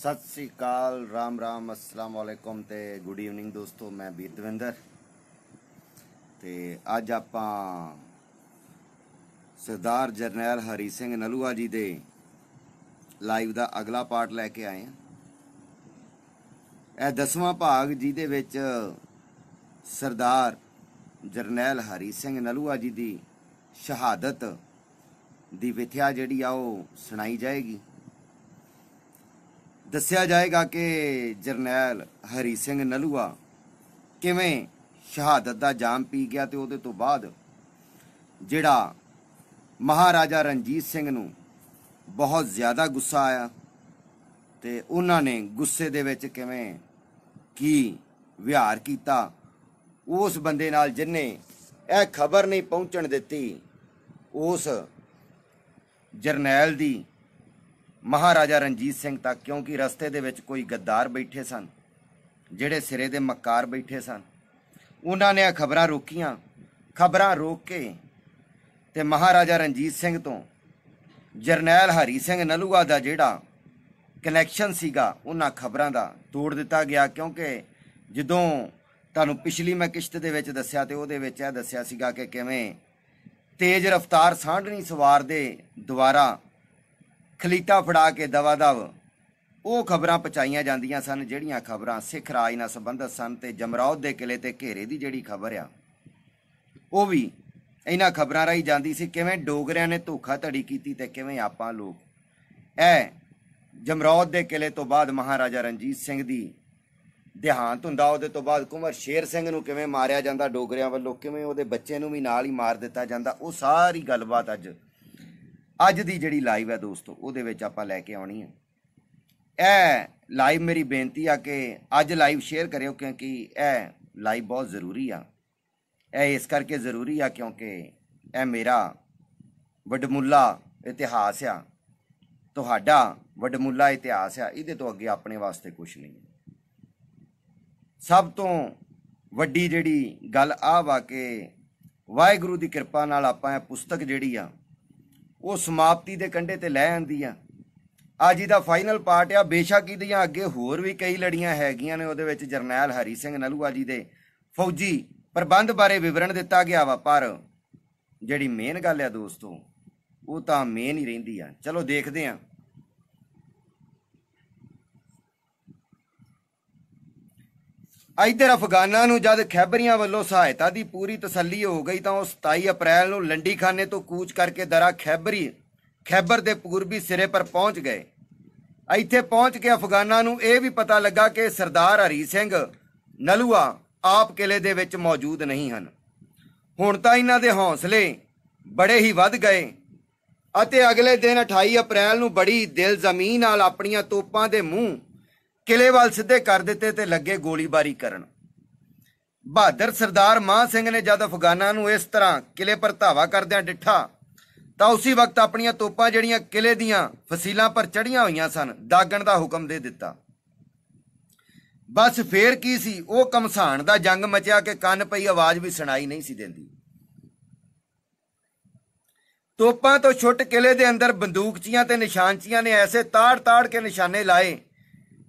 ਸਤਿ ਸ੍ਰੀ ਅਕਾਲ ਰਾਮ ਰਾਮ ਅਸਲਾਮ ਵਾਲੇਕਮ ਤੇ ਗੁੱਡ ਈਵਨਿੰਗ ਦੋਸਤੋ ਮੈਂ ਬੀਰ ਦਵਿੰਦਰ ਤੇ ਅੱਜ ਆਪਾਂ ਸਰਦਾਰ ਜਰਨੈਲ ਹਰੀ ਸਿੰਘ ਨਲੂਆ ਜੀ ਦੇ ਲਾਈਵ ਦਾ ਅਗਲਾ ਪਾਰਟ ਲੈ ਕੇ ਆਏ ਆ ਇਹ ਦਸਵਾਂ ਭਾਗ ਜਿਹਦੇ ਵਿੱਚ ਸਰਦਾਰ ਜਰਨੈਲ ਹਰੀ ਸਿੰਘ ਨਲੂਆ ਜੀ ਦੀ ਸ਼ਹਾਦਤ ਦੀ ਵਿਥਿਆ ਜਿਹੜੀ ਆ ਉਹ ਸੁਣਾਈ ਜਾਏਗੀ ਦੱਸਿਆ ਜਾਏਗਾ ਕਿ ਜਰਨੈਲ ਹਰੀ ਸਿੰਘ ਨਲੂਆ ਕਿਵੇਂ ਸ਼ਹਾਦਤ ਦਾ ਜਾਮ ਪੀ ਗਿਆ ਤੇ ਉਹਦੇ ਤੋਂ ਬਾਅਦ ਜਿਹੜਾ ਮਹਾਰਾਜਾ ਰਣਜੀਤ ਸਿੰਘ ਨੂੰ ਬਹੁਤ ਜ਼ਿਆਦਾ ਗੁੱਸਾ ਆਇਆ ਤੇ ਉਹਨਾਂ ਨੇ ਗੁੱਸੇ ਦੇ ਵਿੱਚ ਕਿਵੇਂ ਕੀ ਵਿਹਾਰ ਕੀਤਾ ਉਸ ਬੰਦੇ ਨਾਲ ਜਿਨੇ ਇਹ ਖਬਰ ਨਹੀਂ ਪਹੁੰਚਣ ਦਿੱਤੀ ਉਸ ਜਰਨੈਲ ਦੀ ਮਹਾਰਾਜਾ ਰਣਜੀਤ ਸਿੰਘ ਤੱਕ ਕਿਉਂਕਿ ਰਸਤੇ ਦੇ ਵਿੱਚ ਕੋਈ ਗੱਦਾਰ ਬੈਠੇ ਸਨ ਜਿਹੜੇ ਸਿਰੇ ਦੇ ਮੱਕਾਰ ਬੈਠੇ ਸਨ ਉਹਨਾਂ ਨੇ ਖਬਰਾਂ ਰੋਕੀਆਂ ਖਬਰਾਂ ਰੋਕ ਕੇ ਤੇ ਮਹਾਰਾਜਾ ਰਣਜੀਤ ਸਿੰਘ ਤੋਂ ਜਰਨੈਲ ਹਰੀ ਸਿੰਘ ਨਲੂਆ ਦਾ ਜਿਹੜਾ ਕਨੈਕਸ਼ਨ ਸੀਗਾ ਉਹਨਾਂ ਖਬਰਾਂ ਦਾ ਤੋੜ ਦਿੱਤਾ ਗਿਆ ਕਿਉਂਕਿ ਜਦੋਂ ਤੁਹਾਨੂੰ ਪਿਛਲੀ ਮੈਂ ਕਿਸ਼ਤ ਦੇ ਵਿੱਚ ਦੱਸਿਆ ਤੇ ਉਹਦੇ ਵਿੱਚ ਇਹ ਦੱਸਿਆ ਸੀਗਾ ਕਿ ਕਿਵੇਂ ਤੇਜ਼ ਰਫ਼ਤਾਰ ਸਾਂਢਣੀ ਸਵਾਰ ਦੇ ਦੁਆਰਾ ਖਲੀਤਾ ਫੜਾ ਕੇ ਦਵਾਦਵ ਉਹ ਖਬਰਾਂ ਪਹੁੰਚਾਈਆਂ ਜਾਂਦੀਆਂ ਸਨ ਜਿਹੜੀਆਂ ਖਬਰਾਂ ਸਿੱਖ ਰਾਜ ਨਾਲ ਸੰਬੰਧਤ ਸਨ ਤੇ ਜਮਰੌਦ ਦੇ ਕਿਲੇ ਤੇ ਘੇਰੇ ਦੀ ਜਿਹੜੀ ਖਬਰ ਆ ਉਹ ਵੀ ਇਹਨਾਂ ਖਬਰਾਂ ਰਾਹੀਂ ਜਾਂਦੀ ਸੀ ਕਿਵੇਂ ਡੋਗਰਿਆਂ ਨੇ ਧੋਖਾ ਧੜੀ ਕੀਤੀ ਤੇ ਕਿਵੇਂ ਆਪਾਂ ਲੋਕ ਐ ਜਮਰੌਦ ਦੇ ਕਿਲੇ ਤੋਂ ਬਾਅਦ ਮਹਾਰਾਜਾ ਰਣਜੀਤ ਸਿੰਘ ਦੀ ਦੇਹਾਂਤ ਹੁੰਦਾ ਉਹਦੇ ਤੋਂ ਬਾਅਦ ਕੁਮਰ ਸ਼ੇਰ ਸਿੰਘ ਨੂੰ ਕਿਵੇਂ ਮਾਰਿਆ ਜਾਂਦਾ ਡੋਗਰਿਆਂ ਵੱਲੋਂ ਕਿਵੇਂ ਉਹਦੇ ਬੱਚੇ ਨੂੰ ਵੀ ਨਾਲ ਹੀ ਮਾਰ ਦਿੱਤਾ ਜਾਂਦਾ ਉਹ ਸਾਰੀ ਗੱਲਬਾਤ ਅੱਜ ਅੱਜ ਦੀ ਜਿਹੜੀ ਲਾਈਵ ਹੈ ਦੋਸਤੋ ਉਹਦੇ ਵਿੱਚ ਆਪਾਂ ਲੈ ਕੇ ਆਉਣੀ ਹੈ ਇਹ ਲਾਈਵ ਮੇਰੀ ਬੇਨਤੀ ਆ ਕਿ ਅੱਜ ਲਾਈਵ ਸ਼ੇਅਰ ਕਰਿਓ ਕਿਉਂਕਿ ਇਹ ਲਾਈਵ ਬਹੁਤ ਜ਼ਰੂਰੀ ਆ ਇਹ ਇਸ ਕਰਕੇ ਜ਼ਰੂਰੀ ਆ ਕਿਉਂਕਿ ਇਹ ਮੇਰਾ ਵਡਮੁੱਲਾ ਇਤਿਹਾਸ ਆ ਤੁਹਾਡਾ ਵਡਮੁੱਲਾ ਇਤਿਹਾਸ ਆ ਇਹਦੇ ਤੋਂ ਅੱਗੇ ਆਪਣੇ ਵਾਸਤੇ ਕੁਝ ਨਹੀਂ ਸਭ ਤੋਂ ਵੱਡੀ ਜਿਹੜੀ ਗੱਲ ਆ ਵਾ ਕਿ ਵਾਹਿਗੁਰੂ ਦੀ ਕਿਰਪਾ ਨਾਲ ਆਪਾਂ ਇਹ ਪੁਸਤਕ ਜਿਹੜੀ ਆ ਉਹ ਸਮਾਪਤੀ ਦੇ ਕੰਢੇ ਤੇ ਲੈ ਆਂਦੀਆਂ ਅੱਜ ਦਾ ਫਾਈਨਲ ਪਾਰਟ ਆ ਬੇਸ਼ੱਕ ਇਹਦੀਆਂ ਅੱਗੇ ਹੋਰ ਵੀ ਕਈ ਲੜੀਆਂ ਹੈਗੀਆਂ ਨੇ ਉਹਦੇ ਵਿੱਚ ਜਰਨੈਲ ਹਰੀ ਸਿੰਘ ਨਲੂਆ ਜੀ ਦੇ ਫੌਜੀ ਪ੍ਰਬੰਧ ਬਾਰੇ ਵਿਵਰਣ ਦਿੱਤਾ ਗਿਆ ਵਾ ਪਰ ਜਿਹੜੀ ਮੇਨ ਗੱਲ ਆ ਦੋਸਤੋ ਉਹ ਤਾਂ ਮੇਨ ਹੀ ਰਹਿੰਦੀ ਆ ਚਲੋ ਦੇਖਦੇ ਆਂ ਇਧਰ ਅਫਗਾਨਾਂ ਨੂੰ ਜਦ ਖੈਬਰੀਆਂ ਵੱਲੋਂ ਸਹਾਇਤਾ ਦੀ ਪੂਰੀ ਤਸੱਲੀ ਹੋ ਗਈ ਤਾਂ ਉਹ 27 ਅਪ੍ਰੈਲ ਨੂੰ ਲੰਡੀਖਾਨੇ ਤੋਂ ਕੂਚ ਕਰਕੇ ਦਰਾ ਖੈਬਰੀ ਖੈਬਰ ਦੇ ਪੂਰਬੀ ਸਿਰੇ ਪਰ ਪਹੁੰਚ ਗਏ ਇੱਥੇ ਪਹੁੰਚ ਕੇ ਅਫਗਾਨਾਂ ਨੂੰ ਇਹ ਵੀ ਪਤਾ ਲੱਗਾ ਕਿ ਸਰਦਾਰ ਹਰੀ ਸਿੰਘ ਨਲੂਆ ਆਪ ਕਿਲੇ ਦੇ ਵਿੱਚ ਮੌਜੂਦ ਨਹੀਂ ਹਨ ਹੁਣ ਤਾਂ ਇਹਨਾਂ ਦੇ ਹੌਸਲੇ ਬੜੇ ਹੀ ਵੱਧ ਗਏ ਅਤੇ ਅਗਲੇ ਦਿਨ 28 ਅਪ੍ਰੈਲ ਨੂੰ ਬੜੀ ਦਿਲ ਜ਼ਮੀਨ ਨਾਲ ਆਪਣੀਆਂ ਤੋਪਾਂ ਦੇ ਮੂੰਹ ਕਿਲੇ ਵੱਲ ਸਿੱਧੇ ਕਰ ਦਿੱਤੇ ਤੇ ਲੱਗੇ ਗੋਲੀਬਾਰੀ ਕਰਨ ਬਹਾਦਰ ਸਰਦਾਰ ਮਾਹ ਸਿੰਘ ਨੇ ਜਦ ਅਫਗਾਨਾਂ ਨੂੰ ਇਸ ਤਰ੍ਹਾਂ ਕਿਲੇ ਪਰ ਧਾਵਾ ਕਰਦਿਆਂ ਡਿੱਠਾ ਤਾਂ ਉਸੇ ਵਕਤ ਆਪਣੀਆਂ ਤੋਪਾਂ ਜਿਹੜੀਆਂ ਕਿਲੇ ਦੀਆਂ ਫਸੀਲਾਂ ਪਰ ਚੜੀਆਂ ਹੋਈਆਂ ਸਨ ਦਾਗਣ ਦਾ ਹੁਕਮ ਦੇ ਦਿੱਤਾ ਬਸ ਫੇਰ ਕੀ ਸੀ ਉਹ ਕਮਸਾਨ ਦਾ ਜੰਗ ਮਚਿਆ ਕਿ ਕੰਨ ਪਈ ਆਵਾਜ਼ ਵੀ ਸੁਣਾਈ ਨਹੀਂ ਸੀ ਦਿੰਦੀ ਤੋਪਾਂ ਤੋਂ ਛੁੱਟ ਕਿਲੇ ਦੇ ਅੰਦਰ ਬੰਦੂਕਚੀਆਂ ਤੇ ਨਿਸ਼ਾਨਚੀਆਂ ਨੇ ਐਸੇ ਤਾੜ-ਤਾੜ ਕੇ ਨਿਸ਼ਾਨੇ ਲਾਏ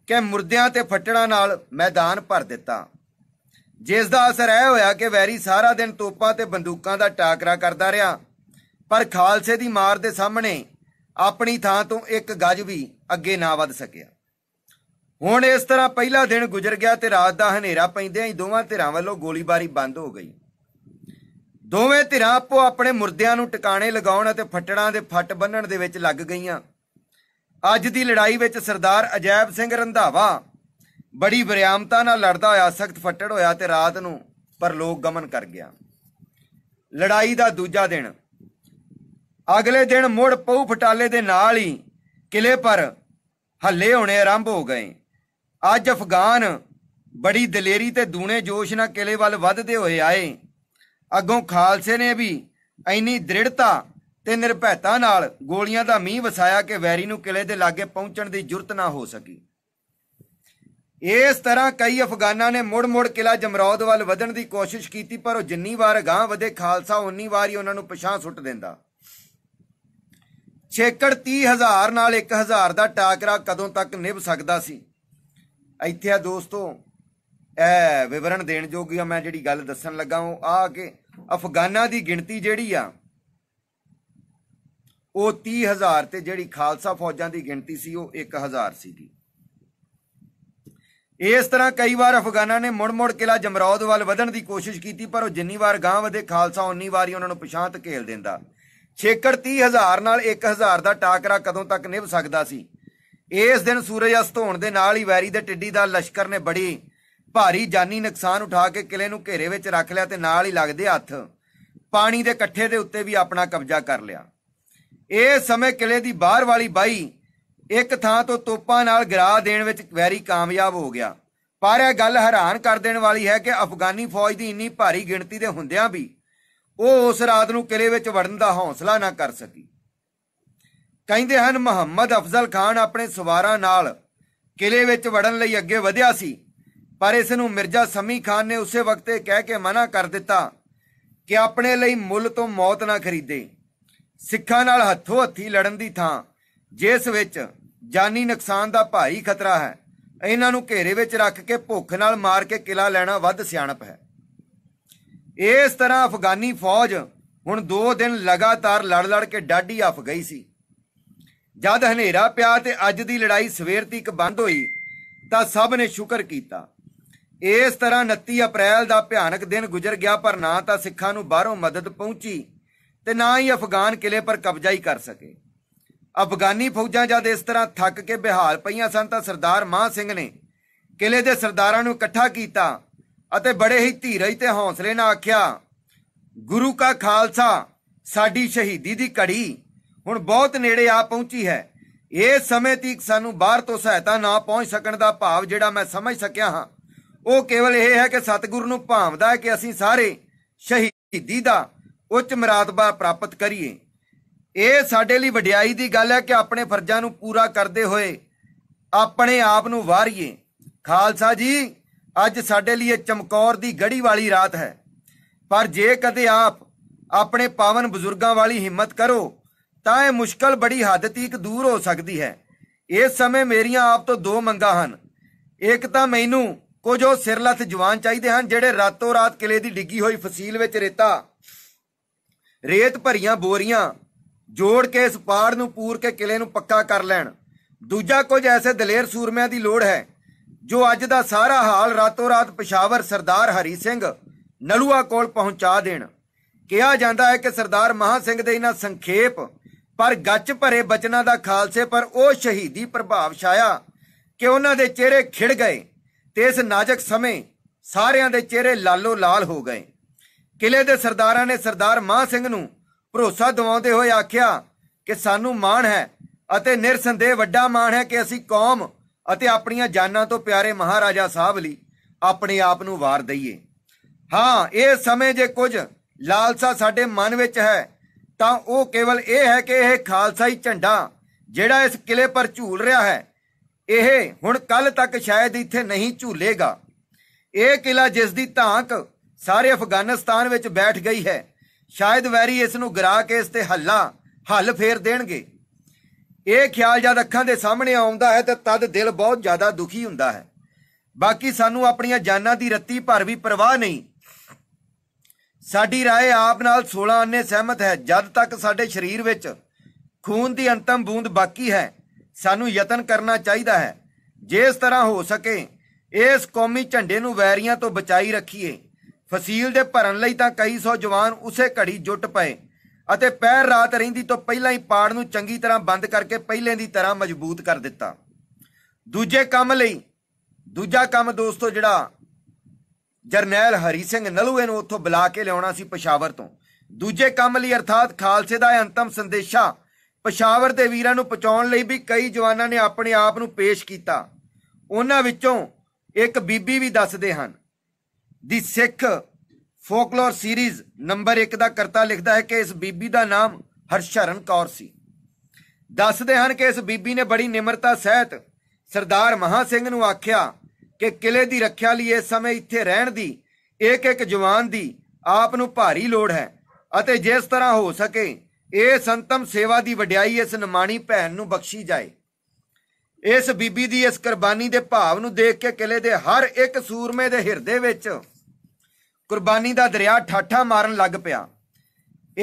ਕਿ ਮੁਰਦਿਆਂ ਤੇ ਫੱਟੜਾਂ ਨਾਲ ਮੈਦਾਨ ਭਰ ਦਿੱਤਾ ਜਿਸ ਦਾ ਅਸਰ ਇਹ ਹੋਇਆ ਕਿ ਵੈਰੀ ਸਾਰਾ ਦਿਨ ਤੋਪਾਂ ਤੇ ਬੰਦੂਕਾਂ ਦਾ ਟਾਕਰਾ ਕਰਦਾ ਰਿਹਾ ਪਰ ਖਾਲਸੇ ਦੀ ਮਾਰ ਦੇ ਸਾਹਮਣੇ ਆਪਣੀ ਥਾਂ ਤੋਂ ਇੱਕ ਗੱਜ ਵੀ ਅੱਗੇ ਨਾ ਵੱਧ ਸਕਿਆ ਹੁਣ ਇਸ ਤਰ੍ਹਾਂ ਪਹਿਲਾ ਦਿਨ ਗੁਜ਼ਰ ਗਿਆ ਤੇ ਰਾਤ ਦਾ ਹਨੇਰਾ ਪੈਂਦਿਆਂ ਹੀ ਦੋਵਾਂ ਧਿਰਾਂ ਵੱਲੋਂ ਗੋਲੀਬਾਰੀ ਬੰਦ ਹੋ ਗਈ ਦੋਵੇਂ ਧਿਰਾਂ ਆਪੋ ਆਪਣੇ ਮੁਰਦਿਆਂ ਨੂੰ ਟਿਕਾਣੇ ਲਗਾਉਣ ਅਤੇ ਫੱਟੜਾਂ ਦੇ ਫੱਟ ਬੰਨਣ ਦੇ ਵਿੱਚ ਲੱਗ ਗਈਆਂ ਅੱਜ ਦੀ ਲੜਾਈ ਵਿੱਚ ਸਰਦਾਰ ਅਜੈਬ ਸਿੰਘ ਰੰਧਾਵਾ ਬੜੀ ਬਰਿਆਮਤਾ ਨਾਲ ਲੜਦਾ ਹੋਇਆ ਸਖਤ ਫੱਟੜ ਹੋਇਆ ਤੇ ਰਾਤ ਨੂੰ ਪਰ ਲੋਕ ਗਮਨ ਕਰ ਗਿਆ ਲੜਾਈ ਦਾ ਦੂਜਾ ਦਿਨ ਅਗਲੇ ਦਿਨ ਮੁੜ ਪਉ ਫਟਾਲੇ ਦੇ ਨਾਲ ਹੀ ਕਿਲੇ ਪਰ ਹੱਲੇ ਹੋਣੇ ਆਰੰਭ ਹੋ ਗਏ ਅੱਜ ਅਫਗਾਨ ਬੜੀ ਦਲੇਰੀ ਤੇ ਦੂਣੇ ਜੋਸ਼ ਨਾਲ ਕਿਲੇ ਵੱਲ ਵੱਧਦੇ ਹੋਏ ਆਏ ਅੱਗੋਂ ਖਾਲਸੇ ਨੇ ਵੀ ਐਨੀ ਦ੍ਰਿੜਤਾ ਤੇ ਨਿਰਭੈਤਾ ਨਾਲ ਗੋਲੀਆਂ ਦਾ ਮੀਂਹ ਵਸਾਇਆ ਕਿ ਵੈਰੀ ਨੂੰ ਕਿਲੇ ਦੇ ਲਾਗੇ ਪਹੁੰਚਣ ਦੀ ਜੁਰਤ ਨਾ ਹੋ ਸਕੀ ਇਸ ਤਰ੍ਹਾਂ ਕਈ ਅਫਗਾਨਾਂ ਨੇ ਮੁੜ-ਮੁੜ ਕਿਲਾ ਜਮਰੌਦ ਵੱਲ ਵਧਣ ਦੀ ਕੋਸ਼ਿਸ਼ ਕੀਤੀ ਪਰ ਉਹ ਜਿੰਨੀ ਵਾਰ ਗਾਂ ਵਧੇ ਖਾਲਸਾ ਉਨੀ ਵਾਰ ਹੀ ਉਹਨਾਂ ਨੂੰ ਪਛਾਂ ਸੁੱਟ ਦਿੰਦਾ ਛੇਕੜ 30000 ਨਾਲ 1000 ਦਾ ਟਾਕਰਾ ਕਦੋਂ ਤੱਕ ਨਿਭ ਸਕਦਾ ਸੀ ਇੱਥੇ ਆ ਦੋਸਤੋ ਇਹ ਵਿਵਰਣ ਦੇਣ ਜੋਗੀ ਆ ਮੈਂ ਜਿਹੜੀ ਗੱਲ ਦੱਸਣ ਲੱਗਾ ਹਾਂ ਆ ਕਿ ਅਫਗਾਨਾਂ ਦੀ ਗਿਣਤੀ ਜਿਹੜੀ ਆ ਉਹ 30000 ਤੇ ਜਿਹੜੀ ਖਾਲਸਾ ਫੌਜਾਂ ਦੀ ਗਿਣਤੀ ਸੀ ਉਹ 1000 ਸੀਗੀ ਇਸ ਤਰ੍ਹਾਂ ਕਈ ਵਾਰ ਅਫਗਾਨਾਂ ਨੇ ਮੁੜ-ਮੁੜ ਕਿਲਾ ਜਮਰੌਦ ਵੱਲ ਵਧਣ ਦੀ ਕੋਸ਼ਿਸ਼ ਕੀਤੀ ਪਰ ਉਹ ਜਿੰਨੀ ਵਾਰ ਗਾਂ ਵਧੇ ਖਾਲਸਾ ਉਨੀ ਵਾਰੀ ਉਹਨਾਂ ਨੂੰ ਪਛਾਂਤ ਘੇਲ ਦਿੰਦਾ ਛੇਕੜ 30000 ਨਾਲ 1000 ਦਾ ਟਾਕਰਾ ਕਦੋਂ ਤੱਕ ਨਿਭ ਸਕਦਾ ਸੀ ਇਸ ਦਿਨ ਸੂਰਜ ਅਸਤ ਹੋਣ ਦੇ ਨਾਲ ਹੀ ਵੈਰੀ ਦੇ ਟਿੱਡੀ ਦਾ ਲਸ਼ਕਰ ਨੇ ਬੜੀ ਭਾਰੀ ਜਾਨੀ ਨੁਕਸਾਨ ਉਠਾ ਕੇ ਕਿਲੇ ਨੂੰ ਘੇਰੇ ਵਿੱਚ ਰੱਖ ਲਿਆ ਤੇ ਨਾਲ ਹੀ ਲੱਗਦੇ ਹੱਥ ਪਾਣੀ ਦੇ ਇਕੱਠੇ ਦੇ ਉੱਤੇ ਵੀ ਆਪਣਾ ਕਬਜ਼ਾ ਕਰ ਲਿਆ ਇਹ ਸਮੇਂ ਕਿਲੇ ਦੀ ਬਾਹਰ ਵਾਲੀ ਬਾਈ ਇੱਕ ਥਾਂ ਤੋਂ ਤੋਪਾਂ ਨਾਲ ਗਿਰਾ ਦੇਣ ਵਿੱਚ ਵੈਰੀ ਕਾਮਯਾਬ ਹੋ ਗਿਆ ਪਰ ਇਹ ਗੱਲ ਹੈਰਾਨ ਕਰ ਦੇਣ ਵਾਲੀ ਹੈ ਕਿ ਅਫਗਾਨੀ ਫੌਜ ਦੀ ਇੰਨੀ ਭਾਰੀ ਗਿਣਤੀ ਦੇ ਹੁੰਦਿਆਂ ਵੀ ਉਹ ਉਸ ਰਾਤ ਨੂੰ ਕਿਲੇ ਵਿੱਚ ਵੜਨ ਦਾ ਹੌਸਲਾ ਨਾ ਕਰ ਸਕੀ ਕਹਿੰਦੇ ਹਨ ਮੁਹੰਮਦ ਅਫਜ਼ਲ ਖਾਨ ਆਪਣੇ ਸਵਾਰਾਂ ਨਾਲ ਕਿਲੇ ਵਿੱਚ ਵੜਨ ਲਈ ਅੱਗੇ ਵਧਿਆ ਸੀ ਪਰ ਇਸ ਨੂੰ ਮਿਰਜ਼ਾ ਸਮੀ ਖਾਨ ਨੇ ਉਸੇ ਵਕਤੇ ਕਹਿ ਕੇ ਮਨਾ ਕਰ ਦਿੱਤਾ ਕਿ ਆਪਣੇ ਲਈ ਮੁੱਲ ਤੋਂ ਮੌਤ ਨਾ ਖਰੀਦੇ ਸਿੱਖਾਂ ਨਾਲ ਹੱਥੋਂ ਹੱਥੀ ਲੜਨ ਦੀ ਥਾਂ ਜਿਸ ਵਿੱਚ ਜਾਨੀ ਨੁਕਸਾਨ ਦਾ ਭਾਈ ਖਤਰਾ ਹੈ ਇਹਨਾਂ ਨੂੰ ਘੇਰੇ ਵਿੱਚ ਰੱਖ ਕੇ ਭੁੱਖ ਨਾਲ ਮਾਰ ਕੇ ਕਿਲਾ ਲੈਣਾ ਵੱਧ ਸਿਆਣਪ ਹੈ ਇਸ ਤਰ੍ਹਾਂ ਅਫਗਾਨੀ ਫੌਜ ਹੁਣ 2 ਦਿਨ ਲਗਾਤਾਰ ਲੜ ਲੜ ਕੇ ਡਾਢੀ ਆਫ ਗਈ ਸੀ ਜਦ ਹਨੇਰਾ ਪਿਆ ਤੇ ਅੱਜ ਦੀ ਲੜਾਈ ਸਵੇਰ ਤੀਕ ਬੰਦ ਹੋਈ ਤਾਂ ਸਭ ਨੇ ਸ਼ੁਕਰ ਕੀਤਾ ਇਸ ਤਰ੍ਹਾਂ 29 ਅਪ੍ਰੈਲ ਦਾ ਭਿਆਨਕ ਦਿਨ ਗੁਜ਼ਰ ਗਿਆ ਪਰ ਨਾ ਤਾਂ ਸਿੱਖਾਂ ਨੂੰ ਬਾਹਰੋਂ ਮਦਦ ਪਹੁੰਚੀ ਤੇ ਨਾ ਹੀ ਅਫਗਾਨ ਕਿਲੇ ਪਰ ਕਬਜ਼ਾ ਹੀ ਕਰ ਸਕੇ ਅਫਗਾਨੀ ਫੌਜਾਂ ਜਦ ਇਸ ਤਰ੍ਹਾਂ ਥੱਕ ਕੇ ਬਿਹਾਰ ਪਈਆਂ ਸਨ ਤਾਂ ਸਰਦਾਰ ਮਾਹ ਸਿੰਘ ਨੇ ਕਿਲੇ ਦੇ ਸਰਦਾਰਾਂ ਨੂੰ ਇਕੱਠਾ ਕੀਤਾ ਅਤੇ ਬੜੇ ਹੀ ਧੀਰਜ ਤੇ ਹੌਸਲੇ ਨਾਲ ਆਖਿਆ ਗੁਰੂ ਕਾ ਖਾਲਸਾ ਸਾਡੀ ਸ਼ਹੀਦੀ ਦੀ ਘੜੀ ਹੁਣ ਬਹੁਤ ਨੇੜੇ ਆ ਪਹੁੰਚੀ ਹੈ ਇਹ ਸਮੇਂ ਤੀਕ ਸਾਨੂੰ ਬਾਹਰ ਤੋਂ ਸਹਾਇਤਾ ਨਾ ਪਹੁੰਚ ਸਕਣ ਦਾ ਭਾਵ ਜਿਹੜਾ ਮੈਂ ਸਮਝ ਸਕਿਆ ਹਾਂ ਉਹ ਕੇਵਲ ਇਹ ਹੈ ਕਿ ਸਤਿਗੁਰੂ ਨੂੰ ਭਾਵਦਾ ਹੈ ਕਿ ਅਸੀਂ ਸਾਰੇ ਸ਼ਹੀਦੀ ਦਾ ਉੱਚ ਮਰਾਤਬਾ ਪ੍ਰਾਪਤ ਕਰੀਏ ਇਹ ਸਾਡੇ ਲਈ ਵਡਿਆਈ ਦੀ ਗੱਲ ਹੈ ਕਿ ਆਪਣੇ ਫਰਜ਼ਾਂ ਨੂੰ ਪੂਰਾ ਕਰਦੇ ਹੋਏ ਆਪਣੇ ਆਪ ਨੂੰ ਵਾਰੀਏ ਖਾਲਸਾ ਜੀ ਅੱਜ ਸਾਡੇ ਲਈ ਇਹ ਚਮਕੌਰ ਦੀ ਗੜੀ ਵਾਲੀ ਰਾਤ ਹੈ ਪਰ ਜੇ ਕਦੇ ਆਪ ਆਪਣੇ ਪਾਵਨ ਬਜ਼ੁਰਗਾਂ ਵਾਲੀ ਹਿੰਮਤ ਕਰੋ ਤਾਂ ਇਹ ਮੁਸ਼ਕਲ ਬੜੀ ਹੱਦ ਤੀਕ ਦੂਰ ਹੋ ਸਕਦੀ ਹੈ ਇਸ ਸਮੇਂ ਮੇਰੀਆਂ ਆਪ ਤੋਂ ਦੋ ਮੰਗਾਂ ਹਨ ਇੱਕ ਤਾਂ ਮੈਨੂੰ ਕੁਝ ਉਹ ਸਿਰਲੱਥ ਜਵਾਨ ਚਾਹੀਦੇ ਹਨ ਜਿਹੜੇ ਰਾਤੋਂ ਰਾਤ ਕਿਲੇ ਦੀ ਡਿੱਗੀ ਹੋਈ ਫਸੀਲ ਵਿੱਚ ਰੇਤਾ ਰੇਤ ਭਰੀਆਂ ਬੋਰੀਆਂ ਜੋੜ ਕੇ ਇਸ ਪਾੜ ਨੂੰ ਪੂਰ ਕੇ ਕਿਲੇ ਨੂੰ ਪੱਕਾ ਕਰ ਲੈਣ ਦੂਜਾ ਕੁਝ ਐਸੇ ਦਲੇਰ ਸੂਰਮਿਆਂ ਦੀ ਲੋੜ ਹੈ ਜੋ ਅੱਜ ਦਾ ਸਾਰਾ ਹਾਲ ਰਾਤੋਂ ਰਾਤ ਪਸ਼ਾਵਰ ਸਰਦਾਰ ਹਰੀ ਸਿੰਘ ਨਲੂਆ ਕੋਲ ਪਹੁੰਚਾ ਦੇਣ ਕਿਹਾ ਜਾਂਦਾ ਹੈ ਕਿ ਸਰਦਾਰ ਮਹਾ ਸਿੰਘ ਦੇ ਇਹਨਾਂ ਸੰਖੇਪ ਪਰ ਗੱਚ ਭਰੇ ਬਚਨਾਂ ਦਾ ਖਾਲਸੇ ਪਰ ਉਹ ਸ਼ਹੀਦੀ ਪ੍ਰਭਾਵ ਛਾਇਆ ਕਿ ਉਹਨਾਂ ਦੇ ਚਿਹਰੇ ਖਿੜ ਗਏ ਤੇ ਇਸ ਨਾਜ਼ਕ ਸਮੇਂ ਸਾਰਿਆਂ ਦੇ ਚਿਹਰੇ ਲਾਲੋ ਲਾਲ ਹੋ ਗਏ ਕਿਲੇ ਦੇ ਸਰਦਾਰਾਂ ਨੇ ਸਰਦਾਰ ਮਾਹ ਸਿੰਘ ਨੂੰ ਭਰੋਸਾ ਦਿਵਾਉਂਦੇ ਹੋਏ ਆਖਿਆ ਕਿ ਸਾਨੂੰ ਮਾਣ ਹੈ ਅਤੇ ਨਿਰਸੰਦੇਹ ਵੱਡਾ ਮਾਣ ਹੈ ਕਿ ਅਸੀਂ ਕੌਮ ਅਤੇ ਆਪਣੀਆਂ ਜਾਨਾਂ ਤੋਂ ਪਿਆਰੇ ਮਹਾਰਾਜਾ ਸਾਹਿਬ ਲਈ ਆਪਣੇ ਆਪ ਨੂੰ ਵਾਰ ਦਈਏ ਹਾਂ ਇਹ ਸਮੇਂ ਜੇ ਕੁਝ ਲਾਲਸਾ ਸਾਡੇ ਮਨ ਵਿੱਚ ਹੈ ਤਾਂ ਉਹ ਕੇਵਲ ਇਹ ਹੈ ਕਿ ਇਹ ਖਾਲਸਾਈ ਝੰਡਾ ਜਿਹੜਾ ਇਸ ਕਿਲੇ ਪਰ ਝੂਲ ਰਿਹਾ ਹੈ ਇਹ ਹੁਣ ਕੱਲ ਤੱਕ ਸ਼ਾਇਦ ਇੱਥੇ ਨਹੀਂ ਝੂਲੇਗਾ ਇਹ ਕਿਲਾ ਜਿਸ ਦੀ ਧਾਂਕ ਸਾਰੇ ਅਫਗਾਨਿਸਤਾਨ ਵਿੱਚ ਬੈਠ ਗਈ ਹੈ ਸ਼ਾਇਦ ਵੈਰੀ ਇਸ ਨੂੰ ਗਰਾ ਕੇ ਇਸ ਤੇ ਹੱਲਾ ਹੱਲ ਫੇਰ ਦੇਣਗੇ ਇਹ ਖਿਆਲ ਜਦ ਅੱਖਾਂ ਦੇ ਸਾਹਮਣੇ ਆਉਂਦਾ ਹੈ ਤਾਂ ਤਦ ਦਿਲ ਬਹੁਤ ਜ਼ਿਆਦਾ ਦੁਖੀ ਹੁੰਦਾ ਹੈ ਬਾਕੀ ਸਾਨੂੰ ਆਪਣੀਆਂ ਜਾਨਾਂ ਦੀ ਰੱਤੀ ਭਰ ਵੀ ਪਰਵਾਹ ਨਹੀਂ ਸਾਡੀ ਰਾਏ ਆਪ ਨਾਲ 16 ਅੰਨੇ ਸਹਿਮਤ ਹੈ ਜਦ ਤੱਕ ਸਾਡੇ ਸਰੀਰ ਵਿੱਚ ਖੂਨ ਦੀ ਅੰਤਮ ਬੂੰਦ ਬਾਕੀ ਹੈ ਸਾਨੂੰ ਯਤਨ ਕਰਨਾ ਚਾਹੀਦਾ ਹੈ ਜੇ ਇਸ ਤਰ੍ਹਾਂ ਹੋ ਸਕੇ ਇਸ ਕੌਮੀ ਝੰਡੇ ਨੂੰ ਵੈਰੀਆਂ ਤੋਂ ਬਚਾਈ ਰੱਖੀਏ ਫਸੀਲ ਦੇ ਭਰਨ ਲਈ ਤਾਂ ਕਈ ਸੌ ਜਵਾਨ ਉਸੇ ਘੜੀ ਜੁਟ ਪਏ ਅਤੇ ਪਹਿਰ ਰਾਤ ਰਹਿੰਦੀ ਤੋਂ ਪਹਿਲਾਂ ਹੀ ਪਾੜ ਨੂੰ ਚੰਗੀ ਤਰ੍ਹਾਂ ਬੰਦ ਕਰਕੇ ਪਹਿਲੇ ਦੀ ਤਰ੍ਹਾਂ ਮਜ਼ਬੂਤ ਕਰ ਦਿੱਤਾ ਦੂਜੇ ਕੰਮ ਲਈ ਦੂਜਾ ਕੰਮ ਦੋਸਤੋ ਜਿਹੜਾ ਜਰਨੈਲ ਹਰੀ ਸਿੰਘ ਨਲੂਏ ਨੂੰ ਉੱਥੋਂ ਬੁਲਾ ਕੇ ਲਿਆਉਣਾ ਸੀ ਪਸ਼ਾਵਰ ਤੋਂ ਦੂਜੇ ਕੰਮ ਲਈ ਅਰਥਾਤ ਖਾਲਸੇ ਦਾ ਇਹ ਅੰਤਮ ਸੰਦੇਸ਼ਾ ਪਸ਼ਾਵਰ ਦੇ ਵੀਰਾਂ ਨੂੰ ਪਹੁੰਚਾਉਣ ਲਈ ਵੀ ਕਈ ਜਵਾਨਾਂ ਨੇ ਆਪਣੇ ਆਪ ਨੂੰ ਪੇਸ਼ ਕੀਤਾ ਉਹਨਾਂ ਵਿੱਚੋਂ ਇੱਕ ਬੀਬੀ ਵੀ ਦੱਸਦੇ ਹਨ ਦੀ ਸਿੱਖ ਫੋਕਲੋਰ ਸੀਰੀਜ਼ ਨੰਬਰ 1 ਦਾ ਕਰਤਾ ਲਿਖਦਾ ਹੈ ਕਿ ਇਸ ਬੀਬੀ ਦਾ ਨਾਮ ਹਰਸ਼ਰਨ ਕੌਰ ਸੀ ਦੱਸਦੇ ਹਨ ਕਿ ਇਸ ਬੀਬੀ ਨੇ ਬੜੀ ਨਿਮਰਤਾ ਸਹਿਤ ਸਰਦਾਰ ਮਹਾ ਸਿੰਘ ਨੂੰ ਆਖਿਆ ਕਿ ਕਿਲੇ ਦੀ ਰੱਖਿਆ ਲਈ ਇਸ ਸਮੇਂ ਇੱਥੇ ਰਹਿਣ ਦੀ ਇੱਕ ਇੱਕ ਜਵਾਨ ਦੀ ਆਪ ਨੂੰ ਭਾਰੀ ਲੋੜ ਹੈ ਅਤੇ ਜਿਸ ਤਰ੍ਹਾਂ ਹੋ ਸਕੇ ਇਹ ਸੰਤਮ ਸੇਵਾ ਦੀ ਵਡਿਆਈ ਇਸ ਨਿਮਾਣੀ ਭੈਣ ਨੂੰ ਬਖਸ਼ੀ ਜਾਏ ਇਸ ਬੀਬੀ ਦੀ ਇਸ ਕੁਰਬਾਨੀ ਦੇ ਭਾਵ ਨੂੰ ਦੇਖ ਕੇ ਕਿਲੇ ਦੇ ਹਰ ਇੱਕ ਸੂਰਮੇ ਦੇ ਹਿਰਦੇ ਵਿੱਚ ਕੁਰਬਾਨੀ ਦਾ ਦਰਿਆ ਠਾਠਾ ਮਾਰਨ ਲੱਗ ਪਿਆ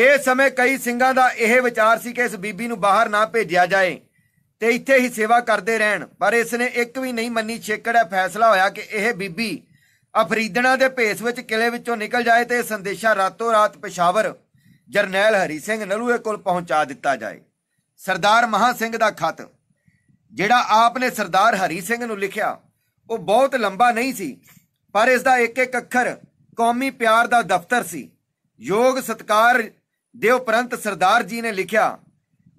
ਇਹ ਸਮੇਂ ਕਈ ਸਿੰਘਾਂ ਦਾ ਇਹ ਵਿਚਾਰ ਸੀ ਕਿ ਇਸ ਬੀਬੀ ਨੂੰ ਬਾਹਰ ਨਾ ਭੇਜਿਆ ਜਾਏ ਤੇ ਇੱਥੇ ਹੀ ਸੇਵਾ ਕਰਦੇ ਰਹਿਣ ਪਰ ਇਸ ਨੇ ਇੱਕ ਵੀ ਨਹੀਂ ਮੰਨੀ ਛੇਕੜਾ ਫੈਸਲਾ ਹੋਇਆ ਕਿ ਇਹ ਬੀਬੀ ਅਫਰੀਦਣਾ ਦੇ ਭੇਸ ਵਿੱਚ ਕਿਲੇ ਵਿੱਚੋਂ ਨਿਕਲ ਜਾਏ ਤੇ ਇਹ ਸੰਦੇਸ਼ਾ ਰਾਤੋਂ ਰਾਤ ਪਸ਼ਾਵਰ ਜਰਨੈਲ ਹਰੀ ਸਿੰਘ ਨਲੂਏ ਕੋਲ ਪਹੁੰਚਾ ਦਿੱਤਾ ਜਾਏ ਸਰਦਾਰ ਮਹਾ ਸਿੰਘ ਦਾ ਖਤ ਜਿਹੜਾ ਆਪ ਨੇ ਸਰਦਾਰ ਹਰੀ ਸਿੰਘ ਨੂੰ ਲਿਖਿਆ ਉਹ ਬਹੁਤ ਲੰਬਾ ਨਹੀਂ ਸੀ ਪਰ ਇਸ ਦਾ ਇੱਕ ਇੱਕ ਅੱਖਰ ਕੌਮੀ ਪਿਆਰ ਦਾ ਦਫ਼ਤਰ ਸੀ ਯੋਗ ਸਤਕਾਰ ਦੇ ਉਪਰੰਤ ਸਰਦਾਰ ਜੀ ਨੇ ਲਿਖਿਆ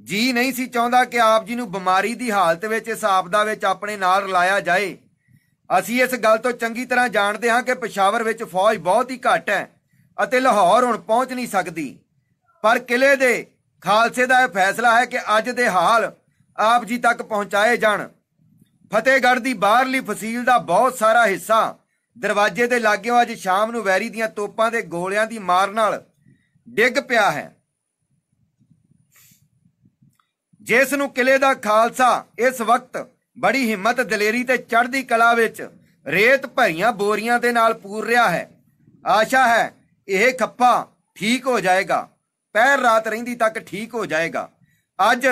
ਜੀ ਨਹੀਂ ਸੀ ਚਾਹੁੰਦਾ ਕਿ ਆਪ ਜੀ ਨੂੰ ਬਿਮਾਰੀ ਦੀ ਹਾਲਤ ਵਿੱਚ ਇਸ ਆਪਦਾ ਵਿੱਚ ਆਪਣੇ ਨਾਲ ਲਾਇਆ ਜਾਏ ਅਸੀਂ ਇਸ ਗੱਲ ਤੋਂ ਚੰਗੀ ਤਰ੍ਹਾਂ ਜਾਣਦੇ ਹਾਂ ਕਿ ਪਸ਼ਾਵਰ ਵਿੱਚ ਫੌਜ ਬਹੁਤ ਹੀ ਘੱਟ ਹੈ ਅਤੇ ਲਾਹੌਰ ਹੁਣ ਪਹੁੰਚ ਨਹੀਂ ਸਕਦੀ ਪਰ ਕਿਲੇ ਦੇ ਖਾਲਸੇ ਦਾ ਇਹ ਫੈਸਲਾ ਹੈ ਕਿ ਅੱਜ ਦੇ ਹਾਲ ਆਪ ਜੀ ਤੱਕ ਪਹੁੰਚਾਏ ਜਾਣ ਫਤਿਹਗੜ੍ਹ ਦੀ ਬਾਹਰਲੀ ਫਸੀਲ ਦਾ ਬਹੁਤ ਸਾਰਾ ਹਿੱਸਾ ਦਰਵਾਜ਼ੇ ਦੇ ਲਾਗਿਓਂ ਅੱਜ ਸ਼ਾਮ ਨੂੰ ਵੈਰੀ ਦੀਆਂ ਤੋਪਾਂ ਦੇ ਗੋਲਿਆਂ ਦੀ ਮਾਰ ਨਾਲ ਡਿੱਗ ਪਿਆ ਹੈ ਜਿਸ ਨੂੰ ਕਿਲੇ ਦਾ ਖਾਲਸਾ ਇਸ ਵਕਤ ਬੜੀ ਹਿੰਮਤ ਦਲੇਰੀ ਤੇ ਚੜ੍ਹਦੀ ਕਲਾ ਵਿੱਚ ਰੇਤ ਭਰੀਆਂ ਬੋਰੀਆਂ ਦੇ ਨਾਲ ਪੂਰ ਰਿਹਾ ਹੈ ਆਸ਼ਾ ਹੈ ਇਹ ਖੱਪਾ ਠੀਕ ਹੋ ਜਾਏਗਾ ਪਹਿਰ ਰਾਤ ਰਹਿੰਦੀ ਤੱਕ ਠੀਕ ਹੋ ਜਾਏਗਾ ਅੱਜ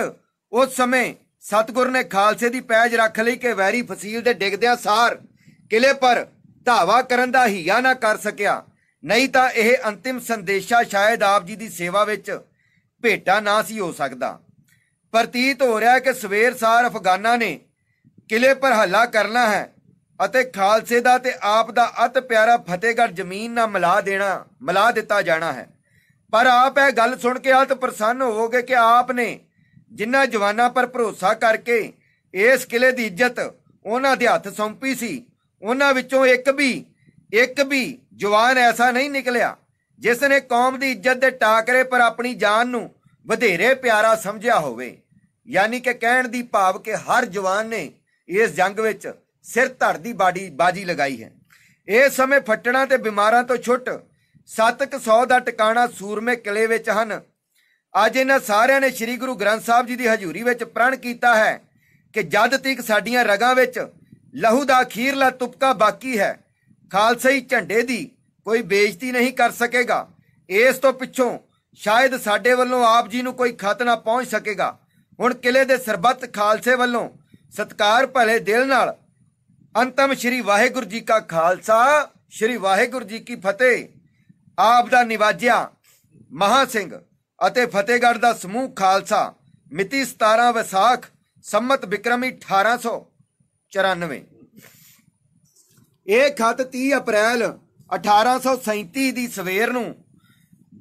ਉਸ ਸਮੇਂ ਸਤਗੁਰ ਨੇ ਖਾਲਸੇ ਦੀ ਪੈਜ ਰੱਖ ਲਈ ਕਿ ਵੈਰੀ ਫਸੀਲ ਦੇ ਡਿੱਗਦਿਆਂ ਸਾਰ ਕਿਲੇ ਪਰ ਧਾਵਾ ਕਰਨ ਦਾ ਹਿਆ ਨਾ ਕਰ ਸਕਿਆ ਨਹੀਂ ਤਾਂ ਇਹ ਅੰਤਿਮ ਸੰਦੇਸ਼ਾ ਸ਼ਾਇਦ ਆਪ ਜੀ ਦੀ ਸੇਵਾ ਵਿੱਚ ਭੇਟਾ ਨਾ ਸੀ ਹੋ ਸਕਦਾ ਪ੍ਰਤੀਤ ਹੋ ਰਿਹਾ ਕਿ ਸਵੇਰ ਸਾਰ ਅਫਗਾਨਾਂ ਨੇ ਕਿਲੇ ਪਰ ਹੱਲਾ ਕਰਨਾ ਹੈ ਅਤੇ ਖਾਲਸੇ ਦਾ ਤੇ ਆਪ ਦਾ ਅਤ ਪਿਆਰਾ ਫਤਿਹਗੜ ਜ਼ਮੀਨ ਨਾਲ ਮਿਲਾ ਦੇਣਾ ਮਿਲਾ ਦਿੱਤਾ ਜਾਣਾ ਹੈ ਪਰ ਆਪ ਇਹ ਗੱਲ ਸੁਣ ਕੇ ਅਤ ਪ੍ਰਸੰਨ ਹੋਵੋਗੇ ਕਿ ਆਪ ਨੇ ਜਿੰਨਾ ਜਵਾਨਾਂ ਪਰ ਭਰੋਸਾ ਕਰਕੇ ਇਸ ਕਿਲੇ ਦੀ ਇੱਜ਼ਤ ਉਹਨਾਂ ਦੇ ਹੱਥ ਸੌਂਪੀ ਸੀ ਉਹਨਾਂ ਵਿੱਚੋਂ ਇੱਕ ਵੀ ਇੱਕ ਵੀ ਜਵਾਨ ਐਸਾ ਨਹੀਂ ਨਿਕਲਿਆ ਜਿਸ ਨੇ ਕੌਮ ਦੀ ਇੱਜ਼ਤ ਦੇ ਟਾਕਰੇ ਪਰ ਆਪਣੀ ਜਾਨ ਨੂੰ ਵਧੇਰੇ ਪਿਆਰਾ ਸਮਝਿਆ ਹੋਵੇ ਯਾਨੀ ਕਿ ਕਹਿਣ ਦੀ ਭਾਵ ਕਿ ਹਰ ਜਵਾਨ ਨੇ ਇਸ ਜੰਗ ਵਿੱਚ ਸਿਰ ਧੜ ਦੀ ਬਾਡੀ ਬਾਜੀ ਲਗਾਈ ਹੈ ਇਸ ਸਮੇਂ ਫਟਣਾ ਤੇ ਬਿਮਾਰਾਂ ਤੋਂ ਛੁੱਟ 700 ਦਾ ਟਿਕਾਣਾ ਸੂਰਮੇ ਕਿਲੇ ਵਿੱਚ ਹਨ ਅੱਜ ਇਹਨਾਂ ਸਾਰਿਆਂ ਨੇ ਸ੍ਰੀ ਗੁਰੂ ਗ੍ਰੰਥ ਸਾਹਿਬ ਜੀ ਦੀ ਹਜ਼ੂਰੀ ਵਿੱਚ ਪ੍ਰਣ ਕੀਤਾ ਹੈ ਕਿ ਜਦ ਤੱਕ ਸਾਡੀਆਂ ਰਗਾਂ ਵਿੱਚ ਲਹੂ ਦਾ ਅਖੀਰਲਾ ਤੁਪਕਾ ਬਾਕੀ ਹੈ ਖਾਲਸਾਈ ਝੰਡੇ ਦੀ ਕੋਈ ਬੇਇੱਜ਼ਤੀ ਨਹੀਂ ਕਰ ਸਕੇਗਾ ਇਸ ਤੋਂ ਪਿੱਛੋਂ ਸ਼ਾਇਦ ਸਾਡੇ ਵੱਲੋਂ ਆਪ ਜੀ ਨੂੰ ਕੋਈ ਖਤ ਨਾ ਪਹੁੰਚ ਸਕੇਗਾ ਹੁਣ ਕਿਲੇ ਦੇ ਸਰਬੱਤ ਖਾਲਸੇ ਵੱਲੋਂ ਸਤਕਾਰ ਭਲੇ ਦਿਲ ਨਾਲ ਅੰਤਮ ਸ੍ਰੀ ਵਾਹਿਗੁਰੂ ਜੀ ਕਾ ਖਾਲਸਾ ਸ੍ਰੀ ਵਾਹਿਗੁਰੂ ਜੀ ਕੀ ਫਤਿਹ ਆਪ ਦਾ ਨਿਵਾਜਿਆ ਮਹਾ ਸਿੰਘ ਅਤੇ ਫਤਿਹਗੜ ਦਾ ਸਮੂਹ ਖਾਲਸਾ ਮਿਤੀ 17 ਵਿਸਾਖ ਸੰਮਤ ਬਿਕਰਮੀ 1800 94 ਇਹ ਖਤ 30 ਅਪ੍ਰੈਲ 1837 ਦੀ ਸਵੇਰ ਨੂੰ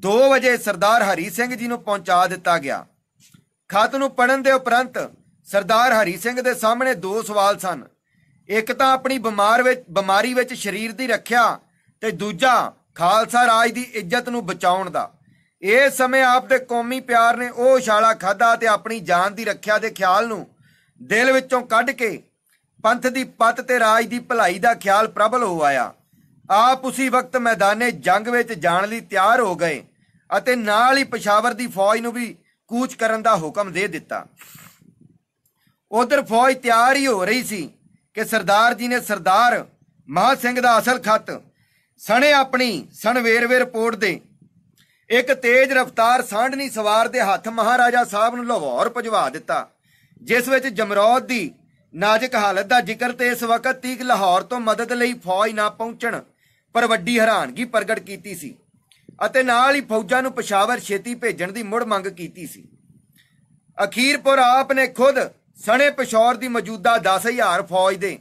2 ਵਜੇ ਸਰਦਾਰ ਹਰੀ ਸਿੰਘ ਜੀ ਨੂੰ ਪਹੁੰਚਾ ਦਿੱਤਾ ਗਿਆ ਖਤ ਨੂੰ ਪੜਨ ਦੇ ਉਪਰੰਤ ਸਰਦਾਰ ਹਰੀ ਸਿੰਘ ਦੇ ਸਾਹਮਣੇ ਦੋ ਸਵਾਲ ਸਨ ਇੱਕ ਤਾਂ ਆਪਣੀ ਬਿਮਾਰ ਵਿੱਚ ਬਿਮਾਰੀ ਵਿੱਚ ਸਰੀਰ ਦੀ ਰੱਖਿਆ ਤੇ ਦੂਜਾ ਖਾਲਸਾ ਰਾਜ ਦੀ ਇੱਜ਼ਤ ਨੂੰ ਬਚਾਉਣ ਦਾ ਇਸ ਸਮੇਂ ਆਪ ਦੇ ਕੌਮੀ ਪਿਆਰ ਨੇ ਉਹ ਛਾਲਾ ਖਾਦਾ ਤੇ ਆਪਣੀ ਜਾਨ ਦੀ ਰੱਖਿਆ ਦੇ ਖਿਆਲ ਨੂੰ ਦਿਲ ਵਿੱਚੋਂ ਕੱਢ ਕੇ ਪੰਥ ਦੀ ਪਤ ਤੇ ਰਾਜ ਦੀ ਭਲਾਈ ਦਾ ਖਿਆਲ ਪ੍ਰਭਲ ਹੋ ਆਇਆ ਆਪ ਉਸੇ ਵਕਤ ਮੈਦਾਨੇ ਜੰਗ ਵਿੱਚ ਜਾਣ ਲਈ ਤਿਆਰ ਹੋ ਗਏ ਅਤੇ ਨਾਲ ਹੀ ਪਸ਼ਾਵਰ ਦੀ ਫੌਜ ਨੂੰ ਵੀ ਕੂਚ ਕਰਨ ਦਾ ਹੁਕਮ ਦੇ ਦਿੱਤਾ ਉਧਰ ਫੌਜ ਤਿਆਰ ਹੀ ਹੋ ਰਹੀ ਸੀ ਕਿ ਸਰਦਾਰ ਜੀ ਨੇ ਸਰਦਾਰ ਮਹਾ ਸਿੰਘ ਦਾ ਅਸਲ ਖਤ ਸਣੇ ਆਪਣੀ ਸਣਵੇਰਵੇ ਰਿਪੋਰਟ ਦੇ ਇੱਕ ਤੇਜ਼ ਰਫ਼ਤਾਰ ਸਾਂਢਣੀ ਸਵਾਰ ਦੇ ਹੱਥ ਮਹਾਰਾਜਾ ਸਾਹਿਬ ਨੂੰ ਲਾਹੌਰ ਭਜਵਾ ਦਿੱਤਾ ਜਿਸ ਵਿੱਚ ਜਮਰੌਦ ਦੀ ਨਾਜ਼ੁਕ ਹਾਲਤ ਦਾ ਜ਼ਿਕਰ ਤੇ ਇਸ ਵਕਤ ਤੀਕ ਲਾਹੌਰ ਤੋਂ ਮਦਦ ਲਈ ਫੌਜ ਨਾ ਪਹੁੰਚਣ ਪਰ ਵੱਡੀ ਹੈਰਾਨਗੀ ਪ੍ਰਗਟ ਕੀਤੀ ਸੀ ਅਤੇ ਨਾਲ ਹੀ ਫੌਜਾਂ ਨੂੰ ਪਸ਼ਾਵਰ ਛੇਤੀ ਭੇਜਣ ਦੀ ਮੁੜ ਮੰਗ ਕੀਤੀ ਸੀ ਅਖੀਰਪੁਰ ਆਪ ਨੇ ਖੁਦ ਸਣੇ ਪਸ਼ੌਰ ਦੀ ਮੌਜੂਦਾ 10000 ਫੌਜ ਦੇ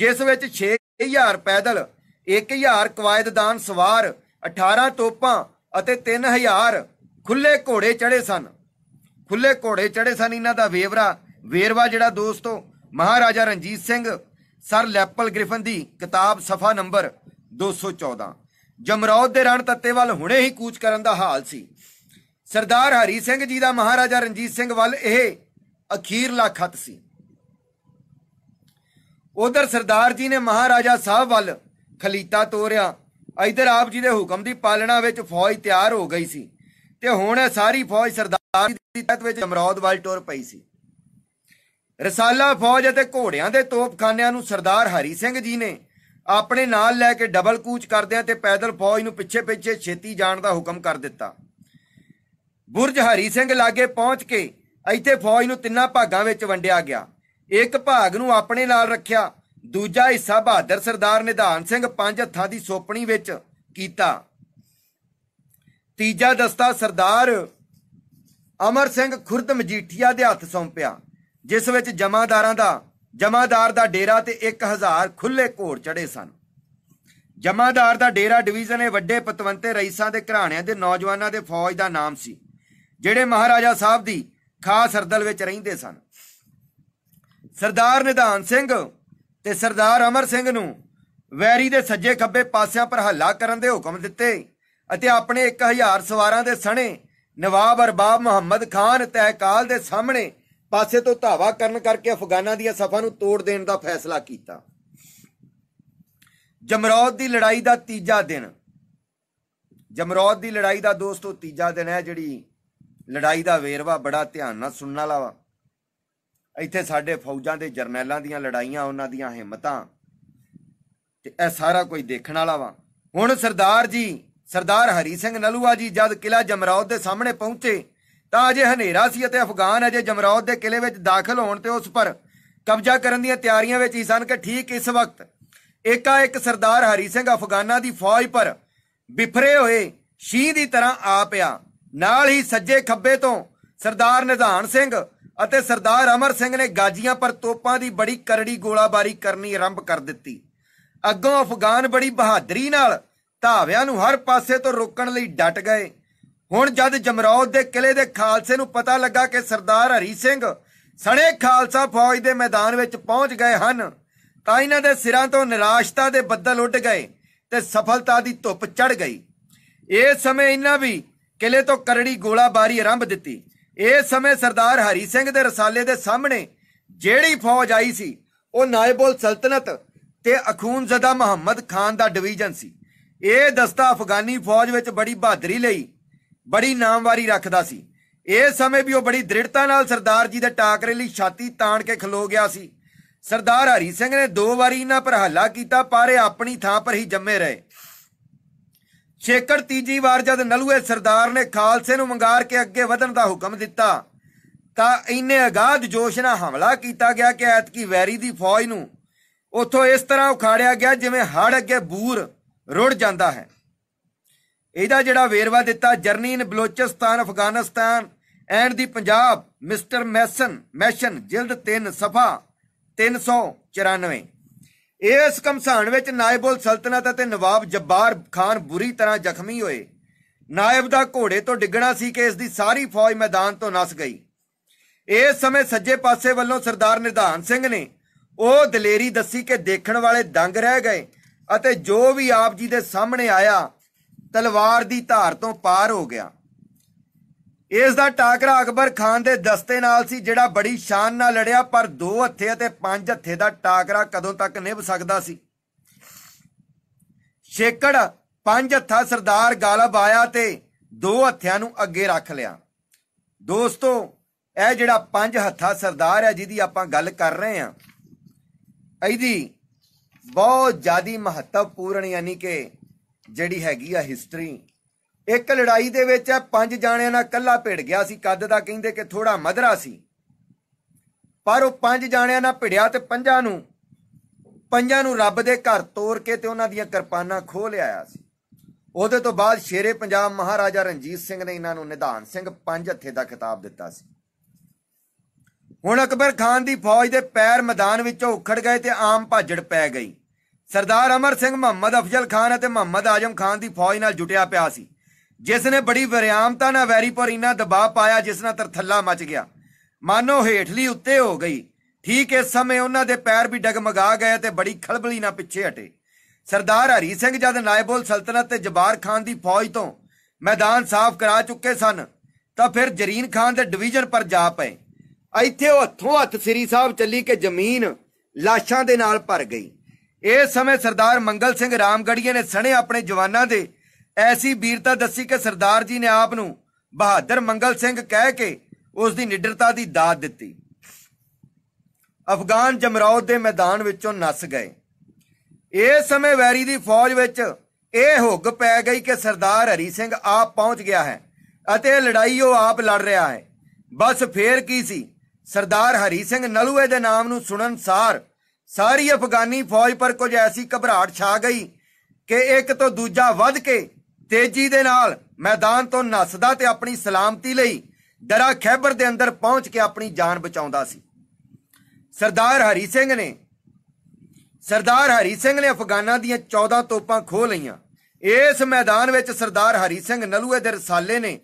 ਜਿਸ ਵਿੱਚ 6000 ਪੈਦਲ 1000 ਕਵਾਇਦਦਾਨ ਸਵਾਰ 18 ਤੋਪਾਂ ਅਤੇ 3000 ਖੁੱਲੇ ਘੋੜੇ ਚੜੇ ਸਨ ਖੁੱਲੇ ਘੋੜੇ ਚੜੇ ਸਨ ਇਹਨਾਂ ਦਾ ਵੇਵਰਾ ਵੇਰਵਾ ਜਿਹੜਾ ਦੋਸਤੋ Maharaja Ranjit Singh sir Lepel Griffin ਦੀ ਕਿਤਾਬ ਸਫਾ ਨੰਬਰ 214 ਜਮਰੌਦ ਦੇ ਰਣ ਤੱਤੇ ਵੱਲ ਹੁਣੇ ਹੀ ਕੂਚ ਕਰਨ ਦਾ ਹਾਲ ਸੀ ਸਰਦਾਰ ਹਰੀ ਸਿੰਘ ਜੀ ਦਾ ਮਹਾਰਾਜਾ ਰਣਜੀਤ ਸਿੰਘ ਵੱਲ ਇਹ ਅਖੀਰਲਾ ਖਤ ਸੀ ਉਧਰ ਸਰਦਾਰ ਜੀ ਨੇ ਮਹਾਰਾਜਾ ਸਾਹਿਬ ਵੱਲ ਖਲੀਤਾ ਤੋਰਿਆ ਇਧਰ ਆਪ ਜੀ ਦੇ ਹੁਕਮ ਦੀ ਪਾਲਣਾ ਵਿੱਚ ਫੌਜ ਤਿਆਰ ਹੋ ਗਈ ਸੀ ਤੇ ਹੁਣ ਸਾਰੀ ਫੌਜ ਸਰਦਾਰ ਜੀ ਦੀ ਤਹਿਤ ਵਿੱਚ ਜਮਰੌਦ ਵੱਲ ਟੁਰ ਪਈ ਸੀ ਰਸਾਲਾ ਫੌਜ ਅਤੇ ਘੋੜਿਆਂ ਦੇ ਤੋਪਖਾਨਿਆਂ ਨੂੰ ਸਰਦਾਰ ਹਰੀ ਸਿੰਘ ਜੀ ਨੇ ਆਪਣੇ ਨਾਲ ਲੈ ਕੇ ਡਬਲ ਕੂਚ ਕਰਦਿਆਂ ਤੇ ਪੈਦਲ ਫੌਜ ਨੂੰ ਪਿੱਛੇ-ਪਿੱਛੇ ਛੇਤੀ ਜਾਣ ਦਾ ਹੁਕਮ ਕਰ ਦਿੱਤਾ ਬੁਰਜ ਹਰੀ ਸਿੰਘ ਲਾਗੇ ਪਹੁੰਚ ਕੇ ਇੱਥੇ ਫੌਜ ਨੂੰ ਤਿੰਨਾਂ ਭਾਗਾਂ ਵਿੱਚ ਵੰਡਿਆ ਗਿਆ ਇੱਕ ਭਾਗ ਨੂੰ ਆਪਣੇ ਨਾਲ ਰੱਖਿਆ ਦੂਜਾ ਹਿੱਸਾ ਬਹਾਦਰ ਸਰਦਾਰ ਨਿਧਾਨ ਸਿੰਘ ਪੰਜ ਹੱਥਾਂ ਦੀ ਸੋਪਣੀ ਵਿੱਚ ਕੀਤਾ ਤੀਜਾ ਦਸਤਾ ਸਰਦਾਰ ਅਮਰ ਸਿੰਘ ਖੁਰਦ ਮਜੀਠੀਆ ਦੇ ਹੱਥ ਸੌਂਪਿਆ ਜਿਸ ਵਿੱਚ ਜਮਾਦਾਰਾਂ ਦਾ ਜਮਾਦਾਰ ਦਾ ਡੇਰਾ ਤੇ 1000 ਖੁੱਲੇ ਘੋੜ ਚੜੇ ਸਨ ਜਮਾਦਾਰ ਦਾ ਡੇਰਾ ਡਿਵੀਜ਼ਨ ਇਹ ਵੱਡੇ ਪਤਵੰਤੇ ਰਈਸਾਂ ਦੇ ਘਰਾਣਿਆਂ ਦੇ ਨੌਜਵਾਨਾਂ ਦੇ ਫੌਜ ਦਾ ਨਾਮ ਸੀ ਜਿਹੜੇ ਮਹਾਰਾਜਾ ਸਾਹਿਬ ਦੀ ਖਾਸ ਹਰਦਲ ਵਿੱਚ ਰਹਿੰਦੇ ਸਨ ਸਰਦਾਰ ਨਿਧਾਨ ਸਿੰਘ ਤੇ ਸਰਦਾਰ ਅਮਰ ਸਿੰਘ ਨੂੰ ਵੈਰੀ ਦੇ ਸੱਜੇ ਖੱਬੇ ਪਾਸਿਆਂ ਪਰ ਹੱਲਾ ਕਰਨ ਦੇ ਹੁਕਮ ਦਿੱਤੇ ਅਤੇ ਆਪਣੇ 1000 ਸਵਾਰਾਂ ਦੇ ਸਣੇ ਨਵਾਬ ਅਰਬਾਬ ਮੁਹੰਮਦ ਖਾਨ ਤਹਿਕਾਲ ਦੇ ਸਾਹਮਣੇ ਪਾਸੇ ਤੋਂ ਧਾਵਾ ਕਰਨ ਕਰਕੇ ਅਫਗਾਨਾਂ ਦੀਆਂ ਸਫਾਂ ਨੂੰ ਤੋੜ ਦੇਣ ਦਾ ਫੈਸਲਾ ਕੀਤਾ ਜਮਰੌਦ ਦੀ ਲੜਾਈ ਦਾ ਤੀਜਾ ਦਿਨ ਜਮਰੌਦ ਦੀ ਲੜਾਈ ਦਾ ਦੋਸਤੋ ਤੀਜਾ ਦਿਨ ਹੈ ਜਿਹੜੀ ਲੜਾਈ ਦਾ ਵੇਰਵਾ ਬੜਾ ਧਿਆਨ ਨਾਲ ਸੁਣਨ ਵਾਲਾ ਵਾ ਇੱਥੇ ਸਾਡੇ ਫੌਜਾਂ ਦੇ ਜਰਨੈਲਾਂ ਦੀਆਂ ਲੜਾਈਆਂ ਉਹਨਾਂ ਦੀਆਂ ਹਿੰਮਤਾਂ ਤੇ ਇਹ ਸਾਰਾ ਕੁਝ ਦੇਖਣ ਵਾਲਾ ਵਾ ਹੁਣ ਸਰਦਾਰ ਜੀ ਸਰਦਾਰ ਹਰੀ ਸਿੰਘ ਨਲੂਆ ਜੀ ਜਦ ਕਿਲਾ ਜਮਰੌਦ ਦੇ ਸਾਹਮਣੇ ਪਹੁੰਚੇ ਤਾਂ ਅਜੇ ਹਨੇਰਾ ਸੀ ਅਤੇ ਅਫਗਾਨ ਅਜੇ ਜਮਰੌਦ ਦੇ ਕਿਲੇ ਵਿੱਚ ਦਾਖਲ ਹੋਣ ਤੇ ਉਸ ਪਰ ਕਬਜ਼ਾ ਕਰਨ ਦੀਆਂ ਤਿਆਰੀਆਂ ਵਿੱਚ ਹੀ ਸਨ ਕਿ ਠੀਕ ਇਸ ਵਕਤ ਏਕਾ ਇੱਕ ਸਰਦਾਰ ਹਰੀ ਸਿੰਘ ਅਫਗਾਨਾ ਦੀ ਫੌਜ ਪਰ ਬਿਫਰੇ ਹੋਏ ਸ਼ੀਹ ਦੀ ਤਰ੍ਹਾਂ ਆ ਪਿਆ ਨਾਲ ਹੀ ਸੱਜੇ ਖੱਬੇ ਤੋਂ ਸਰਦਾਰ ਨਿਧਾਨ ਸਿੰਘ ਅਤੇ ਸਰਦਾਰ ਅਮਰ ਸਿੰਘ ਨੇ ਗਾਜੀਆਂ ਪਰ ਤੋਪਾਂ ਦੀ ਬੜੀ ਕਰੜੀ ਗੋਲਾਬਾਰੀ ਕਰਨੀ ਆਰੰਭ ਕਰ ਦਿੱਤੀ ਅੱਗੋਂ ਅਫਗਾਨ ਬੜੀ ਬਹਾਦਰੀ ਨਾਲ ਧਾਵਿਆਂ ਨੂੰ ਹਰ ਪਾਸੇ ਤੋਂ ਰੋਕਣ ਲਈ ਡਟ ਗਏ ਹੁਣ ਜਦ ਜਮਰੌਦ ਦੇ ਕਿਲੇ ਦੇ ਖਾਲਸੇ ਨੂੰ ਪਤਾ ਲੱਗਾ ਕਿ ਸਰਦਾਰ ਹਰੀ ਸਿੰਘ ਸਣੇ ਖਾਲਸਾ ਫੌਜ ਦੇ ਮੈਦਾਨ ਵਿੱਚ ਪਹੁੰਚ ਗਏ ਹਨ ਤਾਂ ਇਹਨਾਂ ਦੇ ਸਿਰਾਂ ਤੋਂ ਨਿਰਾਸ਼ਤਾ ਦੇ ਬੱਦਲ ਉੱਡ ਗਏ ਤੇ ਸਫਲਤਾ ਦੀ ਧੁੱਪ ਚੜ ਗਈ ਇਸ ਸਮੇਂ ਇਹਨਾਂ ਵੀ ਕਿਲੇ ਤੋਂ ਕਰੜੀ ਗੋਲਾਬਾਰੀ ਆਰੰਭ ਦਿੱਤੀ ਇਸ ਸਮੇਂ ਸਰਦਾਰ ਹਰੀ ਸਿੰਘ ਦੇ ਰਸਾਲੇ ਦੇ ਸਾਹਮਣੇ ਜਿਹੜੀ ਫੌਜ ਆਈ ਸੀ ਉਹ ਨਾਇਬੁਲ ਸਲਤਨਤ ਤੇ ਅਖੂਨਜ਼ਦਾ ਮੁਹੰਮਦ ਖਾਨ ਦਾ ਡਿਵੀਜ਼ਨ ਸੀ ਇਹ ਦਸਤਾ ਅਫਗਾਨੀ ਫੌਜ ਵਿੱਚ ਬੜੀ ਬਹਾਦਰੀ ਲਈ ਬੜੀ ਨਾਮਵਾਰੀ ਰੱਖਦਾ ਸੀ ਇਸ ਸਮੇਂ ਵੀ ਉਹ ਬੜੀ ਦ੍ਰਿੜਤਾ ਨਾਲ ਸਰਦਾਰ ਜੀ ਦੇ ਟਾਕਰੇ ਲਈ ਛਾਤੀ ਤਾਣ ਕੇ ਖਲੋ ਗਿਆ ਸੀ ਸਰਦਾਰ ਹਰੀ ਸਿੰਘ ਨੇ ਦੋ ਵਾਰੀ ਇਹਨਾਂ ਪਰ ਹੱਲਾ ਕੀਤਾ ਪਰ ਇਹ ਆਪਣੀ ਥਾਂ ਪਰ ਹੀ ਜੰਮੇ ਰਹੇ ਛੇਕੜ ਤੀਜੀ ਵਾਰ ਜਦ ਨਲੂਏ ਸਰਦਾਰ ਨੇ ਖਾਲਸੇ ਨੂੰ ਮੰਗਾਰ ਕੇ ਅੱਗੇ ਵਧਣ ਦਾ ਹੁਕਮ ਦਿੱਤਾ ਤਾਂ ਇੰਨੇ ਅਗਾਧ ਜੋਸ਼ ਨਾਲ ਹਮਲਾ ਕੀਤਾ ਗਿਆ ਕਿ ਐਤਕੀ ਵੈਰੀ ਦੀ ਫੌਜ ਨੂੰ ਉਥੋਂ ਇਸ ਤਰ੍ਹਾਂ ਉਖਾੜਿਆ ਗਿਆ ਜਿਵੇਂ ਹੜ ਅੱਗੇ ਬੂਰ ਰੁੜ ਜਾਂਦਾ ਹੈ ਇਹਦਾ ਜਿਹੜਾ ਵੇਰਵਾ ਦਿੱਤਾ journeys in Balochistan Afghanistan and the Punjab mister Masson Masson ਜਿਲਦ 3 ਸਫਾ 394 ਇਸ ਕਮਸਾਨ ਵਿੱਚ ਨਾਇਬੁਲ ਸਲਤਨਤ ਅਤੇ ਨਵਾਬ ਜੱਬਾਰ ਖਾਨ ਬੁਰੀ ਤਰ੍ਹਾਂ ਜ਼ਖਮੀ ਹੋਏ ਨਾਇਬ ਦਾ ਘੋੜੇ ਤੋਂ ਡਿੱਗਣਾ ਸੀ ਕਿ ਇਸ ਦੀ ਸਾਰੀ ਫੌਜ ਮੈਦਾਨ ਤੋਂ ਨਸ ਗਈ ਇਸ ਸਮੇਂ ਸੱਜੇ ਪਾਸੇ ਵੱਲੋਂ ਸਰਦਾਰ ਨਿਧਾਨ ਸਿੰਘ ਨੇ ਉਹ ਦਲੇਰੀ ਦੱਸੀ ਕਿ ਦੇਖਣ ਵਾਲੇ ਦੰਗ ਰਹਿ ਗਏ ਅਤੇ ਜੋ ਵੀ ਆਪ ਜੀ ਦੇ ਸਾਹਮਣੇ ਆਇਆ ਤਲਵਾਰ ਦੀ ਧਾਰ ਤੋਂ ਪਾਰ ਹੋ ਗਿਆ ਇਸ ਦਾ ਟਾਕਰਾ ਅਕਬਰ ਖਾਨ ਦੇ ਦਸਤੇ ਨਾਲ ਸੀ ਜਿਹੜਾ ਬੜੀ ਸ਼ਾਨ ਨਾਲ ਲੜਿਆ ਪਰ ਦੋ ਹੱਥੇ ਅਤੇ ਪੰਜ ਹੱਥੇ ਦਾ ਟਾਕਰਾ ਕਦੋਂ ਤੱਕ ਨਿਭ ਸਕਦਾ ਸੀ ਛੇਕੜ ਪੰਜ ਹੱਥਾ ਸਰਦਾਰ ਗਾਲਬ ਆਇਆ ਤੇ ਦੋ ਹੱਥਿਆਂ ਨੂੰ ਅੱਗੇ ਰੱਖ ਲਿਆ ਦੋਸਤੋ ਇਹ ਜਿਹੜਾ ਪੰਜ ਹੱਥਾ ਸਰਦਾਰ ਹੈ ਜਿਹਦੀ ਆਪਾਂ ਗੱਲ ਕਰ ਰਹੇ ਹਾਂ ਇਹਦੀ ਬਹੁਤ ਜ਼ਿਆਦੀ ਮਹੱਤਵਪੂਰਨ ਯਾਨੀ ਕਿ ਜਿਹੜੀ ਹੈਗੀ ਆ ਹਿਸਟਰੀ ਇੱਕ ਲੜਾਈ ਦੇ ਵਿੱਚ ਪੰਜ ਜਾਣਿਆਂ ਨਾਲ ਕੱਲਾ ਭਿੜ ਗਿਆ ਸੀ ਕੱਦ ਦਾ ਕਹਿੰਦੇ ਕਿ ਥੋੜਾ ਮਧਰਾ ਸੀ ਪਰ ਉਹ ਪੰਜ ਜਾਣਿਆਂ ਨਾਲ ਭਿੜਿਆ ਤੇ ਪੰਜਾਂ ਨੂੰ ਪੰਜਾਂ ਨੂੰ ਰੱਬ ਦੇ ਘਰ ਤੋੜ ਕੇ ਤੇ ਉਹਨਾਂ ਦੀਆਂ ਕਿਰਪਾਨਾਂ ਖੋਹ ਲਿਆਇਆ ਸੀ ਉਹਦੇ ਤੋਂ ਬਾਅਦ ਸ਼ੇਰੇ ਪੰਜਾਬ ਮਹਾਰਾਜਾ ਰਣਜੀਤ ਸਿੰਘ ਨੇ ਇਹਨਾਂ ਨੂੰ ਨਿਧਾਨ ਸਿੰਘ ਪੰਜ ਹੱਥੇ ਦਾ ਖਿਤਾਬ ਦਿੱਤਾ ਸੀ ਹੁਣ ਅਕਬਰ ਖਾਨ ਦੀ ਫੌਜ ਦੇ ਪੈਰ ਮੈਦਾਨ ਵਿੱਚੋਂ ਉਖੜ ਗਏ ਤੇ ਆਮ ਭਾਜੜ ਪੈ ਗਈ ਸਰਦਾਰ ਅਮਰ ਸਿੰਘ ਮੁਹੰਮਦ ਅਫਜ਼ਲ ਖਾਨ ਅਤੇ ਮੁਹੰਮਦ ਆਜਮ ਖਾਨ ਦੀ ਫੌਜ ਨਾਲ ਜੁਟਿਆ ਪਿਆ ਸੀ ਜਿਸ ਨੇ ਬੜੀ ਵਿਰਿਆਮਤਾ ਨਾਲ ਵੈਰੀ ਪਰ ਇਨਾ ਦਬਾਅ ਪਾਇਆ ਜਿਸ ਨਾਲ ਤਰਥੱਲਾ ਮਚ ਗਿਆ ਮਾਨੋ ਹੇਠਲੀ ਉੱਤੇ ਹੋ ਗਈ ਠੀਕ ਇਸ ਸਮੇਂ ਉਹਨਾਂ ਦੇ ਪੈਰ ਵੀ ਡਗਮਗਾ ਗਏ ਤੇ ਬੜੀ ਖਲਬਲੀ ਨਾਲ ਪਿੱਛੇ ਹਟੇ ਸਰਦਾਰ ਹਰੀ ਸਿੰਘ ਜਦ ਨਾਇਬੁਲ ਸਲਤਨਤ ਤੇ ਜਬਾਰ ਖਾਨ ਦੀ ਫੌਜ ਤੋਂ ਮੈਦਾਨ ਸਾਫ਼ ਕਰਾ ਚੁੱਕੇ ਸਨ ਤਾਂ ਫਿਰ ਜਰੀਨ ਖਾਨ ਦੇ ਡਿਵੀਜ਼ਨ ਪਰ ਜਾ ਪਏ ਇੱਥੇ ਉਹ ਹੱਥੋਂ ਹੱਥ ਸ੍ਰੀ ਸਾਹਿਬ ਚੱਲੀ ਕੇ ਜ਼ਮੀਨ ਲਾਸ਼ਾਂ ਦੇ ਨਾਲ ਭਰ ਗਈ ਇਸ ਸਮੇਂ ਸਰਦਾਰ ਮੰਗਲ ਸਿੰਘ ਰਾਮਗੜੀਏ ਨੇ ਸਣੇ ਆਪਣੇ ਜਵਾਨਾਂ ਦੇ ਐਸੀ ਵੀਰਤਾ ਦੱਸੀ ਕਿ ਸਰਦਾਰ ਜੀ ਨੇ ਆਪ ਨੂੰ ਬਹਾਦਰ ਮੰਗਲ ਸਿੰਘ ਕਹਿ ਕੇ ਉਸ ਦੀ ਨਿਡਰਤਾ ਦੀ ਦਾਤ ਦਿੱਤੀ ਅਫਗਾਨ ਜਮਰਾਉਦ ਦੇ ਮੈਦਾਨ ਵਿੱਚੋਂ ਨੱਸ ਗਏ ਇਸ ਸਮੇਂ ਵੈਰੀ ਦੀ ਫੌਜ ਵਿੱਚ ਇਹ ਹੁੱਗ ਪੈ ਗਈ ਕਿ ਸਰਦਾਰ ਹਰੀ ਸਿੰਘ ਆਪ ਪਹੁੰਚ ਗਿਆ ਹੈ ਅਤੇ ਲੜਾਈ ਉਹ ਆਪ ਲੜ ਰਿਹਾ ਹੈ ਬਸ ਫੇਰ ਕੀ ਸੀ ਸਰਦਾਰ ਹਰੀ ਸਿੰਘ ਨਲੂਏ ਦੇ ਨਾਮ ਨੂੰ ਸੁਣਨ ਸਾਰ ਸਾਰੀ ਅਫਗਾਨੀ ਫੌਜ ਪਰ ਕੁਝ ਐਸੀ ਘਬਰਾਹਟ ਛਾ ਗਈ ਕਿ ਇੱਕ ਤੋਂ ਦੂਜਾ ਵੱਧ ਕੇ ਤੇਜ਼ੀ ਦੇ ਨਾਲ ਮੈਦਾਨ ਤੋਂ ਨੱਸਦਾ ਤੇ ਆਪਣੀ ਸਲਾਮਤੀ ਲਈ ਦਰਾ ਖੈਬਰ ਦੇ ਅੰਦਰ ਪਹੁੰਚ ਕੇ ਆਪਣੀ ਜਾਨ ਬਚਾਉਂਦਾ ਸੀ ਸਰਦਾਰ ਹਰੀ ਸਿੰਘ ਨੇ ਸਰਦਾਰ ਹਰੀ ਸਿੰਘ ਨੇ ਅਫਗਾਨਾਂ ਦੀਆਂ 14 ਤੋਪਾਂ ਖੋਹ ਲਈਆਂ ਇਸ ਮੈਦਾਨ ਵਿੱਚ ਸਰਦਾਰ ਹਰੀ ਸਿੰਘ ਨਲੂਏ ਦੇ ਰਸਾਲੇ ਨੇ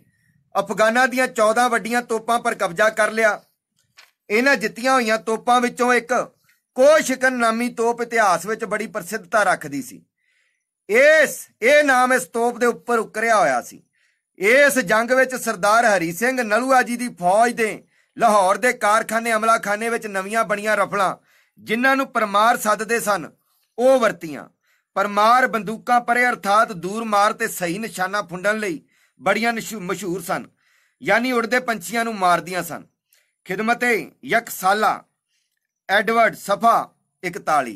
ਅਫਗਾਨਾਂ ਦੀਆਂ 14 ਵੱਡੀਆਂ ਤੋਪਾਂ ਪਰ ਕਬਜ਼ਾ ਕਰ ਲਿਆ ਇਹਨਾਂ ਜਿੱਤੀਆਂ ਹੋਈਆਂ ਤੋਪਾਂ ਵਿੱਚੋਂ ਇੱਕ ਕੋਸ਼ਿਕਨ ਨਾਮੀ ਤੋਪ ਇਤਿਹਾਸ ਵਿੱਚ ਬੜੀ ਪ੍ਰਸਿੱਧਤਾ ਰੱਖਦੀ ਸੀ ਇਸ ਇਹ ਨਾਮ ਇਸ ਤੋਪ ਦੇ ਉੱਪਰ ਉਕਰਿਆ ਹੋਇਆ ਸੀ ਇਸ ਜੰਗ ਵਿੱਚ ਸਰਦਾਰ ਹਰੀ ਸਿੰਘ ਨਲੂਆ ਜੀ ਦੀ ਫੌਜ ਦੇ ਲਾਹੌਰ ਦੇ ਕਾਰਖਾਨੇ ਅਮਲਾਖਾਨੇ ਵਿੱਚ ਨਵੀਆਂ ਬਣੀਆਂ ਰਫਲਾਂ ਜਿਨ੍ਹਾਂ ਨੂੰ ਪਰਮਾਰ ਸੱਦਦੇ ਸਨ ਉਹ ਵਰਤੀਆਂ ਪਰਮਾਰ ਬੰਦੂਕਾਂ ਪਰੇ ਅਰਥਾਤ ਦੂਰ ਮਾਰ ਤੇ ਸਹੀ ਨਿਸ਼ਾਨਾ ਫੁੰਡਣ ਲਈ ਬੜੀਆਂ ਮਸ਼ਹੂਰ ਸਨ ਯਾਨੀ ਉੜਦੇ ਪੰਛੀਆਂ ਨੂੰ ਮਾਰਦੀਆਂ ਸਨ ਖਿਦਮਤੇ ਸਾਲਾ ਐਡਵਰਡ ਸਫਾ 41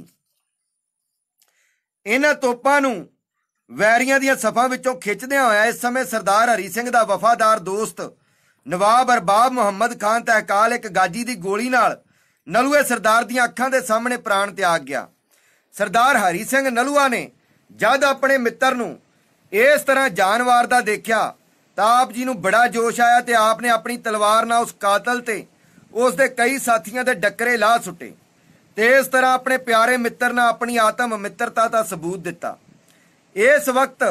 ਇਹਨਾਂ ਤੋਪਾਂ ਨੂੰ ਵੈਰੀਆਂ ਦੀਆਂ ਸਫਾਂ ਵਿੱਚੋਂ ਖਿੱਚਦਿਆਂ ਹੋਇਆ ਇਸ ਸਮੇਂ ਸਰਦਾਰ ਹਰੀ ਸਿੰਘ ਦਾ ਵਫਾਦਾਰ ਦੋਸਤ ਨਵਾਬ ਅਰਬਾਬ ਮੁਹੰਮਦ ਖਾਨ ਤਹਿਕਾਲ ਇੱਕ ਗਾਜੀ ਦੀ ਗੋਲੀ ਨਾਲ ਨਲੂਏ ਸਰਦਾਰ ਦੀਆਂ ਅੱਖਾਂ ਦੇ ਸਾਹਮਣੇ ਪ੍ਰਾਣ ਤਿਆਗ ਗਿਆ ਸਰਦਾਰ ਹਰੀ ਸਿੰਘ ਨਲੂਆ ਨੇ ਜਦ ਆਪਣੇ ਮਿੱਤਰ ਨੂੰ ਇਸ ਤਰ੍ਹਾਂ ਜਾਨਵਾਰ ਦਾ ਦੇਖਿਆ ਤਾਂ ਆਪ ਜੀ ਨੂੰ ਬੜਾ ਜੋਸ਼ ਆਇਆ ਤੇ ਆਪ ਨੇ ਆਪਣੀ ਤਲਵਾਰ ਨਾਲ ਉਸ ਕਾਤਲ ਤੇ ਉਸ ਦੇ ਕਈ ਸਾਥੀਆਂ ਦੇ ਡੱਕਰੇ ਲਾ ਸੁੱਟੇ ਤੇ ਇਸ ਤਰ੍ਹਾਂ ਆਪਣੇ ਪਿਆਰੇ ਮਿੱਤਰ ਨਾਲ ਆਪਣੀ ਆਤਮ ਮਿੱਤਰਤਾ ਦਾ ਸਬੂਤ ਦਿੱਤਾ ਇਸ ਵਕਤ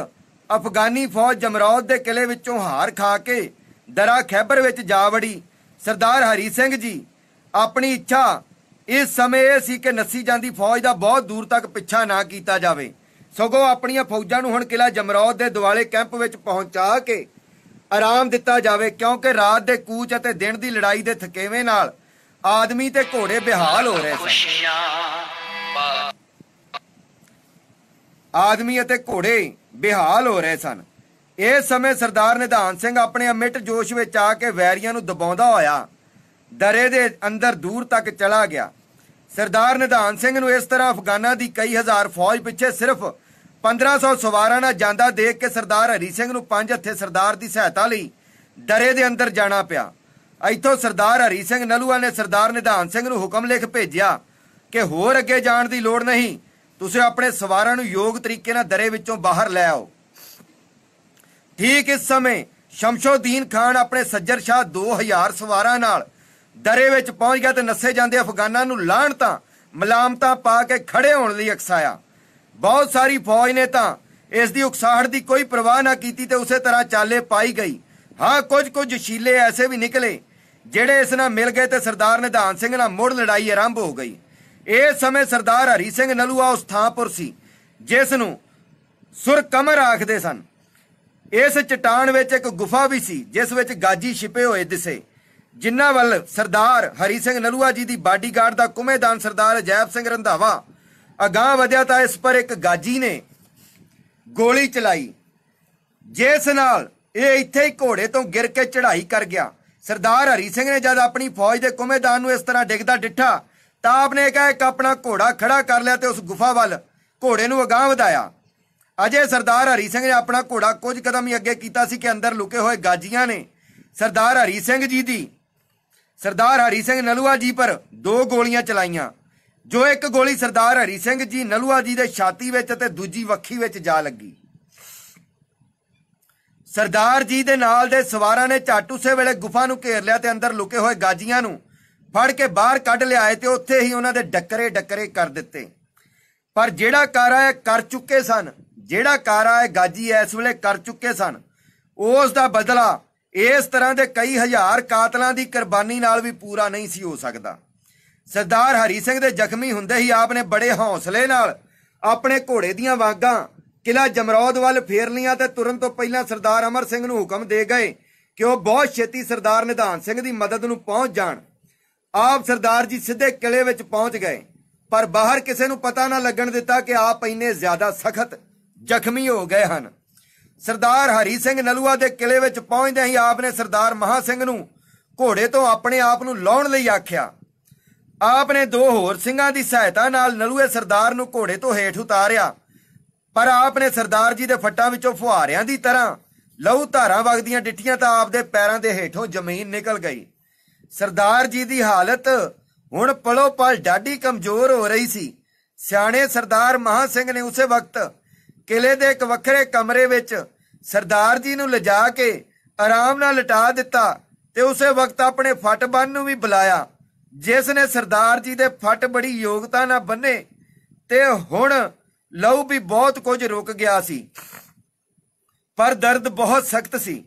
ਅਫਗਾਨੀ ਫੌਜ ਜਮਰੌਦ ਦੇ ਕਿਲੇ ਵਿੱਚੋਂ ਹਾਰ ਖਾ ਕੇ ਦਰਾ ਖੈਬਰ ਵਿੱਚ ਜਾ ਵੜੀ ਸਰਦਾਰ ਹਰੀ ਸਿੰਘ ਜੀ ਆਪਣੀ ਇੱਛਾ ਇਸ ਸਮੇਂ ਇਹ ਸੀ ਕਿ ਨੱਸੀ ਜਾਂਦੀ ਫੌਜ ਦਾ ਬਹੁਤ ਦੂਰ ਤੱਕ ਪਿੱਛਾ ਨਾ ਕੀਤਾ ਜਾਵੇ ਸਗੋਂ ਆਪਣੀਆਂ ਫੌਜਾਂ ਨੂੰ ਹੁਣ ਕਿਲਾ ਜਮਰੌਦ ਦੇ ਦਿਵਾਲੇ ਕੈਂਪ ਵਿੱਚ ਪਹੁੰਚਾ ਕੇ ਆਰਾਮ ਦਿੱਤਾ ਜਾਵੇ ਕਿਉਂਕਿ ਰਾਤ ਦੇ ਕੂਚ ਅਤੇ ਦਿਨ ਦੀ ਲੜਾਈ ਦੇ ਥਕੇਵੇਂ ਨਾਲ ਆਦਮੀ ਤੇ ਘੋੜੇ ਬਿਹਾਲ ਹੋ ਰਹੇ ਸਨ ਆਦਮੀ ਅਤੇ ਘੋੜੇ ਬਿਹਾਲ ਹੋ ਰਹੇ ਸਨ ਇਸ ਸਮੇਂ ਸਰਦਾਰ ਨਿਧਾਨ ਸਿੰਘ ਆਪਣੇ ਅਮਿਟ ਜੋਸ਼ ਵਿੱਚ ਆ ਕੇ ਵੈਰੀਆਂ ਨੂੰ ਦਬਾਉਂਦਾ ਹੋਇਆ ਦਰੇ ਦੇ ਅੰਦਰ ਦੂਰ ਤੱਕ ਚਲਾ ਗਿਆ ਸਰਦਾਰ ਨਿਧਾਨ ਸਿੰਘ ਨੂੰ ਇਸ ਤਰ੍ਹਾਂ ਅਫਗਾਨਾਂ ਦੀ ਕਈ ਹਜ਼ਾਰ ਫੌਜ ਪਿੱਛੇ ਸਿਰਫ 1500 ਸਵਾਰਾਂ ਨਾਲ ਜਾਂਦਾ ਦੇਖ ਕੇ ਸਰਦਾਰ ਹਰੀ ਸਿੰਘ ਨੂੰ ਪੰਜ ਹੱਥੇ ਸਰਦਾਰ ਦੀ ਸਹਾਇਤਾ ਲਈ ਦਰੇ ਦੇ ਅੰਦਰ ਜਾਣਾ ਪਿਆ ਇੱਥੋਂ ਸਰਦਾਰ ਹਰੀ ਸਿੰਘ ਨਲੂਆ ਨੇ ਸਰਦਾਰ ਨਿਧਾਨ ਸਿੰਘ ਨੂੰ ਹੁਕਮ ਲਿਖ ਭੇਜਿਆ ਕਿ ਹੋਰ ਅੱਗੇ ਜਾਣ ਦੀ ਲੋੜ ਨਹੀਂ ਤੁਸੀਂ ਆਪਣੇ ਸਵਾਰਾਂ ਨੂੰ ਯੋਗ ਤਰੀਕੇ ਨਾਲ ਦਰੇ ਵਿੱਚੋਂ ਬਾਹਰ ਲੈ ਆਓ ਠੀਕ ਇਸ ਸਮੇਂ ਸ਼ਮਸ਼ੋਦੀਨ ਖਾਨ ਆਪਣੇ ਸੱਜਰ ਸ਼ਾਹ 2000 ਸਵਾਰਾਂ ਨਾਲ ਦਰੇ ਵਿੱਚ ਪਹੁੰਚ ਗਿਆ ਤੇ ਨੱਸੇ ਜਾਂਦੇ ਅਫਗਾਨਾਂ ਨੂੰ ਲਾਹਣ ਤਾਂ ਮਲਾਮਤਾ ਪਾ ਕੇ ਖੜੇ ਹੋਣ ਲਈ ਅਕਸਾਇਆ ਬਹੁਤ ਸਾਰੀ ਫੌਜ ਨੇ ਤਾਂ ਇਸ ਦੀ ਉਕਸਾਹਟ ਦੀ ਕੋਈ ਪਰਵਾਹ ਨਾ ਕੀਤੀ ਤੇ ਉਸੇ ਤਰ੍ਹਾਂ ਚਾਲੇ ਪਾਈ ਗਈ ਹਾਂ ਕੁਝ ਕੁਝ ਸ਼ੀਲੇ ਐਸੇ ਵੀ ਨਿਕਲੇ ਜਿਹੜੇ ਇਸ ਨਾਲ ਮਿਲ ਗਏ ਤੇ ਸਰਦਾਰ ਨਿਧਾਨ ਸਿੰਘ ਨਾਲ ਮੁੜ ਲੜਾਈ ਆਰੰਭ ਹੋ ਗਈ ਇਸ ਸਮੇਂ ਸਰਦਾਰ ਹਰੀ ਸਿੰਘ ਨਲੂਆ ਉਸ ਥਾਂਪੁਰ ਸੀ ਜਿਸ ਨੂੰ ਸੁਰ ਕਮਰ ਆਖਦੇ ਸਨ ਇਸ ਚਟਾਨ ਵਿੱਚ ਇੱਕ ਗੁਫਾ ਵੀ ਸੀ ਜਿਸ ਵਿੱਚ ਗਾਜੀ ਛਿਪੇ ਹੋਏ ਦਿਸੇ ਜਿਨ੍ਹਾਂ ਵੱਲ ਸਰਦਾਰ ਹਰੀ ਸਿੰਘ ਨਲੂਆ ਜੀ ਦੀ ਬਾਡੀਗਾਰਡ ਦਾ ਕੁਮੇਦਾਨ ਸਰਦਾਰ ਅਜੈਬ ਸਿੰਘ ਰੰਧਾਵਾ ਅਗਾਹ ਵਧਿਆ ਤਾਂ ਇਸ ਪਰ ਇੱਕ ਗਾਜੀ ਨੇ ਗੋਲੀ ਚਲਾਈ ਜਿਸ ਨਾਲ ਇਹ ਇੱਥੇ ਹੀ ਘੋੜੇ ਤੋਂ ਗਿਰ ਕੇ ਚੜ੍ਹਾਈ ਕਰ ਗਿਆ ਸਰਦਾਰ ਹਰੀ ਸਿੰਘ ਨੇ ਜਦ ਆਪਣੀ ਫੌਜ ਦੇ ਕੁਮੇਦਾਨ ਨੂੰ ਇਸ ਤਰ੍ਹਾਂ ਡਿੱਗਦਾ ਡਿੱਠਾ ਤਾਂ ਆਪਨੇ ਕਿਹਾ ਇੱਕ ਆਪਣਾ ਘੋੜਾ ਖੜਾ ਕਰ ਲਿਆ ਤੇ ਉਸ ਗੁਫਾ ਵੱਲ ਘੋੜੇ ਨੂੰ ਅਗਾਹ ਵਧਾਇਆ ਅਜੇ ਸਰਦਾਰ ਹਰੀ ਸਿੰਘ ਨੇ ਆਪਣਾ ਘੋੜਾ ਕੁਝ ਕਦਮ ਹੀ ਅੱਗੇ ਕੀਤਾ ਸੀ ਕਿ ਅੰਦਰ ਲੁਕੇ ਹੋਏ ਗਾਜੀਆਂ ਨੇ ਸਰਦਾਰ ਹਰੀ ਸਿੰਘ ਜੀ ਦੀ ਸਰਦਾਰ ਹਰੀ ਸਿੰਘ ਨਲੂਆ ਜੀ ਪਰ ਦੋ ਗੋਲੀਆਂ ਚਲਾਈਆਂ ਜੋ ਇੱਕ ਗੋਲੀ ਸਰਦਾਰ ਹਰੀ ਸਿੰਘ ਜੀ ਨਲੂਆ ਜੀ ਦੇ ਛਾਤੀ ਵਿੱਚ ਤੇ ਦੂਜੀ ਵੱਖੀ ਵਿੱਚ ਜਾ ਲੱਗੀ ਸਰਦਾਰ ਜੀ ਦੇ ਨਾਲ ਦੇ ਸਵਾਰਾਂ ਨੇ ਝਾਟੂਸੇ ਉਸੇ ਵੇਲੇ ਗੁਫਾ ਨੂੰ ਘੇਰ ਲਿਆ ਤੇ ਅੰਦਰ ਲੁਕੇ ਹੋਏ ਗਾਜੀਆਂ ਨੂੰ ਫੜ ਕੇ ਬਾਹਰ ਕੱਢ ਲਿਆਏ ਤੇ ਉੱਥੇ ਹੀ ਉਹਨਾਂ ਦੇ ਡੱਕਰੇ ਡੱਕਰੇ ਕਰ ਦਿੱਤੇ ਪਰ ਜਿਹੜਾ ਕਾਰਾ ਹੈ ਕਰ ਚੁੱਕੇ ਸਨ ਜਿਹੜਾ ਕਾਰਾ ਹੈ ਗਾਜੀ ਇਸ ਵੇਲੇ ਕਰ ਚੁੱਕੇ ਸਨ ਉਸ ਦਾ ਬਦਲਾ ਇਸ ਤਰ੍ਹਾਂ ਦੇ ਕਈ ਹਜ਼ਾਰ ਕਾਤਲਾਂ ਦੀ ਕੁਰਬਾਨੀ ਨਾਲ ਵੀ ਪੂਰਾ ਨਹੀਂ ਸੀ ਹੋ ਸਕਦਾ ਸਰਦਾਰ ਹਰੀ ਸਿੰਘ ਦੇ ਜ਼ਖਮੀ ਹੁੰਦੇ ਹੀ ਆਪ ਨੇ ਬੜੇ ਹੌਸਲੇ ਨਾਲ ਆਪਣੇ ਘੋੜੇ ਦੀਆਂ ਵਾਗਾਂ ਕਿਲਾ ਜਮਰੌਦ ਵੱਲ ਫੇਰ ਲੀਆਂ ਤੇ ਤੁਰਨ ਤੋਂ ਪਹਿਲਾਂ ਸਰਦਾਰ ਅਮਰ ਸਿੰਘ ਨੂੰ ਹੁਕਮ ਦੇ ਗਏ ਕਿ ਉਹ ਬਹੁਤ ਛੇਤੀ ਸਰਦਾਰ ਨਿਧਾਨ ਸਿੰਘ ਦੀ ਮਦਦ ਨੂੰ ਪਹੁੰਚ ਜਾਣ ਆਪ ਸਰਦਾਰ ਜੀ ਸਿੱਧੇ ਕਿਲੇ ਵਿੱਚ ਪਹੁੰਚ ਗਏ ਪਰ ਬਾਹਰ ਕਿਸੇ ਨੂੰ ਪਤਾ ਨਾ ਲੱਗਣ ਦਿੱਤਾ ਕਿ ਆਪ ਇੰਨੇ ਜ਼ਿਆਦਾ ਸਖਤ ਜ਼ਖਮੀ ਹੋ ਗਏ ਹਨ ਸਰਦਾਰ ਹਰੀ ਸਿੰਘ ਨਲੂਆ ਦੇ ਕਿਲੇ ਵਿੱਚ ਪਹੁੰਚਦੇ ਹੀ ਆਪ ਨੇ ਸਰਦਾਰ ਮਹਾ ਸਿੰਘ ਨੂੰ ਘੋੜੇ ਤੋਂ ਆਪਣੇ ਆਪ ਨੂੰ ਲਾਉਣ ਲਈ ਆਖਿਆ ਆਪ ਨੇ ਦੋ ਹੋਰ ਸਿੰਘਾਂ ਦੀ ਸਹਾਇਤਾ ਨਾਲ ਨਲੂਏ ਸਰਦਾਰ ਨੂੰ ਘੋੜੇ ਤੋਂ ਹੇਠ ਉਤਾਰਿਆ ਪਰ ਆਪ ਨੇ ਸਰਦਾਰ ਜੀ ਦੇ ਫੱਟਾਂ ਵਿੱਚੋਂ ਫੁਹਾਰਿਆਂ ਦੀ ਤਰ੍ਹਾਂ ਲਹੂ ਧਾਰਾਂ ਵਗਦੀਆਂ ਡਿੱਟੀਆਂ ਤਾਂ ਆਪ ਦੇ ਪੈਰਾਂ ਦੇ ਹੇਠੋਂ ਜ਼ਮੀਨ ਨਿਕਲ ਗਈ ਸਰਦਾਰ ਜੀ ਦੀ ਹਾਲਤ ਹੁਣ ਪਲੋ ਪਲ ਡਾਢੀ ਕਮਜ਼ੋਰ ਹੋ ਰਹੀ ਸੀ ਸਿਆਣੇ ਸਰਦਾਰ ਮਹਾ ਸਿੰਘ ਨੇ ਉਸੇ ਵਕਤ ਕਿਲੇ ਦੇ ਇੱਕ ਵੱਖਰੇ ਕਮਰੇ ਵਿੱਚ ਸਰਦਾਰ ਜੀ ਨੂੰ ਲਿਜਾ ਕੇ ਆਰਾਮ ਨਾਲ ਲਟਾ ਦਿੱਤਾ ਤੇ ਉਸੇ ਵਕਤ ਆਪਣੇ ਫੱਟ ਬੰਨ ਨੂੰ ਵੀ ਬੁਲਾਇਆ ਜਿਸ ਨੇ ਸਰਦਾਰ ਜੀ ਦੇ ਫਟ ਬੜੀ ਯੋਗਤਾ ਨਾਲ ਬੰਨੇ ਤੇ ਹੁਣ ਲਹੂ ਵੀ ਬਹੁਤ ਕੁਝ ਰੁਕ ਗਿਆ ਸੀ ਪਰ ਦਰਦ ਬਹੁਤ ਸਖਤ ਸੀ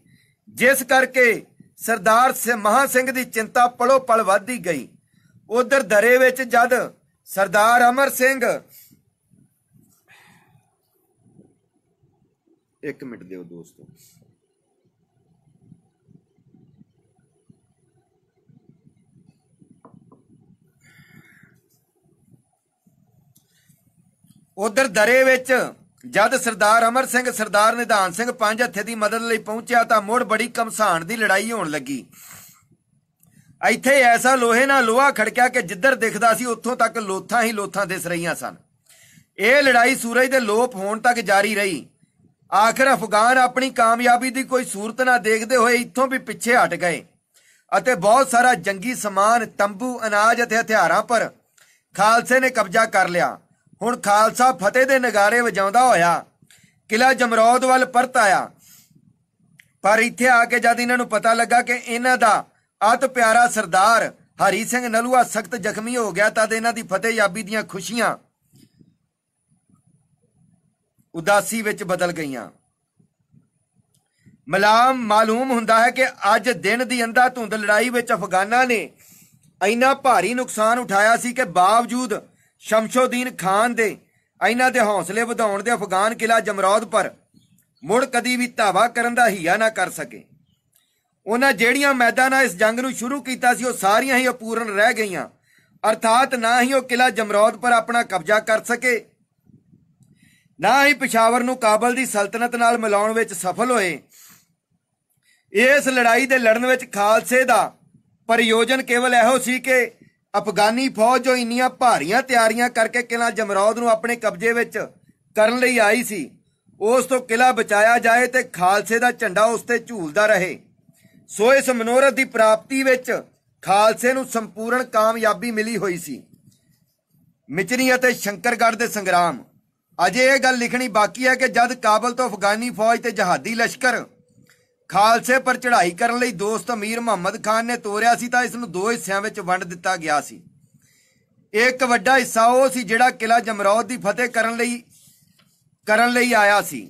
ਜਿਸ ਕਰਕੇ ਸਰਦਾਰ ਮਹਾ ਸਿੰਘ ਦੀ ਚਿੰਤਾ ਪਲੋ ਪਲ ਵਧਦੀ ਗਈ ਉਧਰ ਦਰੇ ਵਿੱਚ ਜਦ ਸਰਦਾਰ ਅਮਰ ਸਿੰਘ ਇੱਕ ਮਿੰਟ ਦਿਓ ਦੋਸਤੋ ਉਧਰ ਦਰੇ ਵਿੱਚ ਜਦ ਸਰਦਾਰ ਅਮਰ ਸਿੰਘ ਸਰਦਾਰ ਨਿਧਾਨ ਸਿੰਘ ਪੰਜ ਹੱਥੇ ਦੀ ਮਦਦ ਲਈ ਪਹੁੰਚਿਆ ਤਾਂ ਮੋੜ ਬੜੀ ਕਮਸਾਨ ਦੀ ਲੜਾਈ ਹੋਣ ਲੱਗੀ ਇੱਥੇ ਐਸਾ ਲੋਹੇ ਨਾਲ ਲੋਹਾ ਖੜਕਿਆ ਕਿ ਜਿੱਧਰ ਦਿਖਦਾ ਸੀ ਉੱਥੋਂ ਤੱਕ ਲੋਥਾਂ ਹੀ ਲੋਥਾਂ ਦਿਸ ਰਹੀਆਂ ਸਨ ਇਹ ਲੜਾਈ ਸੂਰਜ ਦੇ ਲੋਪ ਹੋਣ ਤੱਕ ਜਾਰੀ ਰਹੀ ਆਖਰ ਅਫਗਾਨ ਆਪਣੀ ਕਾਮਯਾਬੀ ਦੀ ਕੋਈ ਸੂਰਤ ਨਾ ਦੇਖਦੇ ਹੋਏ ਇੱਥੋਂ ਵੀ ਪਿੱਛੇ ਹਟ ਗਏ ਅਤੇ ਬਹੁਤ ਸਾਰਾ ਜੰਗੀ ਸਮਾਨ ਤੰਬੂ ਅਨਾਜ ਅਤੇ ਹਥਿਆਰਾਂ ਪਰ ਖਾਲਸੇ ਨੇ ਕਬਜ਼ਾ ਕਰ ਲਿਆ ਹੁਣ ਖਾਲਸਾ ਫਤਿਹ ਦੇ ਨਗਾਰੇ ਵਜਾਉਂਦਾ ਹੋਇਆ ਕਿਲਾ ਜਮਰੌਦ ਵੱਲ ਪਰਤ ਆਇਆ ਪਰ ਇੱਥੇ ਆ ਕੇ ਜਦ ਇਹਨਾਂ ਨੂੰ ਪਤਾ ਲੱਗਾ ਕਿ ਇਹਨਾਂ ਦਾ ਅਤ ਪਿਆਰਾ ਸਰਦਾਰ ਹਰੀ ਸਿੰਘ ਨਲੂਆ ਸਖਤ ਜ਼ਖਮੀ ਹੋ ਗਿਆ ਤਾਂ ਇਹਨਾਂ ਦੀ ਫਤਿਹਯਾਬੀ ਦੀਆਂ ਖੁਸ਼ੀਆਂ ਉਦਾਸੀ ਵਿੱਚ ਬਦਲ ਗਈਆਂ ਮਲਾਮ ਮਾਲੂਮ ਹੁੰਦਾ ਹੈ ਕਿ ਅੱਜ ਦਿਨ ਦੀ ਅੰਧਾ ਧੁੰਦ ਲੜਾਈ ਵਿੱਚ ਅਫਗਾਨਾਂ ਨੇ ਇੰਨਾ ਭਾਰੀ ਨੁਕਸਾਨ ਉਠਾਇਆ ਸੀ ਕਿ ਬਾਵਜੂਦ ਸ਼ਮਸ਼ੋਦੀਨ ਖਾਨ ਦੇ ਇਹਨਾਂ ਦੇ ਹੌਸਲੇ ਵਧਾਉਣ ਦੇ ਅਫਗਾਨ ਕਿਲਾ ਜਮਰੌਦ ਪਰ ਮੁੜ ਕਦੀ ਵੀ ਧਾਵਾ ਕਰਨ ਦਾ ਹਿਆ ਨਾ ਕਰ ਸਕੇ ਉਹਨਾਂ ਜਿਹੜੀਆਂ ਮੈਦਾਨਾਂ ਇਸ ਜੰਗ ਨੂੰ ਸ਼ੁਰੂ ਕੀਤਾ ਸੀ ਉਹ ਸਾਰੀਆਂ ਹੀ ਅਪੂਰਨ ਰਹਿ ਗਈਆਂ ਅਰਥਾਤ ਨਾ ਹੀ ਉਹ ਕਿਲਾ ਜਮਰੌਦ ਪਰ ਆਪਣਾ ਕਬਜ਼ਾ ਕਰ ਸਕੇ ਨਾ ਹੀ ਪਿਸ਼ਾਵਰ ਨੂੰ ਕਾਬਲ ਦੀ ਸਲਤਨਤ ਨਾਲ ਮਿਲਾਉਣ ਵਿੱਚ ਸਫਲ ਹੋਏ ਇਸ ਲੜਾਈ ਦੇ ਲੜਨ ਵਿੱਚ ਖਾਲਸੇ ਦਾ ਪ੍ਰਯੋਜਨ ਕੇਵਲ ਇਹੋ ਸੀ ਕਿ ਅਫਗਾਨੀ ਫੌਜ ਜੋ ਇੰਨੀਆਂ ਭਾਰੀਆਂ ਤਿਆਰੀਆਂ ਕਰਕੇ ਕਿਲਾ ਜਮਰੌਦ ਨੂੰ ਆਪਣੇ ਕਬਜ਼ੇ ਵਿੱਚ ਕਰਨ ਲਈ ਆਈ ਸੀ ਉਸ ਤੋਂ ਕਿਲਾ ਬਚਾਇਆ ਜਾਏ ਤੇ ਖਾਲਸੇ ਦਾ ਝੰਡਾ ਉਸ ਤੇ ਝੂਲਦਾ ਰਹੇ ਸੋ ਇਸ ਮਨੋਰਥ ਦੀ ਪ੍ਰਾਪਤੀ ਵਿੱਚ ਖਾਲਸੇ ਨੂੰ ਸੰਪੂਰਨ ਕਾਮਯਾਬੀ ਮਿਲੀ ਹੋਈ ਸੀ ਮਿਚਨੀ ਅਤੇ ਸ਼ੰਕਰਗੜ੍ਹ ਦੇ ਸੰਗਰਾਮ ਅਜੇ ਇਹ ਗੱਲ ਲਿਖਣੀ ਬਾਕੀ ਹੈ ਕਿ ਜਦ ਕਾਬਲ ਤੋਂ ਅਫਗਾਨੀ ਫੌਜ ਤੇ ਜਹਾਦੀ ਲਸ਼ਕਰ ਖਾਲਸੇ ਪਰ ਚੜ੍ਹਾਈ ਕਰਨ ਲਈ ਦੋਸਤ ਅਮੀਰ ਮੁਹੰਮਦ ਖਾਨ ਨੇ ਤੋਰਿਆ ਸੀ ਤਾਂ ਇਸ ਨੂੰ ਦੋ ਹਿੱਸਿਆਂ ਵਿੱਚ ਵੰਡ ਦਿੱਤਾ ਗਿਆ ਸੀ ਇੱਕ ਵੱਡਾ ਹਿੱਸਾ ਉਹ ਸੀ ਜਿਹੜਾ ਕਿਲਾ ਜਮਰੌਦ ਦੀ ਫਤਿਹ ਕਰਨ ਲਈ ਕਰਨ ਲਈ ਆਇਆ ਸੀ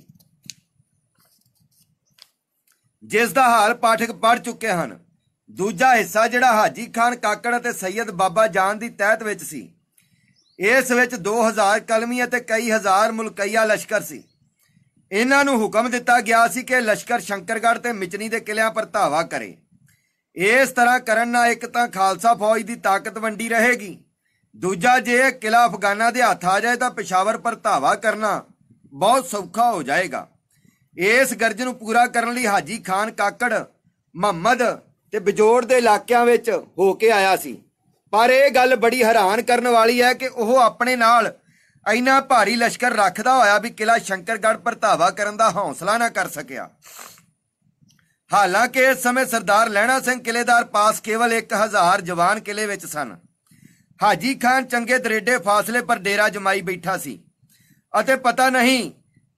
ਜਿਸ ਦਾ ਹਾਲ ਪਾਠਕ ਪੜ ਚੁੱਕੇ ਹਨ ਦੂਜਾ ਹਿੱਸਾ ਜਿਹੜਾ ਹਾਜੀ ਖਾਨ ਕਾਕੜ ਅਤੇ ਸੈਦ ਬਾਬਾ ਜਾਨ ਦੀ ਤਹਿਤ ਵਿੱਚ ਸੀ ਇਸ ਵਿੱਚ 2000 ਕਲਮੀ ਅਤੇ ਕਈ ਹਜ਼ਾਰ ਮੁਲਕਈਆ ਲਸ਼ਕਰ ਸੀ ਇਹਨਾਂ ਨੂੰ ਹੁਕਮ ਦਿੱਤਾ ਗਿਆ ਸੀ ਕਿ ਲਸ਼ਕਰ ਸ਼ੰਕਰਗੜ੍ਹ ਤੇ ਮਿਚਨੀ ਦੇ ਕਿਲਿਆਂ ਪਰ ਧਾਵਾ ਕਰੇ ਇਸ ਤਰ੍ਹਾਂ ਕਰਨ ਨਾਲ ਇੱਕ ਤਾਂ ਖਾਲਸਾ ਫੌਜ ਦੀ ਤਾਕਤ ਵੰਡੀ ਰਹੇਗੀ ਦੂਜਾ ਜੇ ਇਹ ਕਿਲਾ ਅਫਗਾਨਾ ਦੇ ਹੱਥ ਆ ਜਾਏ ਤਾਂ ਪਿਸ਼ਾਵਰ ਪਰ ਧਾਵਾ ਕਰਨਾ ਬਹੁਤ ਸੌਖਾ ਹੋ ਜਾਏਗਾ ਇਸ ਗਰਜ ਨੂੰ ਪੂਰਾ ਕਰਨ ਲਈ ਹਾਜੀ ਖਾਨ ਕਾਕੜ ਮੁਹੰਮਦ ਤੇ ਬਿਜੋੜ ਦੇ ਇਲਾਕਿਆਂ ਵਿੱਚ ਹੋ ਕੇ ਆਇਆ ਸੀ ਪਰ ਇਹ ਗੱਲ ਬੜੀ ਹੈਰਾਨ ਕਰਨ ਵਾਲੀ ਹੈ ਕਿ ਉਹ ਆਪਣੇ ਨਾਲ ਇੰਨਾ ਭਾਰੀ ਲਸ਼ਕਰ ਰੱਖਦਾ ਹੋਇਆ ਵੀ ਕਿਲਾ ਸ਼ੰਕਰਗੜ੍ਹ ਪਰਤਾਵਾ ਕਰਨ ਦਾ ਹੌਸਲਾ ਨਾ ਕਰ ਸਕਿਆ ਹਾਲਾਂਕਿ ਇਸ ਸਮੇਂ ਸਰਦਾਰ ਲਹਿਣਾ ਸਿੰਘ ਕਿਲੇਦਾਰ ਪਾਸ ਕੇਵਲ 1000 ਜਵਾਨ ਕਿਲੇ ਵਿੱਚ ਸਨ ਹਾਜੀ ਖਾਨ ਚੰਗੇ ਦਰੇਡੇ ਫਾਸਲੇ ਪਰ ਡੇਰਾ ਜਮਾਈ ਬੈਠਾ ਸੀ ਅਤੇ ਪਤਾ ਨਹੀਂ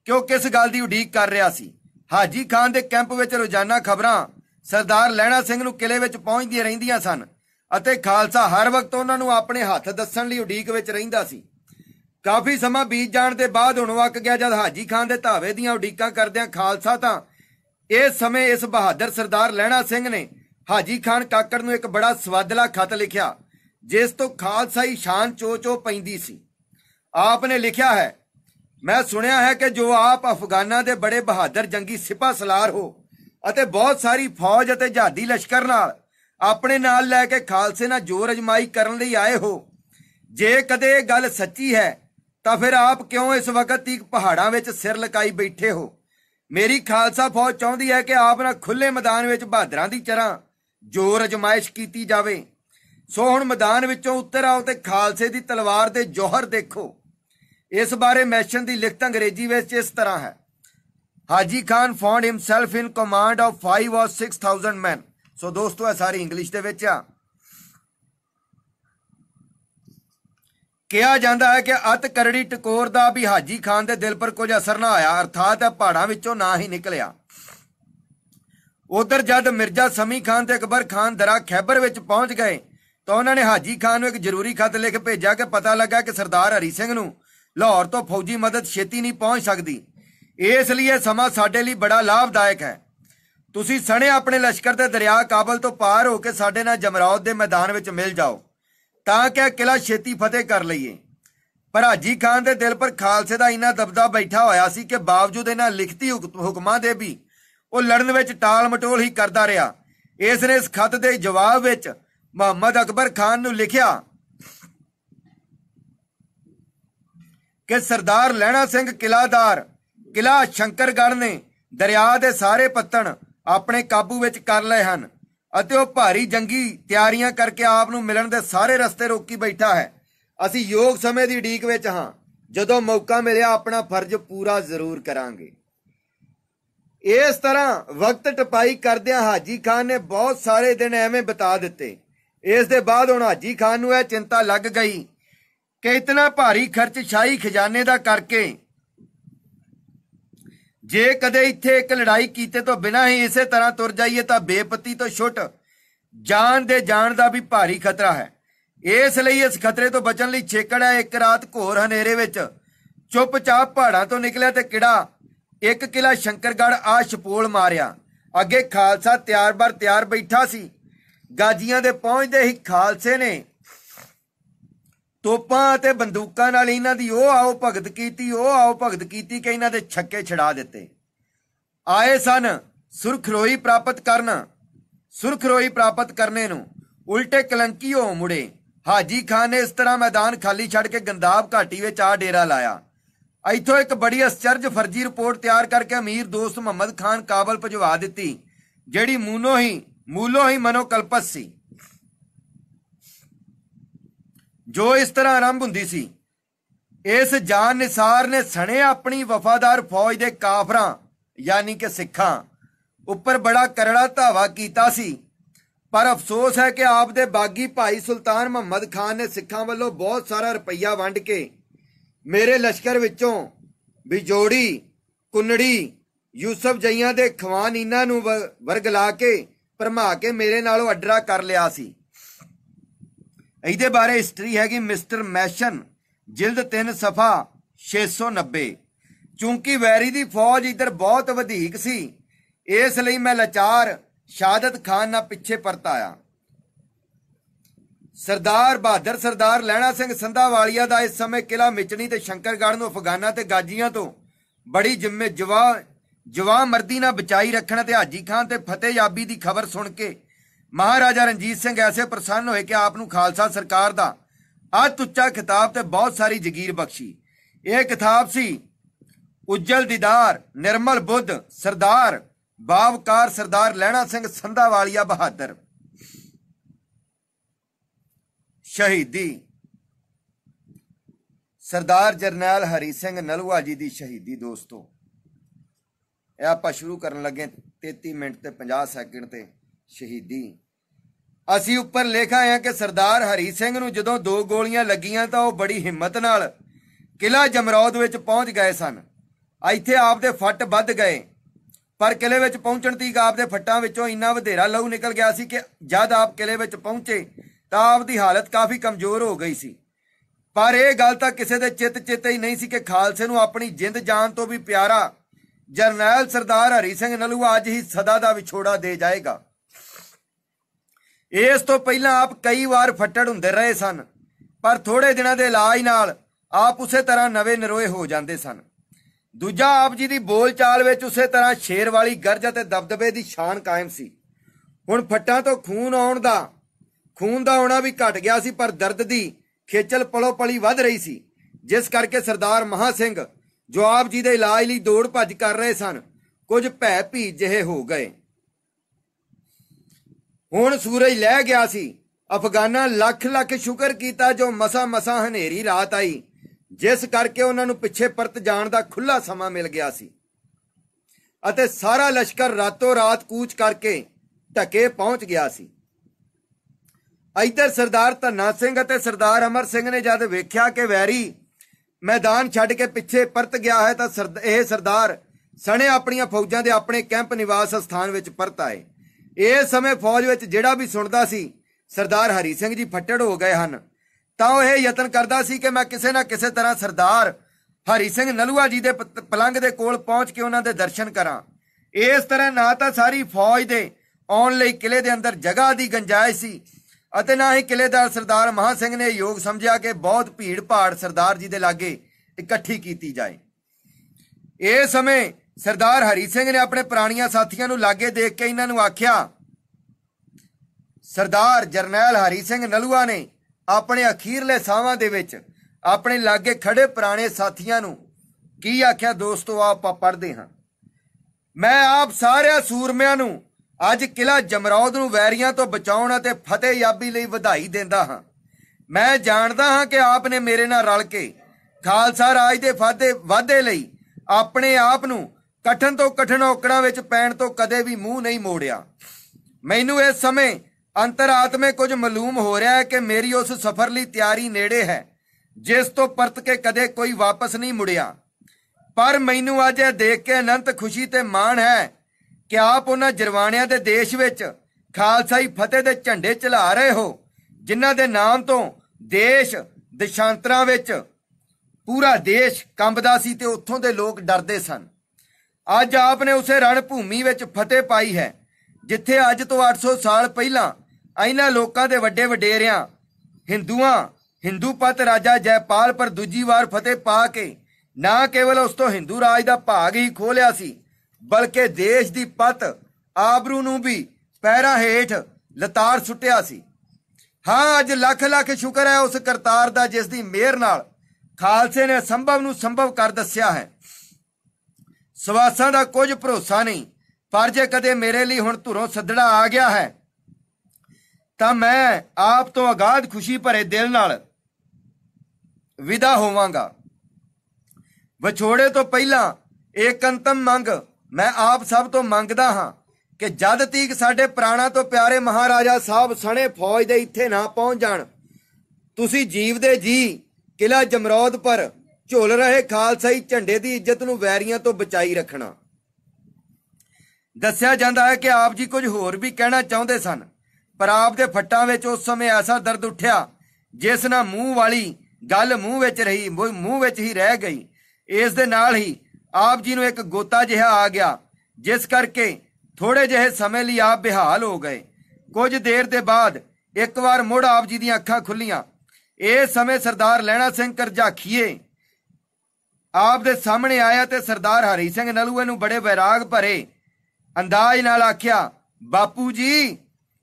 ਕਿ ਉਹ ਕਿਸ ਗੱਲ ਦੀ ਉਡੀਕ ਕਰ ਰਿਹਾ ਸੀ ਹਾਜੀ ਖਾਨ ਦੇ ਕੈਂਪ ਵਿੱਚ ਰੋਜ਼ਾਨਾ ਖਬਰਾਂ ਸਰਦਾਰ ਲਹਿਣਾ ਸਿੰਘ ਨੂੰ ਕਿਲੇ ਵਿੱਚ ਪਹੁੰਚਦੀਆਂ ਰਹਿੰਦੀਆਂ ਸਨ ਅਤੇ ਖਾਲਸਾ ਹਰ ਵਕਤ ਉਹਨਾਂ ਨੂੰ ਆਪਣੇ ਹੱਥ ਦੱਸਣ ਲਈ ਉਡੀਕ ਵਿੱਚ ਰਹਿੰਦਾ ਸੀ ਕਾਫੀ ਸਮਾਂ ਬੀਤ ਜਾਣ ਦੇ ਬਾਅਦ ਹੁਣ ਵਕ ਗਿਆ ਜਦ ਹਾਜੀ ਖਾਨ ਦੇ ਧਾਵੇ ਦੀਆਂ ਉਡੀਕਾਂ ਕਰਦਿਆਂ ਖਾਲਸਾ ਤਾਂ ਇਸ ਸਮੇਂ ਇਸ ਬਹਾਦਰ ਸਰਦਾਰ ਲਹਿਣਾ ਸਿੰਘ ਨੇ ਹਾਜੀ ਖਾਨ ਕਾਕੜ ਨੂੰ ਇੱਕ ਬੜਾ ਸਵਾਦਲਾ ਖਤ ਲਿਖਿਆ ਜਿਸ ਤੋਂ ਖਾਲਸਾਈ ਸ਼ਾਨ ਚੋਚੋ ਪੈਂਦੀ ਸੀ ਆਪ ਨੇ ਲਿਖਿਆ ਹੈ ਮੈਂ ਸੁਣਿਆ ਹੈ ਕਿ ਜੋ ਆਪ ਅਫਗਾਨਾਂ ਦੇ ਬੜੇ ਬਹਾਦਰ ਜੰਗੀ ਸਿਪਾ ਸਲਾਰ ਹੋ ਅਤੇ ਬਹੁਤ ਸਾਰੀ ਫੌਜ ਅਤੇ ਜਹਾਦੀ ਲਸ਼ਕਰ ਨਾਲ ਆਪਣੇ ਨਾਲ ਲੈ ਕੇ ਖਾਲਸੇ ਨਾਲ ਜੋਰ ਅਜਮਾਈ ਕਰਨ ਲਈ ਆਏ ਹੋ ਜੇ ਕਦੇ ਇਹ ਗੱਲ ਸੱਚੀ ਹੈ ਤਾਂ ਫਿਰ ਆਪ ਕਿਉਂ ਇਸ ਵਕਤ ਤੀਕ ਪਹਾੜਾਂ ਵਿੱਚ ਸਿਰ ਲਕਾਈ ਬੈਠੇ ਹੋ ਮੇਰੀ ਖਾਲਸਾ ਫੌਜ ਚਾਹੁੰਦੀ ਹੈ ਕਿ ਆਪ ਨਾਲ ਖੁੱਲੇ ਮੈਦਾਨ ਵਿੱਚ ਬਹਾਦਰਾਂ ਦੀ ਚਰਾਂ ਜੋਰ ਅਜਮਾਇਸ਼ ਕੀਤੀ ਜਾਵੇ ਸੋ ਹੁਣ ਮੈਦਾਨ ਵਿੱਚੋਂ ਉੱਤਰ ਆਓ ਤੇ ਖਾਲਸੇ ਦੀ ਤਲਵਾਰ ਦੇ ਜੋਹਰ ਦੇਖੋ ਇਸ ਬਾਰੇ ਮੈਸ਼ਨ ਦੀ ਲਿਖਤ ਅੰਗਰੇਜ਼ੀ ਵਿੱਚ ਇਸ ਤਰ੍ਹਾਂ ਹੈ Haji Khan found himself in command of 5 or 6000 men so ਦੋਸਤੋ ਇਹ ਸਾਰੀ ਇੰਗਲਿਸ਼ ਦੇ ਵਿੱਚ ਆ ਕਿਹਾ ਜਾਂਦਾ ਹੈ ਕਿ ਅਤ ਕਰੜੀ ਟਕੋਰ ਦਾ ਵੀ ਹਾਜੀ ਖਾਨ ਦੇ ਦਿਲ ਪਰ ਕੁਝ ਅਸਰ ਨਾ ਆਇਆ ਅਰਥਾਤ ਪਹਾੜਾਂ ਵਿੱਚੋਂ ਨਾ ਹੀ ਨਿਕਲਿਆ ਉਧਰ ਜਦ ਮਿਰਜ਼ਾ ਸਮੀ ਖਾਨ ਤੇ ਅਕਬਰ ਖਾਨ ਦਰਾ ਖੈਬਰ ਵਿੱਚ ਪਹੁੰਚ ਗਏ ਤਾਂ ਉਹਨਾਂ ਨੇ ਹਾਜੀ ਖਾਨ ਨੂੰ ਇੱਕ ਜ਼ਰੂਰੀ ਖਤ ਲਿਖ ਭੇਜਿਆ ਕਿ ਪਤਾ ਲੱਗਾ ਕਿ ਸਰਦਾਰ ਹਰੀ ਸਿੰਘ ਨੂੰ ਲਾਹੌਰ ਤੋਂ ਫੌਜੀ ਮਦਦ ਛੇਤੀ ਨਹੀਂ ਪਹੁੰਚ ਸਕਦੀ ਇਸ ਲਈ ਇਹ ਸਮਾਂ ਸਾਡੇ ਲਈ ਬੜਾ ਲਾਭਦਾਇਕ ਹੈ ਤੁਸੀਂ ਸਣੇ ਆਪਣੇ ਲਸ਼ਕਰ ਤੇ ਦਰਿਆ ਕਾਬਲ ਤੋਂ ਪਾਰ ਹੋ ਕੇ ਸਾਡੇ ਨਾਲ ਜਮਰਾਉਦ ਦੇ ਮੈਦਾਨ ਵਿੱਚ ਮਿਲ ਜਾਓ ਤਾਂ ਕਿ ਕਿਲਾ ਛੇਤੀ ਫਤਿਹ ਕਰ ਲਈਏ ਪਰ ਹਾਜੀ ਖਾਨ ਦੇ ਦਿਲ ਪਰ ਖਾਲਸੇ ਦਾ ਇਨਾ ਦਬਦਾ ਬੈਠਾ ਹੋਇਆ ਸੀ ਕਿ ਬਾਵਜੂਦ ਇਹਨਾਂ ਲਿਖਤੀ ਹੁਕਮਾਂ ਦੇ ਵੀ ਉਹ ਲੜਨ ਵਿੱਚ ਟਾਲ ਮਟੋਲ ਹੀ ਕਰਦਾ ਰਿਹਾ ਇਸ ਨੇ ਇਸ ਖਤ ਦੇ ਜਵਾਬ ਵਿੱਚ ਮੁਹੰਮਦ ਅਕਬਰ ਖਾਨ ਨੂੰ ਲਿਖਿਆ ਕਿ ਸਰਦਾਰ ਲਹਿਣਾ ਸਿੰਘ ਕਿਲਾਦਾਰ ਕਿਲਾ ਸ਼ੰਕਰਗੜ੍ਹ ਨੇ ਦਰਿਆ ਦੇ ਸਾਰੇ ਪੱਤਣ ਆਪਣੇ ਕਾਬੂ ਵਿੱਚ ਕਰ ਲਏ ਹਨ ਅਤੇ ਉਹ ਭਾਰੀ ਜੰਗੀ ਤਿਆਰੀਆਂ ਕਰਕੇ ਆਪ ਨੂੰ ਮਿਲਣ ਦੇ ਸਾਰੇ ਰਸਤੇ ਰੋਕੀ ਬੈਠਾ ਹੈ ਅਸੀਂ ਯੋਗ ਸਮੇਂ ਦੀ ਢੀਕ ਵਿੱਚ ਹਾਂ ਜਦੋਂ ਮੌਕਾ ਮਿਲਿਆ ਆਪਣਾ ਫਰਜ਼ ਪੂਰਾ ਜ਼ਰੂਰ ਕਰਾਂਗੇ ਇਸ ਤਰ੍ਹਾਂ ਵਕਤ ਟਪਾਈ ਕਰਦਿਆਂ ਹਾਜੀ ਖਾਨ ਨੇ ਬਹੁਤ ਸਾਰੇ ਦਿਨ ਐਵੇਂ ਬਤਾ ਦਿੱਤੇ ਇਸ ਦੇ ਬਾਅਦ ਹੁਣ ਹਾਜੀ ਖਾਨ ਨੂੰ ਇਹ ਚਿੰਤਾ ਲੱਗ ਗਈ ਕਿ ਇਤਨਾ ਭਾਰੀ ਖਰਚ ਸ਼ਾਹੀ ਖਜ਼ਾਨੇ ਦਾ ਕਰਕੇ ਜੇ ਕਦੇ ਇੱਥੇ ਇੱਕ ਲੜਾਈ ਕੀਤੇ ਤੋਂ ਬਿਨਾ ਹੀ ਇਸੇ ਤਰ੍ਹਾਂ ਤੁਰ ਜਾਈਏ ਤਾਂ ਬੇਪਤੀ ਤੋਂ ਛੁੱਟ ਜਾਨ ਦੇ ਜਾਣ ਦਾ ਵੀ ਭਾਰੀ ਖਤਰਾ ਹੈ ਇਸ ਲਈ ਇਸ ਖਤਰੇ ਤੋਂ ਬਚਣ ਲਈ ਛੇਕੜ ਹੈ ਇੱਕ ਰਾਤ ਘੋਰ ਹਨੇਰੇ ਵਿੱਚ ਚੁੱਪਚਾਪ ਪਹਾੜਾਂ ਤੋਂ ਨਿਕਲਿਆ ਤੇ ਕਿੜਾ ਇੱਕ ਕਿਲਾ ਸ਼ੰਕਰਗੜ ਆ ਛਪੋਲ ਮਾਰਿਆ ਅੱਗੇ ਖਾਲਸਾ ਤਿਆਰ ਬਰ ਤਿਆਰ ਬੈਠਾ ਸੀ ਗਾਜੀਆਂ ਦੇ ਪਹੁੰਚਦੇ ਹੀ ਖਾਲਸੇ ਨੇ ਤੋਪਾਂ ਤੇ ਬੰਦੂਕਾਂ ਨਾਲ ਇਹਨਾਂ ਦੀ ਉਹ ਆਓ ਭਗਤ ਕੀਤੀ ਉਹ ਆਓ ਭਗਤ ਕੀਤੀ ਕਿ ਇਹਨਾਂ ਦੇ ਛੱਕੇ ਛਡਾ ਦਿੱਤੇ ਆਏ ਸਨ ਸੁਰਖਰੋਈ ਪ੍ਰਾਪਤ ਕਰਨ ਸੁਰਖਰੋਈ ਪ੍ਰਾਪਤ ਕਰਨੇ ਨੂੰ ਉਲਟੇ ਕਲੰਕੀ ਹੋ ਮੁੜੇ ਹਾਜੀ ਖਾਨ ਨੇ ਇਸ ਤਰ੍ਹਾਂ ਮੈਦਾਨ ਖਾਲੀ ਛੱਡ ਕੇ ਗੰਦਾਬ ਘਾਟੀ ਵਿੱਚ ਆ ਡੇਰਾ ਲਾਇਆ ਇੱਥੋਂ ਇੱਕ ਬੜੀ ਅਸਚਰਜ ਫਰਜ਼ੀ ਰਿਪੋਰਟ ਤਿਆਰ ਕਰਕੇ ਅਮੀਰ ਦੋਸਤ ਮੁਹੰਮਦ ਖਾਨ ਕਾਬਲ ਭਜਵਾ ਦਿੱਤੀ ਜਿਹੜੀ ਮੂਨੋ ਹੀ ਮੂਲੋ ਹੀ ਮਨੋਕਲਪਸ ਸੀ ਜੋ ਇਸ ਤਰ੍ਹਾਂ ਆਰੰਭ ਹੁੰਦੀ ਸੀ ਇਸ ਜਾਨ ਨਿਸਾਰ ਨੇ ਸਣੇ ਆਪਣੀ ਵਫਾਦਾਰ ਫੌਜ ਦੇ ਕਾਫਰਾਂ ਯਾਨੀ ਕਿ ਸਿੱਖਾਂ ਉੱਪਰ ਬੜਾ ਕਰੜਾ ਧਾਵਾ ਕੀਤਾ ਸੀ ਪਰ ਅਫਸੋਸ ਹੈ ਕਿ ਆਪ ਦੇ ਬਾਗੀ ਭਾਈ ਸੁਲਤਾਨ ਮੁਹੰਮਦ ਖਾਨ ਨੇ ਸਿੱਖਾਂ ਵੱਲੋਂ ਬਹੁਤ ਸਾਰਾ ਰੁਪਈਆ ਵੰਡ ਕੇ ਮੇਰੇ ਲਸ਼ਕਰ ਵਿੱਚੋਂ ਬਿਜੋੜੀ ਕੁੰਨੜੀ ਯੂਸਫ ਜਈਆਂ ਦੇ ਖਵਾਨ ਇਹਨਾਂ ਨੂੰ ਵਰਗਲਾ ਕੇ ਭਰਮਾ ਕੇ ਮੇਰੇ ਨਾਲੋਂ ਅਡਰਾ ਕਰ ਲਿਆ ਸੀ ਇਹਦੇ ਬਾਰੇ ਹਿਸਟਰੀ ਹੈਗੀ ਮਿਸਟਰ ਮੈਸ਼ਨ ਜਿਲਦ 3 ਸਫਾ 690 ਕਿਉਂਕਿ ਵੈਰੀ ਦੀ ਫੌਜ ਇਧਰ ਬਹੁਤ ਵਧੇਕ ਸੀ ਇਸ ਲਈ ਮੈਂ ਲਾਚਾਰ ਸ਼ਾਦਤ ਖਾਨ ਨਾਲ ਪਿੱਛੇ ਪਰਤਾਇਆ ਸਰਦਾਰ ਬਹਾਦਰ ਸਰਦਾਰ ਲੈਣਾ ਸਿੰਘ ਸੰਧਾਵਾਲੀਆ ਦਾ ਇਸ ਸਮੇਂ ਕਿਲਾ ਮਿਚਣੀ ਤੇ ਸ਼ੰਕਰਗੜ੍ਹ ਨੂੰ ਅਫਗਾਨਾਂ ਤੇ ਗਾਜੀਆਂ ਤੋਂ ਬੜੀ ਜਿੰਮੇ ਜਵਾ ਜਵਾ ਮਰਦੀ ਨਾਲ ਬਚਾਈ ਰੱਖਣ ਤੇ ਹਾਜੀ ਖਾਨ ਤੇ ਫਤਿਹ ਯਾਬੀ ਦੀ ਖਬਰ ਸੁਣ ਕੇ ਮਹਾਰਾਜਾ ਰਣਜੀਤ ਸਿੰਘ ਐਸੇ ਪ੍ਰਸੰਨ ਹੋਏ ਕਿ ਆਪ ਨੂੰ ਖਾਲਸਾ ਸਰਕਾਰ ਦਾ ਅਤ ਤੁੱਚਾ ਖਿਤਾਬ ਤੇ ਬਹੁਤ ਸਾਰੀ ਜਗੀਰ ਬਖਸ਼ੀ ਇਹ ਕਿਤਾਬ ਸੀ ਉਜਲ ਦੀਦਾਰ ਨਿਰਮਲ ਬੁੱਧ ਸਰਦਾਰ ਬਾਵਕਾਰ ਸਰਦਾਰ ਲੈਣਾ ਸਿੰਘ ਸੰਧਾਵਾਲੀਆ ਬਹਾਦਰ ਸ਼ਹੀਦੀ ਸਰਦਾਰ ਜਰਨੈਲ ਹਰੀ ਸਿੰਘ ਨਲਵਾ ਜੀ ਦੀ ਸ਼ਹੀਦੀ ਦੋਸਤੋ ਇਹ ਆਪਾਂ ਸ਼ੁਰੂ ਕਰਨ ਲੱਗੇ 33 ਮਿੰਟ ਤੇ 50 ਸੈਕਿੰਡ ਤੇ ਸ਼ਹੀਦੀ ਅਸੀਂ ਉੱਪਰ ਲਿਖ ਆਇਆ ਕਿ ਸਰਦਾਰ ਹਰੀ ਸਿੰਘ ਨੂੰ ਜਦੋਂ ਦੋ ਗੋਲੀਆਂ ਲੱਗੀਆਂ ਤਾਂ ਉਹ ਬੜੀ ਹਿੰਮਤ ਨਾਲ ਕਿਲਾ ਜਮਰੌਦ ਵਿੱਚ ਪਹੁੰਚ ਗਏ ਸਨ ਇੱਥੇ ਆਪ ਦੇ ਫੱਟ ਵੱਧ ਗਏ ਪਰ ਕਿਲੇ ਵਿੱਚ ਪਹੁੰਚਣ ਤੀਕ ਆਪ ਦੇ ਫੱਟਾਂ ਵਿੱਚੋਂ ਇੰਨਾ ਵਧੇਰਾ ਲਹੂ ਨਿਕਲ ਗਿਆ ਸੀ ਕਿ ਜਦ ਆਪ ਕਿਲੇ ਵਿੱਚ ਪਹੁੰਚੇ ਤਾਂ ਆਪ ਦੀ ਹਾਲਤ ਕਾਫੀ ਕਮਜ਼ੋਰ ਹੋ ਗਈ ਸੀ ਪਰ ਇਹ ਗੱਲ ਤਾਂ ਕਿਸੇ ਦੇ ਚਿੱਤ ਚਿੱਤੇ ਹੀ ਨਹੀਂ ਸੀ ਕਿ ਖਾਲਸੇ ਨੂੰ ਆਪਣੀ ਜਿੰਦ ਜਾਨ ਤੋਂ ਵੀ ਪਿਆਰਾ ਜਰਨੈਲ ਸਰਦਾਰ ਹਰੀ ਸਿੰਘ ਨਲੂਆ ਅੱਜ ਹੀ ਸਦਾ ਦਾ ਵਿਛੋੜਾ ਦੇ ਜਾਏਗਾ ਇਸ ਤੋਂ ਪਹਿਲਾਂ ਆਪ ਕਈ ਵਾਰ ਫੱਟੜ ਹੁੰਦੇ ਰਹੇ ਸਨ ਪਰ ਥੋੜੇ ਦਿਨਾਂ ਦੇ ਇਲਾਜ ਨਾਲ ਆਪ ਉਸੇ ਤਰ੍ਹਾਂ ਨਵੇਂ ਨਰੋਏ ਹੋ ਜਾਂਦੇ ਸਨ ਦੂਜਾ ਆਪ ਜੀ ਦੀ ਬੋਲਚਾਲ ਵਿੱਚ ਉਸੇ ਤਰ੍ਹਾਂ ਸ਼ੇਰ ਵਾਲੀ ਗਰਜ ਅਤੇ ਦਬਦਬੇ ਦੀ ਸ਼ਾਨ ਕਾਇਮ ਸੀ ਹੁਣ ਫੱਟਾਂ ਤੋਂ ਖੂਨ ਆਉਣ ਦਾ ਖੂਨ ਦਾ ਆਉਣਾ ਵੀ ਘਟ ਗਿਆ ਸੀ ਪਰ ਦਰਦ ਦੀ ਖੇਚਲ ਪਲੋ ਪਲੀ ਵੱਧ ਰਹੀ ਸੀ ਜਿਸ ਕਰਕੇ ਸਰਦਾਰ ਮਹਾ ਸਿੰਘ ਜੋ ਆਪ ਜੀ ਦੇ ਇਲਾਜ ਲਈ ਦੌੜ ਭੱਜ ਕਰ ਰਹੇ ਸਨ ਕੁਝ ਭੈ ਭੀ ਜਿਹੇ ਹੋ ਗਏ ਹੁਣ ਸੂਰਜ ਲਹਿ ਗਿਆ ਸੀ ਅਫਗਾਨਾਂ ਲੱਖ ਲੱਖ ਸ਼ੁਕਰ ਕੀਤਾ ਜੋ ਮਸਾ ਮਸਾ ਹਨੇਰੀ ਰਾਤ ਆਈ ਜਿਸ ਕਰਕੇ ਉਹਨਾਂ ਨੂੰ ਪਿੱਛੇ ਪਰਤ ਜਾਣ ਦਾ ਖੁੱਲਾ ਸਮਾਂ ਮਿਲ ਗਿਆ ਸੀ ਅਤੇ ਸਾਰਾ ਲਸ਼ਕਰ ਰਾਤੋਂ ਰਾਤ ਕੂਚ ਕਰਕੇ ਟਕੇ ਪਹੁੰਚ ਗਿਆ ਸੀ ਇਧਰ ਸਰਦਾਰ ਧੰਨਾ ਸਿੰਘ ਅਤੇ ਸਰਦਾਰ ਅਮਰ ਸਿੰਘ ਨੇ ਜਦ ਵੇਖਿਆ ਕਿ ਵੈਰੀ ਮੈਦਾਨ ਛੱਡ ਕੇ ਪਿੱਛੇ ਪਰਤ ਗਿਆ ਹੈ ਤਾਂ ਇਹ ਸਰਦਾਰ ਸਣੇ ਆਪਣੀਆਂ ਫੌਜਾਂ ਦੇ ਆਪਣੇ ਕੈਂਪ ਨਿਵਾਸ ਸਥਾਨ ਵਿੱਚ ਪਰਤ ਆਏ ਇਸ ਸਮੇਂ ਫੌਜ ਵਿੱਚ ਜਿਹੜਾ ਵੀ ਸੁਣਦਾ ਸੀ ਸਰਦਾਰ ਹਰੀ ਸਿੰਘ ਜੀ ਫੱਟੜ ਹੋ ਗਏ ਹਨ ਤਾਂ ਉਹ ਇਹ ਯਤਨ ਕਰਦਾ ਸੀ ਕਿ ਮੈਂ ਕਿਸੇ ਨਾ ਕਿਸੇ ਤਰ੍ਹਾਂ ਸਰਦਾਰ ਹਰੀ ਸਿੰਘ ਨਲੂਆ ਜੀ ਦੇ ਪਲੰਗ ਦੇ ਕੋਲ ਪਹੁੰਚ ਕੇ ਉਹਨਾਂ ਦੇ ਦਰਸ਼ਨ ਕਰਾਂ ਇਸ ਤਰ੍ਹਾਂ ਨਾ ਤਾਂ ਸਾਰੀ ਫੌਜ ਦੇ ਆਉਣ ਲਈ ਕਿਲੇ ਦੇ ਅੰਦਰ ਜਗ੍ਹਾ ਦੀ ਗੰਜਾਇਸ਼ ਸੀ ਅਤੇ ਨਾ ਹੀ ਕਿਲੇਦਾਰ ਸਰਦਾਰ ਮਹਾ ਸਿੰਘ ਨੇ ਯੋਗ ਸਮਝਿਆ ਕਿ ਬਹੁਤ ਭੀੜ ਭਾੜ ਸਰਦਾਰ ਜੀ ਦੇ ਲਾਗੇ ਇਕੱਠੀ ਕੀਤੀ ਜਾਏ ਇਹ ਸਮੇਂ ਸਰਦਾਰ ਹਰੀ ਸਿੰਘ ਨੇ ਆਪਣੇ ਪੁਰਾਣੀਆਂ ਸਾਥੀਆਂ ਨੂੰ ਲਾਗੇ ਦੇਖ ਕੇ ਇਹਨਾਂ ਨੂੰ ਆਖਿਆ ਸਰਦਾਰ ਜਰਨੈਲ ਹਰੀ ਸਿੰਘ ਨਲੂਆ ਨੇ ਆਪਣੇ ਅਖੀਰਲੇ ਸਾਹਾਂ ਦੇ ਵਿੱਚ ਆਪਣੇ ਲਾਗੇ ਖੜੇ ਪੁਰਾਣੇ ਸਾਥੀਆਂ ਨੂੰ ਕੀ ਆਖਿਆ ਦੋਸਤੋ ਆਪਾਂ ਪੜਦੇ ਹਾਂ ਮੈਂ ਆਪ ਸਾਰਿਆਂ ਸੂਰਮਿਆਂ ਨੂੰ ਅੱਜ ਕਿਲਾ ਜਮਰੌਦ ਨੂੰ ਵੈਰੀਆਂ ਤੋਂ ਬਚਾਉਣ ਅਤੇ ਫਤਿਹ ਯਾਬੀ ਲਈ ਵਧਾਈ ਦਿੰਦਾ ਹਾਂ ਮੈਂ ਜਾਣਦਾ ਹਾਂ ਕਿ ਆਪ ਨੇ ਮੇਰੇ ਨਾਲ ਰਲ ਕੇ ਖਾਲਸਾ ਰਾਜ ਦੇ ਫਾਦੇ ਵਾਧੇ ਲਈ ਆਪਣੇ ਆਪ ਨੂੰ ਕਠਨ ਤੋਂ ਕਠਨ ਔਕੜਾਂ ਵਿੱਚ ਪੈਣ ਤੋਂ ਕਦੇ ਵੀ ਮੂੰਹ ਨਹੀਂ ਮੋੜਿਆ ਮੈਨੂੰ ਇਸ ਸਮੇਂ ਅੰਤਰਾਤਮੇ ਕੁਝ ਮਾਲੂਮ ਹੋ ਰਿਹਾ ਹੈ ਕਿ ਮੇਰੀ ਉਸ ਸਫ਼ਰ ਲਈ ਤਿਆਰੀ ਨੇੜੇ ਹੈ ਜਿਸ ਤੋਂ ਪਰਤ ਕੇ ਕਦੇ ਕੋਈ ਵਾਪਸ ਨਹੀਂ ਮੁੜਿਆ ਪਰ ਮੈਨੂੰ ਅੱਜ ਇਹ ਦੇਖ ਕੇ ਅਨੰਤ ਖੁਸ਼ੀ ਤੇ ਮਾਣ ਹੈ ਕਿ ਆਪ ਉਹਨਾਂ ਜਰਵਾਣਿਆਂ ਦੇ ਦੇਸ਼ ਵਿੱਚ ਖਾਲਸਾਈ ਫਤਿਹ ਦੇ ਝੰਡੇ ਚਲਾ ਰਹੇ ਹੋ ਜਿਨ੍ਹਾਂ ਦੇ ਨਾਮ ਤੋਂ ਦੇਸ਼ ਦਿਸ਼ਾਂਤਰਾਂ ਵਿੱਚ ਪੂਰਾ ਦੇਸ਼ ਕੰਬਦਾ ਸੀ ਤੇ ਉੱਥੋਂ ਦੇ ਲੋਕ ਡਰਦੇ ਸਨ ਅੱਜ ਆਪ ਨੇ ਉਸੇ ਰਣ ਭੂਮੀ ਵਿੱਚ ਫਤਿਹ ਪਾਈ ਹੈ ਜਿੱਥੇ ਅੱਜ ਤੋਂ 800 ਸਾਲ ਪਹਿਲਾਂ ਇਹਨਾਂ ਲੋਕਾਂ ਦੇ ਵੱਡੇ ਵਡੇਰਿਆਂ ਹਿੰਦੂਆਂ ਹਿੰਦੂ ਪਤ ਰਾਜਾ ਜੈਪਾਲ ਪਰ ਦੂਜੀ ਵਾਰ ਫਤਿਹ ਪਾ ਕੇ ਨਾ ਕੇਵਲ ਉਸ ਤੋਂ ਹਿੰਦੂ ਰਾਜ ਦਾ ਭਾਗ ਹੀ ਖੋਲਿਆ ਸੀ ਬਲਕਿ ਦੇਸ਼ ਦੀ ਪਤ ਆਬਰੂ ਨੂੰ ਵੀ ਪੈਰਾ ਹੇਠ ਲਤਾੜ ਸੁੱਟਿਆ ਸੀ ਹਾਂ ਅੱਜ ਲੱਖ ਲੱਖ ਸ਼ੁਕਰ ਹੈ ਉਸ ਕਰਤਾਰ ਦਾ ਜਿਸ ਦੀ ਮਿਹਰ ਨਾਲ ਖਾਲਸੇ ਨੇ ਸੰਭਵ ਨੂੰ ਸੰਭਵ ਕਰ ਦੱਸਿਆ ਹੈ ਸਵਾਸਾਂ ਦਾ ਕੁਝ ਭਰੋਸਾ ਨਹੀਂ ਪਰ ਜੇ ਕਦੇ ਮੇਰੇ ਲਈ ਹੁਣ ਧੁਰੋਂ ਸੱਦੜਾ ਆ ਗਿਆ ਹੈ ਤਾਂ ਮੈਂ ਆਪ ਤੋਂ ਅਗਾਧ ਖੁਸ਼ੀ ਭਰੇ ਦਿਲ ਨਾਲ ਵਿਦਾ ਹੋਵਾਂਗਾ ਵਿਛੋੜੇ ਤੋਂ ਪਹਿਲਾਂ ਇੱਕ ਅੰਤਮ ਮੰਗ ਮੈਂ ਆਪ ਸਭ ਤੋਂ ਮੰਗਦਾ ਹਾਂ ਕਿ ਜਦ ਤੀਕ ਸਾਡੇ ਪ੍ਰਾਣਾ ਤੋਂ ਪਿਆਰੇ ਮਹਾਰਾਜਾ ਸਾਹਿਬ ਸਣੇ ਫੌਜ ਦੇ ਇੱਥੇ ਨਾ ਪਹੁੰਚ ਜਾਣ ਤੁਸੀਂ ਜੀਵ ਦੇ ਜੀ ਕਿਲਾ ਜਮਰੌਦ ਪਰ ਝੋਲ ਰਹੇ ਖਾਲਸਾਈ ਝੰਡੇ ਦੀ ਇੱਜ਼ਤ ਨੂੰ ਵੈਰੀਆਂ ਤੋਂ ਬਚਾਈ ਰੱਖਣਾ ਦੱਸਿਆ ਜਾਂਦਾ ਹੈ ਕਿ ਆਪ ਜੀ ਕੁਝ ਹੋਰ ਵੀ ਕਹਿਣਾ ਚਾਹੁੰਦੇ ਸਨ ਪਰ ਆਪ ਦੇ ਫੱਟਾਂ ਵਿੱਚ ਉਸ ਸਮੇਂ ਐਸਾ ਦਰਦ ਉੱਠਿਆ ਜਿਸ ਨਾਲ ਮੂੰਹ ਵਾਲੀ ਗੱਲ ਮੂੰਹ ਵਿੱਚ ਰਹੀ ਮੂੰਹ ਵਿੱਚ ਹੀ ਰਹਿ ਗਈ ਇਸ ਦੇ ਨਾਲ ਹੀ ਆਪ ਜੀ ਨੂੰ ਇੱਕ ਗੋਤਾ ਜਿਹਾ ਆ ਗਿਆ ਜਿਸ ਕਰਕੇ ਥੋੜੇ ਜਿਹੇ ਸਮੇਂ ਲਈ ਆਪ ਬਿਹਾਲ ਹੋ ਗਏ ਕੁਝ ਦੇਰ ਦੇ ਬਾਅਦ ਇੱਕ ਵਾਰ ਮੁੜ ਆਪ ਜੀ ਦੀਆਂ ਅੱਖਾਂ ਖੁੱਲੀਆਂ ਇਹ ਸਮੇਂ ਸਰਦਾਰ ਲੈਣਾ ਸਿੰਘ ਕਰਜਾਖੀਏ ਆਪ ਦੇ ਸਾਹਮਣੇ ਆਇਆ ਤੇ ਸਰਦਾਰ ਹਰੀ ਸਿੰਘ ਨਲੂਏ ਨੂੰ ਬੜੇ ਵਿਰਾਗ ਭਰੇ ਅੰਦਾਜ਼ ਨਾਲ ਆਖਿਆ ਬਾਪੂ ਜੀ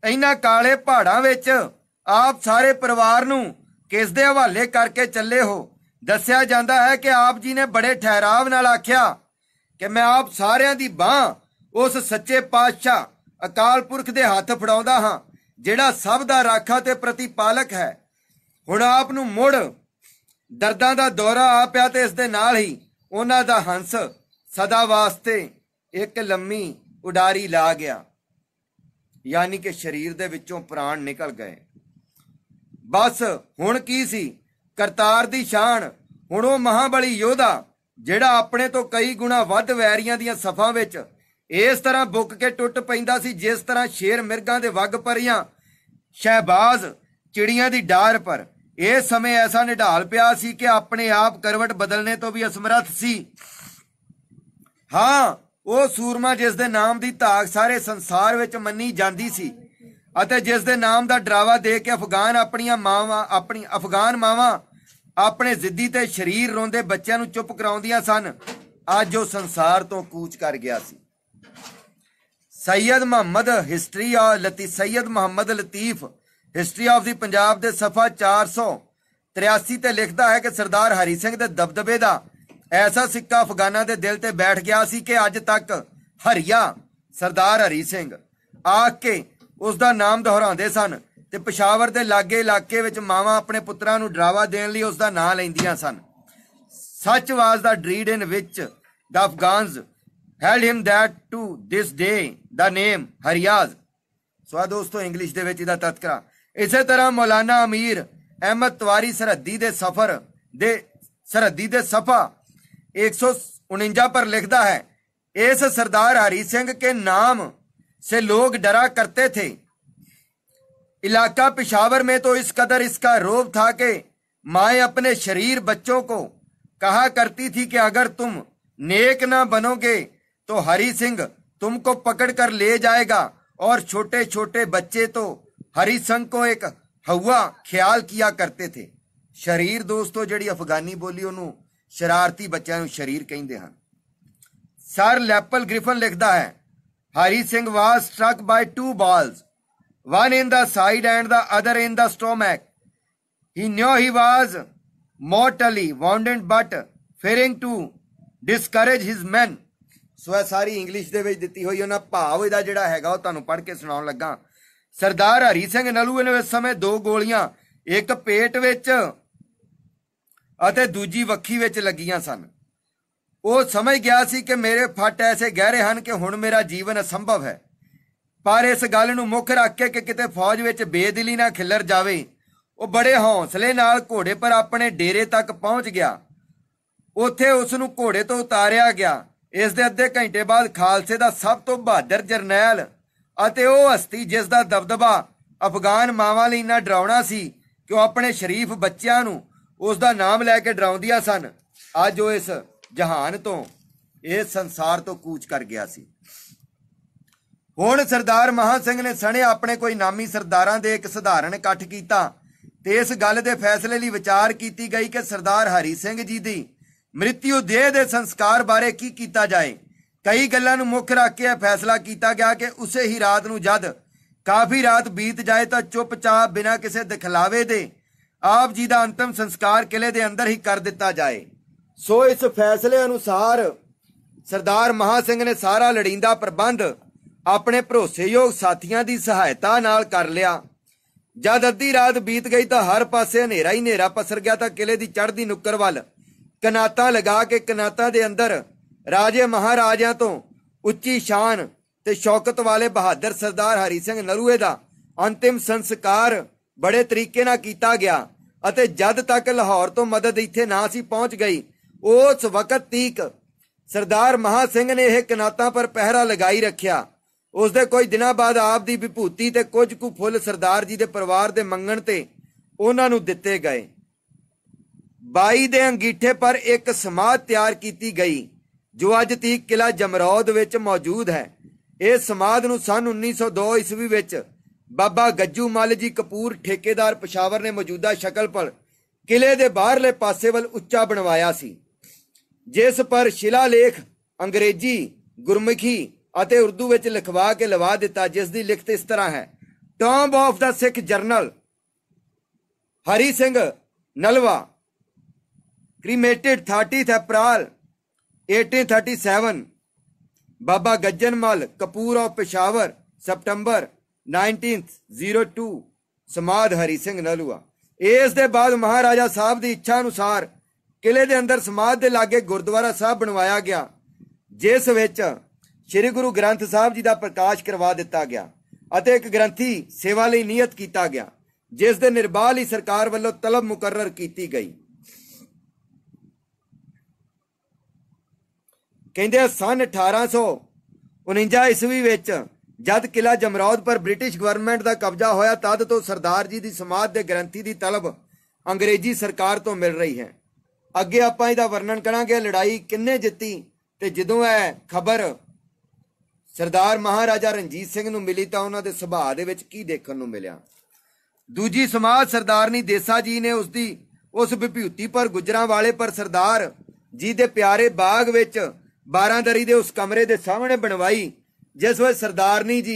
ਇਹਨਾਂ ਕਾਲੇ ਪਹਾੜਾਂ ਵਿੱਚ ਆਪ ਸਾਰੇ ਪਰਿਵਾਰ ਨੂੰ ਕਿਸ ਦੇ ਹਵਾਲੇ ਕਰਕੇ ਚੱਲੇ ਹੋ ਦੱਸਿਆ ਜਾਂਦਾ ਹੈ ਕਿ ਆਪ ਜੀ ਨੇ ਬੜੇ ਠਹਿਰਾਵ ਨਾਲ ਆਖਿਆ ਕਿ ਮੈਂ ਆਪ ਸਾਰਿਆਂ ਦੀ ਬਾਹ ਉਸ ਸੱਚੇ ਪਾਤਸ਼ਾਹ ਅਕਾਲ ਪੁਰਖ ਦੇ ਹੱਥ ਫੜਾਉਂਦਾ ਹਾਂ ਜਿਹੜਾ ਸਭ ਦਾ ਰਾਖਾ ਤੇ ਪ੍ਰਤੀਪਾਲਕ ਹੈ ਹੁਣ ਆਪ ਨੂੰ ਮੁੜ ਦਰਦਾਂ ਦਾ ਦੌਰਾ ਆ ਪਿਆ ਤੇ ਇਸ ਦੇ ਨਾਲ ਹੀ ਉਹਨਾਂ ਦਾ ਹੰਸ ਸਦਾ ਵਾਸਤੇ ਇੱਕ ਲੰਮੀ ਉਡਾਰੀ ਲਾ ਗਿਆ ਯਾਨੀ ਕਿ ਸਰੀਰ ਦੇ ਵਿੱਚੋਂ ਪ੍ਰਾਣ ਨਿਕਲ ਗਏ ਬਸ ਹੁਣ ਕੀ ਸੀ ਕਰਤਾਰ ਦੀ ਸ਼ਾਨ ਹੁਣ ਉਹ ਮਹਾਬਲੀ ਯੋਧਾ ਜਿਹੜਾ ਆਪਣੇ ਤੋਂ ਕਈ ਗੁਣਾ ਵੱਧ ਵੈਰੀਆਂ ਦੀਆਂ ਸਫਾਂ ਵਿੱਚ ਇਸ ਤਰ੍ਹਾਂ ਬੁੱਕ ਕੇ ਟੁੱਟ ਪੈਂਦਾ ਸੀ ਜਿਸ ਤਰ੍ਹਾਂ ਸ਼ੇਰ ਮਿਰਗਾਂ ਦੇ ਵਗ ਪਰੀਆਂ ਸ਼ਹਿਬਾਜ਼ ਚਿੜੀਆਂ ਦੀ ਡਾਰ ਪਰ ਇਹ ਸਮੇਂ ਐਸਾ ਨਿਢਾਲ ਪਿਆ ਸੀ ਕਿ ਆਪਣੇ ਆਪ ਕਰਵਟ ਬਦਲਨੇ ਤੋਂ ਵੀ ਅਸਮਰੱਥ ਸੀ ਹਾਂ ਉਹ ਸੂਰਮਾ ਜਿਸ ਦੇ ਨਾਮ ਦੀ ਧਾਕ ਸਾਰੇ ਸੰਸਾਰ ਵਿੱਚ ਮੰਨੀ ਜਾਂਦੀ ਸੀ ਅਤੇ ਜਿਸ ਦੇ ਨਾਮ ਦਾ ਡਰਾਵਾ ਦੇ ਕੇ ਅਫਗਾਨ ਆਪਣੀਆਂ ਮਾਵਾਂ ਆਪਣੀ ਅਫਗਾਨ ਮਾਵਾਂ ਆਪਣੇ ਜ਼ਿੱਦੀ ਤੇ ਸ਼ਰੀਰ ਰੋਂਦੇ ਬੱਚਿਆਂ ਨੂੰ ਚੁੱਪ ਕਰਾਉਂਦੀਆਂ ਸਨ ਅੱਜ ਉਹ ਸੰਸਾਰ ਤੋਂ ਕੂਚ ਕਰ ਗਿਆ ਸੀ ਸੈਦ ਮੁਹੰਮਦ ਹਿਸਟਰੀ ਆ ਲਤੀ Syed Muhammad Latif history of the Punjab ਦੇ ਸਫਾ 483 ਤੇ ਲਿਖਦਾ ਹੈ ਕਿ ਸਰਦਾਰ ਹਰੀ ਸਿੰਘ ਦੇ ਦਬਦਬੇ ਦਾ ਐਸਾ ਸਿੱਕਾ ਅਫਗਾਨਾਂ ਦੇ ਦਿਲ ਤੇ ਬੈਠ ਗਿਆ ਸੀ ਕਿ ਅੱਜ ਤੱਕ ਹਰੀਆ ਸਰਦਾਰ ਹਰੀ ਸਿੰਘ ਆ ਕੇ ਉਸ ਦਾ ਨਾਮ ਦੁਹਰਾਉਂਦੇ ਸਨ ਤੇ ਪਸ਼ਾਵਰ ਦੇ ਲਾਗੇ ਇਲਾਕੇ ਵਿੱਚ ਮਾਵਾਂ ਆਪਣੇ ਪੁੱਤਰਾਂ ਨੂੰ ਡਰਾਵਾ ਦੇਣ ਲਈ ਉਸ ਦਾ ਨਾਮ ਲੈਂਦੀਆਂ ਸਨ ਸੱਚ ਵਾਸ ਦਾ dread in which the Afghans held him that to this day the name ਹਰੀਆਜ਼ ਸੋ ਆ ਦੋਸਤੋ ਇੰਗਲਿਸ਼ ਦੇ ਵਿੱਚ ਇਹਦਾ ਤਤਕਰਾ ਇਸੇ ਤਰ੍ਹਾਂ ਮੌਲਾਨਾ ਅਮੀਰ ਅਹਿਮਦ ਤਵਾਰੀ ਸਰਹੱਦੀ ਦੇ ਸਫ਼ਰ ਦੇ ਸਰਹੱਦੀ ਦੇ ਸਫਾ 149 पर लिखता है इस सरदार हरी सिंह के नाम से लोग डरा करते थे इलाका पिशावर में तो इस कदर इसका रोब था कि माए अपने शरीर बच्चों को कहा करती थी कि अगर तुम नेक ना बनोगे तो हरी सिंह तुमको पकड़ कर ले जाएगा और छोटे छोटे बच्चे तो ਹਰੀ संघ ਕੋ ਇੱਕ ਹਵਾ ਖਿਆਲ ਕੀਆ ਕਰਤੇ ਥੇ ਸ਼ਰੀਰ ਦੋਸਤੋ ਜਿਹੜੀ ਅਫਗਾਨੀ ਬੋਲੀ ਉਹਨੂੰ ਸ਼ਰਾਰਤੀ ਬੱਚਿਆਂ ਨੂੰ ਸ਼ਰੀਰ ਕਹਿੰਦੇ ਹਨ ਸਰ ਲੈਪਲ ਗ੍ਰਿਫਨ ਲਿਖਦਾ ਹੈ Hari Singh was struck by two balls one in the side and the other in the stomach he knew he was mortally wounded but fearing to discourage his men so ਇਹ ਸਾਰੀ English ਦੇ ਵਿੱਚ ਦਿੱਤੀ ਹੋਈ ਉਹਨਾਂ ਭਾਵ ਇਹਦਾ ਜਿਹੜਾ ਹੈਗਾ ਉਹ ਤੁਹਾਨੂੰ ਪੜ੍ਹ ਕੇ ਸੁਣਾਉਣ ਲੱਗਾ ਸਰਦਾਰ ਹਰੀ ਸਿੰਘ ਨਲੂ ਨੇ ਉਸ ਸਮੇਂ ਦੋ ਗੋਲੀਆਂ ਇੱਕ ਪੇਟ ਵਿੱਚ ਅਤੇ ਦੂਜੀ ਵੱਖੀ ਵਿੱਚ ਲੱਗੀਆਂ ਸਨ ਉਹ ਸਮਝ ਗਿਆ ਸੀ ਕਿ ਮੇਰੇ ਫੱਟ ਐਸੇ ਗਹਿਰੇ ਹਨ ਕਿ ਹੁਣ ਮੇਰਾ ਜੀਵਨ ਅਸੰਭਵ ਹੈ ਪਰ ਇਸ ਗੱਲ ਨੂੰ ਮੁੱਖ ਰੱਖ ਕੇ ਕਿ ਕਿਤੇ ਫੌਜ ਵਿੱਚ ਬੇਦਿਲੀ ਨਾ ਖਿਲਰ ਜਾਵੇ ਉਹ ਬੜੇ ਹੌਸਲੇ ਨਾਲ ਘੋੜੇ ਪਰ ਆਪਣੇ ਡੇਰੇ ਤੱਕ ਪਹੁੰਚ ਗਿਆ ਉੱਥੇ ਉਸ ਨੂੰ ਘੋੜੇ ਤੋਂ ਉਤਾਰਿਆ ਗਿਆ ਇਸ ਦੇ ਅੱਧੇ ਘੰਟੇ ਬਾਅਦ ਖਾਲਸੇ ਦਾ ਸਭ ਤੋਂ ਬਹਾਦਰ ਜਰਨੈਲ ਅਤੇ ਉਹ ਹਸਤੀ ਜਿਸ ਦਾ ਦਬਦਬਾ ਅਫਗਾਨ ਮਾਵਾਂ ਲਈ ਇੰਨਾ ਡਰਾਉਣਾ ਸੀ ਕਿ ਉਹ ਆਪਣੇ ਸ਼ਰੀਫ ਬੱਚਿਆਂ ਨੂੰ ਉਸ ਦਾ ਨਾਮ ਲੈ ਕੇ ਡਰਾਉਂਦੀਆਂ ਸਨ ਅੱਜ ਉਹ ਇਸ ਜਹਾਨ ਤੋਂ ਇਸ ਸੰਸਾਰ ਤੋਂ ਕੂਚ ਕਰ ਗਿਆ ਸੀ ਹੁਣ ਸਰਦਾਰ ਮਹਾ ਸਿੰਘ ਨੇ ਸਣੇ ਆਪਣੇ ਕੋਈ ਨਾਮੀ ਸਰਦਾਰਾਂ ਦੇ ਇੱਕ ਸਧਾਰਨ ਇਕੱਠ ਕੀਤਾ ਤੇ ਇਸ ਗੱਲ ਦੇ ਫੈਸਲੇ ਲਈ ਵਿਚਾਰ ਕੀਤੀ ਗਈ ਕਿ ਸਰਦਾਰ ਹਰੀ ਸਿੰਘ ਜੀ ਦੀ ਮ੍ਰਿਤਿਉ ਦੇਹ ਦੇ ਸੰਸਕਾਰ ਬਾਰੇ ਕੀ ਕੀਤਾ ਜਾਏ ਕਈ ਗੱਲਾਂ ਨੂੰ ਮੁੱਖ ਰੱਖ ਕੇ ਫੈਸਲਾ ਕੀਤਾ ਗਿਆ ਕਿ ਉਸੇ ਹੀ ਰਾਤ ਨੂੰ ਜਦ ਕਾਫੀ ਰਾਤ ਬੀਤ ਜਾਏ ਤਾਂ ਚੁੱਪਚਾਪ ਬਿਨਾਂ ਕਿਸੇ ਦਿਖਲਾਵੇ ਦੇ ਆਪ ਜੀ ਦਾ ਅੰਤਮ ਸੰਸਕਾਰ ਕਿਲੇ ਦੇ ਅੰਦਰ ਹੀ ਕਰ ਦਿੱਤਾ ਜਾਏ ਸੋ ਇਸ ਫੈਸਲੇ ਅਨੁਸਾਰ ਸਰਦਾਰ ਮਹਾ ਸਿੰਘ ਨੇ ਸਾਰਾ ਲੜੀਂਦਾ ਪ੍ਰਬੰਧ ਆਪਣੇ ਭਰੋਸੇਯੋਗ ਸਾਥੀਆਂ ਦੀ ਸਹਾਇਤਾ ਨਾਲ ਕਰ ਲਿਆ ਜਦ ਅੱਧੀ ਰਾਤ ਬੀਤ ਗਈ ਤਾਂ ਹਰ ਪਾਸੇ ਹਨੇਰਾ ਹੀ ਹਨੇਰਾ ਪਸਰ ਗਿਆ ਤਾਂ ਕਿਲੇ ਦੀ ਚੜ੍ਹਦੀ ਨੁੱਕਰ ਵੱਲ ਕਨਾਤਾ ਲਗਾ ਕੇ ਕਨਾਤਾ ਦੇ ਅੰਦਰ ਰਾਜੇ ਮਹਾਰਾਜਿਆਂ ਤੋਂ ਉੱਚੀ ਸ਼ਾਨ ਤੇ ਸ਼ੌਕਤ ਵਾਲੇ ਬਹਾਦਰ ਸਰਦਾਰ ਹਰੀ ਸਿੰਘ ਨਰੂਏ ਦਾ ਅੰਤਿਮ ਸੰਸਕਾਰ ਬੜੇ ਤਰੀਕੇ ਨਾਲ ਕੀਤਾ ਗਿਆ ਅਤੇ ਜਦ ਤੱਕ ਲਾਹੌਰ ਤੋਂ ਮਦਦ ਇੱਥੇ ਨਾ ਸੀ ਪਹੁੰਚ ਗਈ ਉਸ ਵਕਤ ਤੀਕ ਸਰਦਾਰ ਮਹਾ ਸਿੰਘ ਨੇ ਇਹ ਕਨਾਤਾਂ ਪਰ ਪਹਿਰਾ ਲਗਾਈ ਰੱਖਿਆ ਉਸ ਦੇ ਕੁਝ ਦਿਨਾਂ ਬਾਅਦ ਆਪ ਦੀ ਵਿਭੂਤੀ ਤੇ ਕੁਝ ਕੁ ਫੁੱਲ ਸਰਦਾਰ ਜੀ ਦੇ ਪਰਿਵਾਰ ਦੇ ਮੰਗਣ ਤੇ ਉਹਨਾਂ ਨੂੰ ਦਿੱਤੇ ਗਏ 22 ਦੇ ਅੰਗੀਠੇ ਪਰ ਇੱਕ ਸਮਾਧ ਤਿਆਰ ਕੀਤੀ ਗਈ ਜੋ ਅੱਜ ਤੀਕ ਕਿਲਾ ਜਮਰੌਦ ਵਿੱਚ ਮੌਜੂਦ ਹੈ ਇਹ ਸਮਾਦ ਨੂੰ ਸਨ 1902 ਈਸਵੀ ਵਿੱਚ ਬਾਬਾ ਗੱਜੂ ਮੱਲ ਜੀ ਕਪੂਰ ਠੇਕੇਦਾਰ ਪਸ਼ਾਵਰ ਨੇ ਮੌਜੂਦਾ ਸ਼ਕਲ ਪਰ ਕਿਲੇ ਦੇ ਬਾਹਰਲੇ ਪਾਸੇ ਵੱਲ ਉੱਚਾ ਬਣਵਾਇਆ ਸੀ ਜਿਸ ਪਰ ਸ਼ਿਲਾ ਲੇਖ ਅੰਗਰੇਜ਼ੀ ਗੁਰਮੁਖੀ ਅਤੇ ਉਰਦੂ ਵਿੱਚ ਲਿਖਵਾ ਕੇ ਲਵਾ ਦਿੱਤਾ ਜਿਸ ਦੀ ਲਿਖਤ ਇਸ ਤਰ੍ਹਾਂ ਹੈ tomb of the Sikh general Hari Singh Nalwa cremated 30th April 1837 Baba Gajjan Mal Kapoor of Peshawar September 1902 ਸਮਾਦ ਹਰੀ ਸਿੰਘ ਨਲੂਆ ਇਸ ਦੇ ਬਾਅਦ ਮਹਾਰਾਜਾ ਸਾਹਿਬ ਦੀ ਇੱਛਾ ਅਨੁਸਾਰ ਕਿਲੇ ਦੇ ਅੰਦਰ ਸਮਾਦ ਦੇ ਲਾਗੇ ਗੁਰਦੁਆਰਾ ਸਾਹਿਬ ਬਣਵਾਇਆ ਗਿਆ ਜਿਸ ਵਿੱਚ ਸ੍ਰੀ ਗੁਰੂ ਗ੍ਰੰਥ ਸਾਹਿਬ ਜੀ ਦਾ ਪ੍ਰਕਾਸ਼ ਕਰਵਾ ਦਿੱਤਾ ਗਿਆ ਅਤੇ ਇੱਕ ਗ੍ਰੰਥੀ ਸੇਵਾ ਲਈ ਨਿਯਤ ਕੀਤਾ ਗਿਆ ਜਿਸ ਦੇ ਨਿਰਬਾਲ ਲਈ ਸਰਕਾਰ ਵੱਲੋਂ ਤਲਬ ਮੁਕਰਰ ਕੀਤੀ ਗਈ ਕਹਿੰਦੇ ਸਨ 1849 ਈਸਵੀ ਵਿੱਚ ਜਦ ਕਿਲਾ ਜਮਰੌਦ ਪਰ ਬ੍ਰਿਟਿਸ਼ ਗਵਰਨਮੈਂਟ ਦਾ ਕਬਜ਼ਾ ਹੋਇਆ ਤਦ ਤੋਂ ਸਰਦਾਰ ਜੀ ਦੀ ਸਮਾਦ ਦੇ ਗਰੰਟੀ ਦੀ ਤਲਬ ਅੰਗਰੇਜ਼ੀ ਸਰਕਾਰ ਤੋਂ ਮਿਲ ਰਹੀ ਹੈ ਅੱਗੇ ਆਪਾਂ ਇਹਦਾ ਵਰਣਨ ਕਰਾਂਗੇ ਲੜਾਈ ਕਿੰਨੇ ਜਿੱਤੀ ਤੇ ਜਦੋਂ ਇਹ ਖਬਰ ਸਰਦਾਰ ਮਹਾਰਾਜਾ ਰਣਜੀਤ ਸਿੰਘ ਨੂੰ ਮਿਲੀ ਤਾਂ ਉਹਨਾਂ ਦੇ ਸੁਭਾਅ ਦੇ ਵਿੱਚ ਕੀ ਦੇਖਣ ਨੂੰ ਮਿਲਿਆ ਦੂਜੀ ਸਮਾਦ ਸਰਦਾਰਨੀ ਦੇਸਾ ਜੀ ਨੇ ਉਸ ਦੀ ਉਸ ਵਿਭੂਤੀ ਪਰ ਗੁਜਰਾਂ ਵਾਲੇ ਪਰ ਸਰਦਾਰ ਜੀ ਦੇ ਪਿਆਰੇ ਬਾਗ ਵਿੱਚ 12 ਦਰੀ ਦੇ ਉਸ ਕਮਰੇ ਦੇ ਸਾਹਮਣੇ ਬਣਵਾਈ ਜਿਸ ਵਿੱਚ ਸਰਦਾਰਨੀ ਜੀ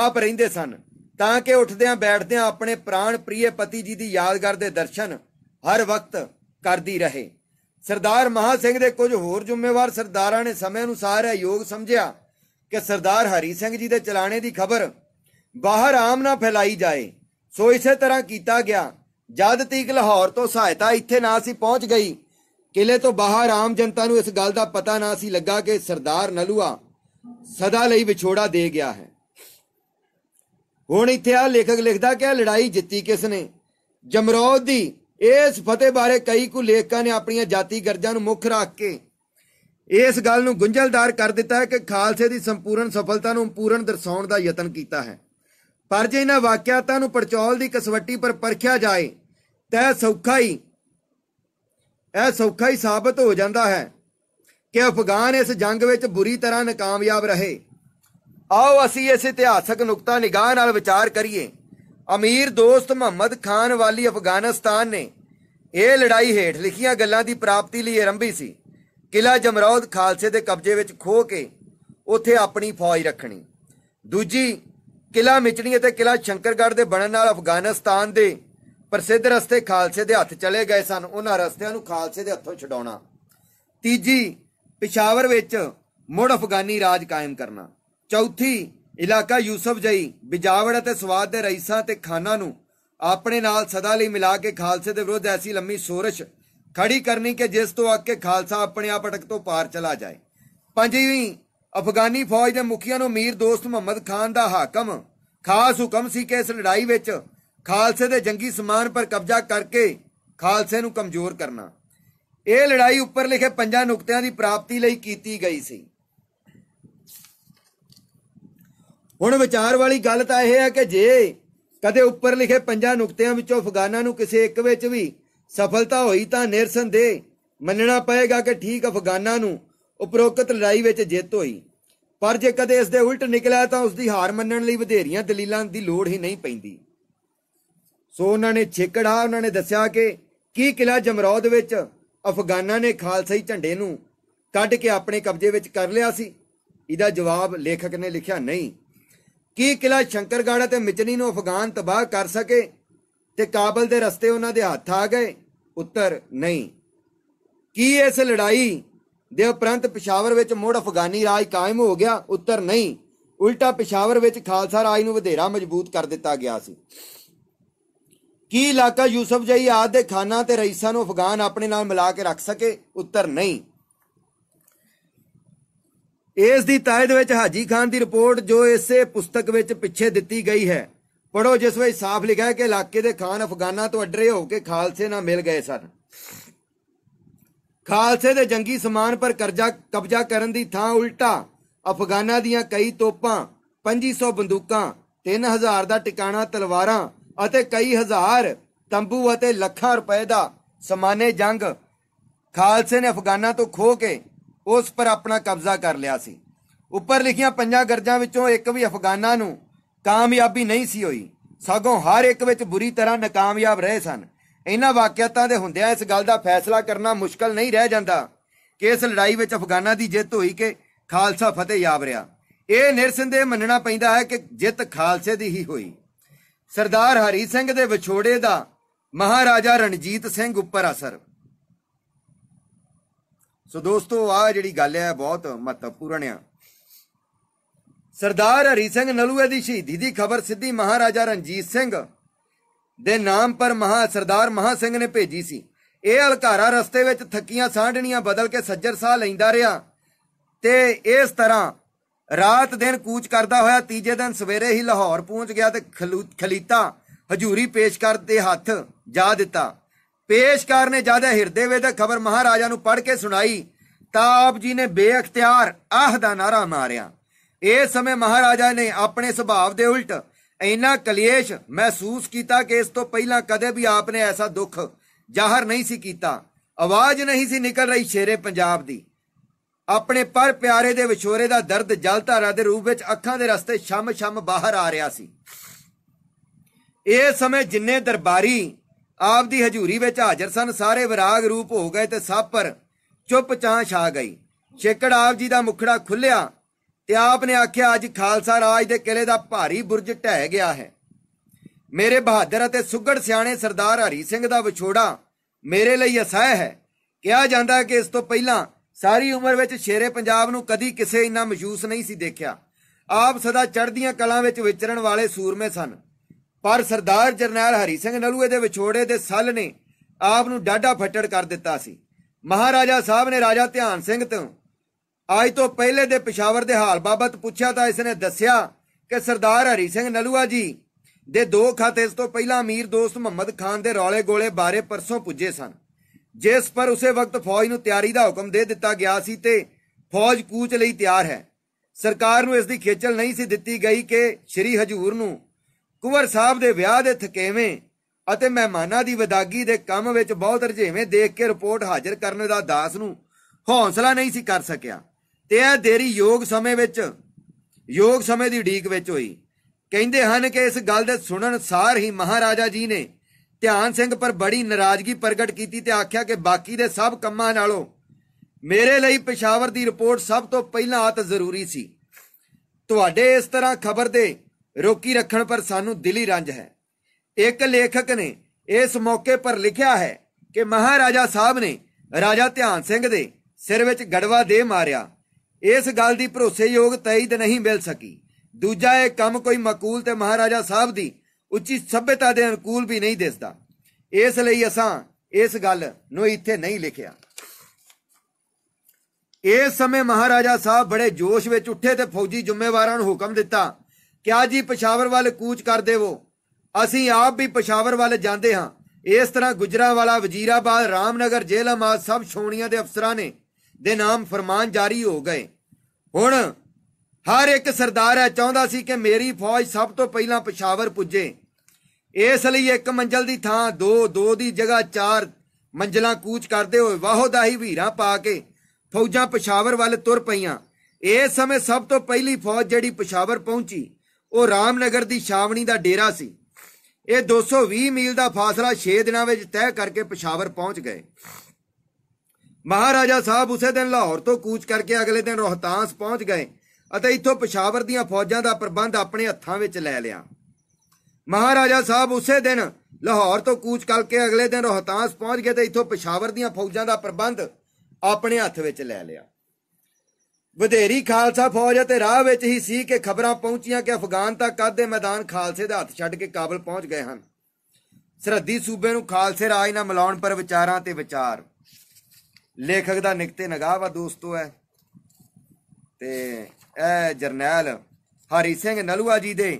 ਆਪ ਰਹਿੰਦੇ ਸਨ ਤਾਂ ਕਿ ਉੱਠਦਿਆਂ ਬੈਠਦਿਆਂ ਆਪਣੇ ਪ੍ਰਾਣ ਪ੍ਰੀਏ ਪਤੀ ਜੀ ਦੀ ਯਾਦਗਾਰ ਦੇ ਦਰਸ਼ਨ ਹਰ ਵਕਤ ਕਰਦੀ ਰਹੇ ਸਰਦਾਰ ਮਹਾ ਸਿੰਘ ਦੇ ਕੁਝ ਹੋਰ ਜ਼ਿੰਮੇਵਾਰ ਸਰਦਾਰਾਂ ਨੇ ਸਮੇਂ ਅਨੁਸਾਰ ਇਹ ਯੋਗ ਸਮਝਿਆ ਕਿ ਸਰਦਾਰ ਹਰੀ ਸਿੰਘ ਜੀ ਦੇ ਚਲਾਣੇ ਦੀ ਖਬਰ ਬਾਹਰ ਆਮ ਨਾ ਫੈਲਾਈ ਜਾਏ ਸੋ ਇਸੇ ਤਰ੍ਹਾਂ ਕੀਤਾ ਗਿਆ ਜਦ ਤੀਕ ਲਾਹੌਰ ਤੋਂ ਸਹਾਇਤਾ ਇੱਥੇ ਨਾ ਸੀ ਪਹੁੰਚ ਗਈ ਕਿਲੇ ਤੋਂ ਬਾਹਰ ਆਮ ਜਨਤਾ ਨੂੰ ਇਸ ਗੱਲ ਦਾ ਪਤਾ ਨਾ ਸੀ ਲੱਗਾ ਕਿ ਸਰਦਾਰ ਨਲੂਆ ਸਦਾ ਲਈ ਵਿਛੋੜਾ ਦੇ ਗਿਆ ਹੈ ਹੁਣ ਇੱਥੇ ਆ ਲੇਖਕ ਲਿਖਦਾ ਕਿ ਇਹ ਲੜਾਈ ਜਿੱਤੀ ਕਿਸ ਨੇ ਜਮਰੌਦ ਦੀ ਇਸ ਫਤਿਹ ਬਾਰੇ ਕਈ ਕੁ ਲੇਖਕਾਂ ਨੇ ਆਪਣੀਆਂ ਜਾਤੀ ਗਰਜਾਂ ਨੂੰ ਮੁੱਖ ਰੱਖ ਕੇ ਇਸ ਗੱਲ ਨੂੰ ਗੁੰਝਲਦਾਰ ਕਰ ਦਿੱਤਾ ਹੈ ਕਿ ਖਾਲਸੇ ਦੀ ਸੰਪੂਰਨ ਸਫਲਤਾ ਨੂੰ ਪੂਰਨ ਦਰਸਾਉਣ ਦਾ ਯਤਨ ਕੀਤਾ ਹੈ ਪਰ ਜੇ ਇਹਨਾਂ ਵਾਕਿਆਤਾਂ ਨੂੰ ਪਰਚੌਲ ਦੀ ਕਸਵੱਟੀ ਪਰ ਪਰਖਿਆ ਜਾਏ ਤੈ ਸੌਖਾ ਹੀ ਇਹ ਸੌਖਾ ਹੀ ਸਾਬਤ ਹੋ ਜਾਂਦਾ ਹੈ ਕਿ ਅਫਗਾਨ ਇਸ ਜੰਗ ਵਿੱਚ ਬੁਰੀ ਤਰ੍ਹਾਂ ਨਾਕਾਮਯਾਬ ਰਹੇ ਆਓ ਅਸੀਂ ਇਸ ਇਤਿਹਾਸਕ ਨੁਕਤਾ ਨਿਗਾਹ ਨਾਲ ਵਿਚਾਰ ਕਰੀਏ ਅਮੀਰ ਦੋਸਤ ਮੁਹੰਮਦ ਖਾਨ ਵਾਲੀ ਅਫਗਾਨਿਸਤਾਨ ਨੇ ਇਹ ਲੜਾਈ ਹੇਠ ਲਿਖੀਆਂ ਗੱਲਾਂ ਦੀ ਪ੍ਰਾਪਤੀ ਲਈ ਆਰੰਭੀ ਸੀ ਕਿਲਾ ਜਮਰੌਦ ਖਾਲਸੇ ਦੇ ਕਬਜ਼ੇ ਵਿੱਚ ਖੋ ਕੇ ਉੱਥੇ ਆਪਣੀ ਫੌਜ ਰੱਖਣੀ ਦੂਜੀ ਕਿਲਾ ਮਿਚਣੀ ਅਤੇ ਕਿਲਾ ਸ਼ੰਕਰਗੜ੍ਹ ਦੇ ਬਣਨ ਨਾਲ ਅਫਗਾਨਿਸਤਾਨ ਦੇ ਪ੍ਰਸਿੱਧ ਰਸਤੇ ਖਾਲਸੇ ਦੇ ਹੱਥ ਚਲੇ ਗਏ ਸਨ ਉਹਨਾਂ ਰਸਤਿਆਂ ਨੂੰ ਖਾਲਸੇ ਦੇ ਹੱਥੋਂ ਛਡਾਉਣਾ ਤੀਜੀ ਪਿਸ਼ਾਵਰ ਵਿੱਚ ਮੁੜ ਅਫਗਾਨੀ ਰਾਜ ਕਾਇਮ ਕਰਨਾ ਚੌਥੀ ਇਲਾਕਾ ਯੂਸਫ ਜਈ ਬਿਜਾਵੜ ਅਤੇ ਸਵਾਦ ਦੇ ਰਈਸਾਂ ਤੇ ਖਾਨਾਂ ਨੂੰ ਆਪਣੇ ਨਾਲ ਸਦਾ ਲਈ ਮਿਲਾ ਕੇ ਖਾਲਸੇ ਦੇ ਵਿਰੁੱਧ ਐਸੀ ਲੰਮੀ ਸੋਰਸ਼ ਖੜੀ ਕਰਨੀ ਕਿ ਜਿਸ ਤੋਂ ਅੱਗੇ ਖਾਲਸਾ ਆਪਣੇ ਆਪ ਅਟਕ ਤੋਂ ਪਾਰ ਚਲਾ ਜਾਏ ਪੰਜਵੀਂ ਅਫਗਾਨੀ ਫੌਜ ਦੇ ਮੁਖੀਆਂ ਨੂੰ ਮੀਰ ਦੋਸਤ ਮੁਹੰਮਦ ਖਾਨ ਦਾ ਹਾਕਮ ਖਾਸ ਹੁਕਮ ਸੀ ਕਿ ਇਸ ਲੜਾਈ ਵਿੱਚ ਖਾਲਸੇ ਦੇ ਜੰਗੀ ਸਮਾਨ ਪਰ ਕਬਜ਼ਾ ਕਰਕੇ ਖਾਲਸੇ ਨੂੰ ਕਮਜ਼ੋਰ ਕਰਨਾ ਇਹ ਲੜਾਈ ਉੱਪਰ ਲਿਖੇ ਪੰਜਾਂ ਨੁਕਤਿਆਂ ਦੀ ਪ੍ਰਾਪਤੀ ਲਈ ਕੀਤੀ ਗਈ ਸੀ ਹੁਣ ਵਿਚਾਰ ਵਾਲੀ ਗੱਲ ਤਾਂ ਇਹ ਹੈ ਕਿ ਜੇ ਕਦੇ ਉੱਪਰ ਲਿਖੇ ਪੰਜਾਂ ਨੁਕਤਿਆਂ ਵਿੱਚੋਂ ਅਫਗਾਨਾਂ ਨੂੰ ਕਿਸੇ ਇੱਕ ਵਿੱਚ ਵੀ ਸਫਲਤਾ ਹੋਈ ਤਾਂ ਨਿਰਸੰਦੇਹ ਮੰਨਣਾ ਪਏਗਾ ਕਿ ਠੀਕ ਅਫਗਾਨਾਂ ਨੂੰ ਉਪਰੋਕਤ ਲੜਾਈ ਵਿੱਚ ਜਿੱਤ ਹੋਈ ਪਰ ਜੇ ਕਦੇ ਇਸ ਦੇ ਉਲਟ ਨਿਕਲਿਆ ਤਾਂ ਉਸ ਦੀ ਹਾਰ ਮੰਨਣ ਲਈ ਵਧੇਰੀਆਂ ਦਲੀਲਾਂ ਦੀ ਲੋੜ ਹੀ ਨਹੀਂ ਪੈਂਦੀ ਸੋ ਉਹਨਾਂ ਨੇ ਛੇਕੜਾ ਉਹਨਾਂ ਨੇ ਦੱਸਿਆ ਕਿ ਕੀ ਕਿਲਾ ਜਮਰੌਦ ਵਿੱਚ ਅਫਗਾਨਾਂ ਨੇ ਖਾਲਸਾਈ ਝੰਡੇ ਨੂੰ ਕੱਢ ਕੇ ਆਪਣੇ ਕਬਜ਼ੇ ਵਿੱਚ ਕਰ ਲਿਆ ਸੀ ਇਹਦਾ ਜਵਾਬ ਲੇਖਕ ਨੇ ਲਿਖਿਆ ਨਹੀਂ ਕੀ ਕਿਲਾ ਸ਼ੰਕਰਗਾੜਾ ਤੇ ਮਿਚਨੀ ਨੂੰ ਅਫਗਾਨ ਤਬਾਹ ਕਰ ਸਕੇ ਤੇ ਕਾਬਲ ਦੇ ਰਸਤੇ ਉਹਨਾਂ ਦੇ ਹੱਥ ਆ ਗਏ ਉੱਤਰ ਨਹੀਂ ਕੀ ਇਸ ਲੜਾਈ ਦੇ ਉਪਰੰਤ ਪਸ਼ਾਵਰ ਵਿੱਚ ਮੋੜ ਅਫਗਾਨੀ ਰਾਜ ਕਾਇਮ ਹੋ ਗਿਆ ਉੱਤਰ ਨਹੀਂ ਉਲਟਾ ਪਸ਼ਾਵਰ ਵਿੱਚ ਖਾਲਸਾ ਰਾਜ ਨੂੰ ਵਧੇਰਾ ਮਜ਼ਬੂਤ ਕਰ ਦਿੱਤਾ ਗਿਆ ਸੀ ਕੀ ਇਲਾਕਾ ਯੂਸਫ ਜਈ ਆਦ ਦੇ ਖਾਨਾ ਤੇ ਰਈਸਾ ਨੂੰ ਅਫਗਾਨ ਆਪਣੇ ਨਾਲ ਮਿਲਾ ਕੇ ਰੱਖ ਸਕੇ ਉੱਤਰ ਨਹੀਂ ਇਸ ਦੀ ਤਾਇਦ ਵਿੱਚ ਹਾਜੀ ਖਾਨ ਦੀ ਰਿਪੋਰਟ ਜੋ ਇਸੇ ਪੁਸਤਕ ਵਿੱਚ ਪਿੱਛੇ ਦਿੱਤੀ ਗਈ ਹੈ ਪੜੋ ਜਿਸ ਵਿੱਚ ਸਾਫ਼ ਲਿਖਿਆ ਹੈ ਕਿ ਇਲਾਕੇ ਦੇ ਖਾਨ ਅਫਗਾਨਾਂ ਤੋਂ ਅਡਰੇ ਹੋ ਕੇ ਖਾਲਸੇ ਨਾਲ ਮਿਲ ਗਏ ਸਨ ਖਾਲਸੇ ਦੇ ਜੰਗੀ ਸਮਾਨ ਪਰ ਕਰਜ਼ਾ ਕਬਜ਼ਾ ਕਰਨ ਦੀ ਥਾਂ ਉਲਟਾ ਅਫਗਾਨਾਂ ਦੀਆਂ ਕਈ ਤੋਪਾਂ 2500 ਬੰਦੂਕਾਂ 3000 ਦਾ ਟਿਕਾਣਾ ਤਲਵਾਰਾਂ ਅਤੇ ਕਈ ਹਜ਼ਾਰ ਤੰਬੂ ਅਤੇ ਲੱਖਾਂ ਰੁਪਏ ਦਾ ਸਮਾਨੇ ਜੰਗ ਖਾਲਸੇ ਨੇ ਅਫਗਾਨਾਂ ਤੋਂ ਖੋ ਕੇ ਉਸ ਪਰ ਆਪਣਾ ਕਬਜ਼ਾ ਕਰ ਲਿਆ ਸੀ ਉੱਪਰ ਲਿਖੀਆਂ ਪੰਜਾਂ ਗਰਜਾਂ ਵਿੱਚੋਂ ਇੱਕ ਵੀ ਅਫਗਾਨਾਂ ਨੂੰ ਕਾਮਯਾਬੀ ਨਹੀਂ ਸੀ ਹੋਈ ਸਗੋਂ ਹਰ ਇੱਕ ਵਿੱਚ ਬੁਰੀ ਤਰ੍ਹਾਂ ਨਾਕਾਮਯਾਬ ਰਹੇ ਸਨ ਇਹਨਾਂ ਵਾਕਿਆਤਾਂ ਦੇ ਹੁੰਦਿਆਂ ਇਸ ਗੱਲ ਦਾ ਫੈਸਲਾ ਕਰਨਾ ਮੁਸ਼ਕਲ ਨਹੀਂ ਰਹਿ ਜਾਂਦਾ ਕਿ ਇਸ ਲੜਾਈ ਵਿੱਚ ਅਫਗਾਨਾਂ ਦੀ ਜਿੱਤ ਹੋਈ ਕਿ ਖਾਲਸਾ ਫਤਿਹ ਯਾਬ ਰਿਹਾ ਇਹ ਨਿਰਸੰਦੇਹ ਮੰਨਣਾ ਪੈਂਦਾ ਹੈ ਕਿ ਜਿੱਤ ਖਾਲਸੇ ਦੀ ਹੀ ਹੋਈ ਸਰਦਾਰ ਹਰੀ ਸਿੰਘ ਦੇ ਵਿਛੋੜੇ ਦਾ ਮਹਾਰਾਜਾ ਰਣਜੀਤ ਸਿੰਘ ਉੱਪਰ ਅਸਰ ਸੋ ਦੋਸਤੋ ਆ ਜਿਹੜੀ ਗੱਲ ਹੈ ਬਹੁਤ ਮਹੱਤਵਪੂਰਨ ਆ ਸਰਦਾਰ ਹਰੀ ਸਿੰਘ ਨਲੂਏ ਦੀ ਸ਼ਹੀਦੀ ਦੀ ਖਬਰ ਸਿੱਧੀ ਮਹਾਰਾਜਾ ਰਣਜੀਤ ਸਿੰਘ ਦੇ ਨਾਮ ਪਰ ਮਹਾ ਸਰਦਾਰ ਮਹਾ ਸਿੰਘ ਨੇ ਭੇਜੀ ਸੀ ਇਹ ਹਲਕਾਰਾ ਰਸਤੇ ਵਿੱਚ ਥੱਕੀਆਂ ਸਾਂਢਣੀਆਂ ਬਦਲ ਕੇ ਸੱਜਰ ਸਾਹ ਲੈਂਦਾ ਰਿਹਾ ਤੇ ਇਸ ਤਰ੍ਹਾਂ ਰਾਤ ਦਿਨ ਕੂਚ ਕਰਦਾ ਹੋਇਆ ਤੀਜੇ ਦਿਨ ਸਵੇਰੇ ਹੀ ਲਾਹੌਰ ਪਹੁੰਚ ਗਿਆ ਤੇ ਖਲੀਤਾ ਹਜੂਰੀ ਪੇਸ਼ਕਾਰ ਦੇ ਹੱਥ ਜਾ ਦਿੱਤਾ ਪੇਸ਼ਕਾਰ ਨੇ ਜਿਆਦਾ ਹਿਰਦੇ ਵੇ ਖਬਰ ਮਹਾਰਾਜਾ ਨੂੰ ਪੜ੍ਹ ਕੇ ਸੁਣਾਈ ਤਾਂ ਆਪ ਜੀ ਨੇ ਬੇਅਖਤਿਆਰ ਆਹ ਦਾ ਨਾਰਾ ਮਾਰਿਆ ਇਸ ਸਮੇਂ ਮਹਾਰਾਜਾ ਨੇ ਆਪਣੇ ਸੁਭਾਵ ਦੇ ਉਲਟ ਇੰਨਾ ਕਲੇਸ਼ ਮਹਿਸੂਸ ਕੀਤਾ ਕਿ ਇਸ ਤੋਂ ਪਹਿਲਾਂ ਕਦੇ ਵੀ ਆਪ ਨੇ ਐਸਾ ਦੁੱਖ ਜ਼ਾਹਰ ਨਹੀਂ ਸੀ ਕੀਤਾ ਆਵਾਜ਼ ਨਹੀਂ ਸੀ ਨਿਕਲ ਰਹੀ ਸ਼ੇਰੇ ਪੰਜਾਬ ਦੀ ਆਪਣੇ ਪਰ ਪਿਆਰੇ ਦੇ ਵਿਛੋਰੇ ਦਾ ਦਰਦ ਜਲਧਾਰਾ ਦੇ ਰੂਪ ਵਿੱਚ ਅੱਖਾਂ ਦੇ ਰਸਤੇ ਛਮ-ਛਮ ਬਾਹਰ ਆ ਰਿਹਾ ਸੀ ਇਹ ਸਮੇਂ ਜਿੰਨੇ ਦਰਬਾਰੀ ਆਪ ਦੀ ਹਜ਼ੂਰੀ ਵਿੱਚ ਹਾਜ਼ਰ ਸਨ ਸਾਰੇ ਵਿਰਾਗ ਰੂਪ ਹੋ ਗਏ ਤੇ ਸਭ ਪਰ ਚੁੱਪ ਚਾਹ ਛਾ ਗਈ ਛੇਕੜ ਆਪ ਜੀ ਦਾ ਮੁਖੜਾ ਖੁੱਲਿਆ ਤੇ ਆਪ ਨੇ ਆਖਿਆ ਅੱਜ ਖਾਲਸਾ ਰਾਜ ਦੇ ਕਿਲੇ ਦਾ ਭਾਰੀ ਬੁਰਜ ਢਹਿ ਗਿਆ ਹੈ ਮੇਰੇ ਬਹਾਦਰ ਅਤੇ ਸੁਗੜ ਸਿਆਣੇ ਸਰਦਾਰ ਹਰੀ ਸਿੰਘ ਦਾ ਵਿਛੋੜਾ ਮੇਰੇ ਲਈ ਅਸਹਿ ਹੈ ਕਿਹਾ ਜਾਂਦਾ ਕਿ ਇਸ ਤੋਂ ਪਹਿਲਾਂ ਸਾਰੀ ਉਮਰ ਵਿੱਚ ਸ਼ੇਰੇ ਪੰਜਾਬ ਨੂੰ ਕਦੀ ਕਿਸੇ ਇੰਨਾ ਮਯੂਸ ਨਹੀਂ ਸੀ ਦੇਖਿਆ ਆਪ ਸਦਾ ਚੜ੍ਹਦੀਆਂ ਕਲਾਂ ਵਿੱਚ ਵਿਚਰਨ ਵਾਲੇ ਸੂਰਮੇ ਸਨ ਪਰ ਸਰਦਾਰ ਜਰਨੈਲ ਹਰੀ ਸਿੰਘ ਨਲੂਏ ਦੇ ਵਿਛੋੜੇ ਦੇ ਸੱਲ ਨੇ ਆਪ ਨੂੰ ਡਾਢਾ ਫੱਟੜ ਕਰ ਦਿੱਤਾ ਸੀ ਮਹਾਰਾਜਾ ਸਾਹਿਬ ਨੇ ਰਾਜਾ ਧਿਆਨ ਸਿੰਘ ਤੋਂ ਅੱਜ ਤੋਂ ਪਹਿਲੇ ਦੇ ਪਿਸ਼ਾਵਰ ਦੇ ਹਾਲ ਬਾਬਤ ਪੁੱਛਿਆ ਤਾਂ ਇਸ ਨੇ ਦੱਸਿਆ ਕਿ ਸਰਦਾਰ ਹਰੀ ਸਿੰਘ ਨਲੂਆ ਜੀ ਦੇ ਦੋ ਖਾਤੇ ਇਸ ਤੋਂ ਪਹਿਲਾਂ ਅਮੀਰ ਦੋਸਤ ਮੁਹੰਮਦ ਖਾਨ ਦੇ ਰੌਲੇ ਗੋਲੇ ਬਾਰੇ ਪਰਸੋਂ ਪੁੱਜੇ ਸਨ ਜਿਸ ਪਰ ਉਸੇ ਵਕਤ ਫੌਜ ਨੂੰ ਤਿਆਰੀ ਦਾ ਹੁਕਮ ਦੇ ਦਿੱਤਾ ਗਿਆ ਸੀ ਤੇ ਫੌਜ ਕੂਚ ਲਈ ਤਿਆਰ ਹੈ ਸਰਕਾਰ ਨੂੰ ਇਸ ਦੀ ਖੇਚਲ ਨਹੀਂ ਸੀ ਦਿੱਤੀ ਗਈ ਕਿ ਸ੍ਰੀ ਹਜੂਰ ਨੂੰ ਕੁਵਰ ਸਾਹਿਬ ਦੇ ਵਿਆਹ ਦੇ ਥਕੇਵੇਂ ਅਤੇ ਮਹਿਮਾਨਾਂ ਦੀ ਵਿਦਾਗੀ ਦੇ ਕੰਮ ਵਿੱਚ ਬਹੁਤ ਰਝੇਵੇਂ ਦੇਖ ਕੇ ਰਿਪੋਰਟ ਹਾਜ਼ਰ ਕਰਨ ਦਾ ਦਾਸ ਨੂੰ ਹੌਸਲਾ ਨਹੀਂ ਸੀ ਕਰ ਸਕਿਆ ਤੇ ਇਹ ਦੇਰੀ ਯੋਗ ਸਮੇਂ ਵਿੱਚ ਯੋਗ ਸਮੇਂ ਦੀ ਢੀਕ ਵਿੱਚ ਹੋਈ ਕਹਿੰਦੇ ਹਨ ਕਿ ਇਸ ਗੱਲ ਦੇ ਸੁਣਨ ਸਾਰ ਹੀ ਮਹਾਰਾਜਾ ਜੀ ਨੇ ਧਿਆਨ ਸਿੰਘ ਪਰ ਬੜੀ ਨਾਰਾਜ਼ਗੀ ਪ੍ਰਗਟ ਕੀਤੀ ਤੇ ਆਖਿਆ ਕਿ ਬਾਕੀ ਦੇ ਸਭ ਕੰਮਾਂ ਨਾਲੋਂ ਮੇਰੇ ਲਈ ਪਸ਼ਾਵਰ ਦੀ ਰਿਪੋਰਟ ਸਭ ਤੋਂ ਪਹਿਲਾਂ ਆਤ ਜ਼ਰੂਰੀ ਸੀ ਤੁਹਾਡੇ ਇਸ ਤਰ੍ਹਾਂ ਖਬਰ ਦੇ ਰੋਕੀ ਰੱਖਣ ਪਰ ਸਾਨੂੰ ਦਿਲੀ ਰੰਜ ਹੈ ਇੱਕ ਲੇਖਕ ਨੇ ਇਸ ਮੌਕੇ ਪਰ ਲਿਖਿਆ ਹੈ ਕਿ ਮਹਾਰਾਜਾ ਸਾਹਿਬ ਨੇ ਰਾਜਾ ਧਿਆਨ ਸਿੰਘ ਦੇ ਸਿਰ ਵਿੱਚ ਗੜਵਾ ਦੇ ਮਾਰਿਆ ਇਸ ਗੱਲ ਦੀ ਭਰੋਸੇਯੋਗ ਤਾਈਦ ਨਹੀਂ ਮਿਲ ਸਕੀ ਦੂਜਾ ਇਹ ਕੰਮ ਕੋਈ ਮਕੂਲ ਤੇ ਮਹਾਰਾਜਾ ਸਾਹਿਬ ਦੀ ਉੱਚੀ ਸਭਿਅਤਾ ਦੇ ਅਨੁਕੂਲ ਵੀ ਨਹੀਂ ਦਿਸਦਾ ਇਸ ਲਈ ਅਸਾਂ ਇਸ ਗੱਲ ਨੂੰ ਇੱਥੇ ਨਹੀਂ ਲਿਖਿਆ ਇਸ ਸਮੇਂ ਮਹਾਰਾਜਾ ਸਾਹਿਬ ਬੜੇ ਜੋਸ਼ ਵਿੱਚ ਉੱਠੇ ਤੇ ਫੌਜੀ ਜ਼ਿੰਮੇਵਾਰਾਂ ਨੂੰ ਹੁਕਮ ਦਿੱਤਾ ਕਿ ਆ ਜੀ ਪਸ਼ਾਵਰ ਵੱਲ ਕੂਚ ਕਰ ਦੇਵੋ ਅਸੀਂ ਆਪ ਵੀ ਪਸ਼ਾਵਰ ਵੱਲ ਜਾਂਦੇ ਹਾਂ ਇਸ ਤਰ੍ਹਾਂ ਗੁਜਰਾਵਾਲਾ ਵਜ਼ੀਰਾਬਾਦ ਰਾਮਨਗਰ ਜੇਲ੍ਹਾਂ ਸਭ ਛੋਣੀਆਂ ਦੇ ਅਫਸਰਾਂ ਨੇ ਦੇ ਨਾਮ ਫਰਮਾਨ ਜਾਰੀ ਹੋ ਗਏ ਹੁਣ ਹਰ ਇੱਕ ਸਰਦਾਰ ਹੈ ਚਾਹੁੰਦਾ ਸੀ ਕਿ ਮੇਰੀ ਫੌਜ ਸਭ ਤੋਂ ਪਹਿਲਾਂ ਪਸ਼ਾਵਰ ਪੁੱਜੇ ਇਸ ਲਈ ਇੱਕ ਮੰਜ਼ਲ ਦੀ ਥਾਂ ਦੋ ਦੋ ਦੀ ਜਗ੍ਹਾ ਚਾਰ ਮੰਜ਼ਲਾਂ ਕੂਚ ਕਰਦੇ ਹੋਏ ਵਾਹੋਦਾਹੀ ਵੀਰਾਂ ਪਾ ਕੇ ਫੌਜਾਂ ਪਸ਼ਾਵਰ ਵੱਲ ਤੁਰ ਪਈਆਂ ਇਸ ਸਮੇਂ ਸਭ ਤੋਂ ਪਹਿਲੀ ਫੌਜ ਜਿਹੜੀ ਪਸ਼ਾਵਰ ਪਹੁੰਚੀ ਉਹ ਰਾਮਨਗਰ ਦੀ ਛਾਵਣੀ ਦਾ ਡੇਰਾ ਸੀ ਇਹ 220 ਮੀਲ ਦਾ ਫਾਸਲਾ 6 ਦਿਨਾਂ ਵਿੱਚ ਤੈਅ ਕਰਕੇ ਪਸ਼ਾਵਰ ਪਹੁੰਚ ਗਏ ਮਹਾਰਾਜਾ ਸਾਹਿਬ ਉਸੇ ਦਿਨ ਲਾਹੌਰ ਤੋਂ ਕੂਚ ਕਰਕੇ ਅਗਲੇ ਦਿਨ ਰੋਹਤਾਸ ਪਹੁੰਚ ਗਏ ਅਤੇ ਇੱਥੋਂ ਪਸ਼ਾਵਰ ਦੀਆਂ ਫੌਜਾਂ ਦਾ ਪ੍ਰਬੰਧ ਆਪਣੇ ਹੱਥਾਂ ਵਿੱਚ ਲੈ ਲਿਆ ਮਹਾਰਾਜਾ ਸਾਹਿਬ ਉਸੇ ਦਿਨ ਲਾਹੌਰ ਤੋਂ ਕੂਚ ਕਰਕੇ ਅਗਲੇ ਦਿਨ ਰੋਹਤਾਸ ਪਹੁੰਚ ਗਏ ਤੇ ਇੱਥੋਂ ਪਸ਼ਾਵਰ ਦੀਆਂ ਫੌਜਾਂ ਦਾ ਪ੍ਰਬੰਧ ਆਪਣੇ ਹੱਥ ਵਿੱਚ ਲੈ ਲਿਆ ਵਧੇਰੀ ਖਾਲਸਾ ਫੌਜ ਤੇ ਰਾਹ ਵਿੱਚ ਹੀ ਸੀ ਕਿ ਖਬਰਾਂ ਪਹੁੰਚੀਆਂ ਕਿ ਅਫਗਾਨ ਤਾਂ ਕਾਦੇ ਮੈਦਾਨ ਖਾਲਸੇ ਦੇ ਹੱਥ ਛੱਡ ਕੇ ਕਾਬਲ ਪਹੁੰਚ ਗਏ ਹਨ ਸਰਹੱਦੀ ਸੂਬੇ ਨੂੰ ਖਾਲਸੇ ਰਾਜ ਨਾਲ ਮਿਲਾਉਣ ਪਰ ਵਿਚਾਰਾਂ ਤੇ ਵਿਚਾਰ ਲੇਖਕ ਦਾ ਨਿਕਤੇ ਨਗਾਹ ਵਾ ਦੋਸਤੋ ਹੈ ਤੇ ਇਹ ਜਰਨੈਲ ਹਰੀ ਸਿੰਘ ਨਲੂਆ ਜੀ ਦੇ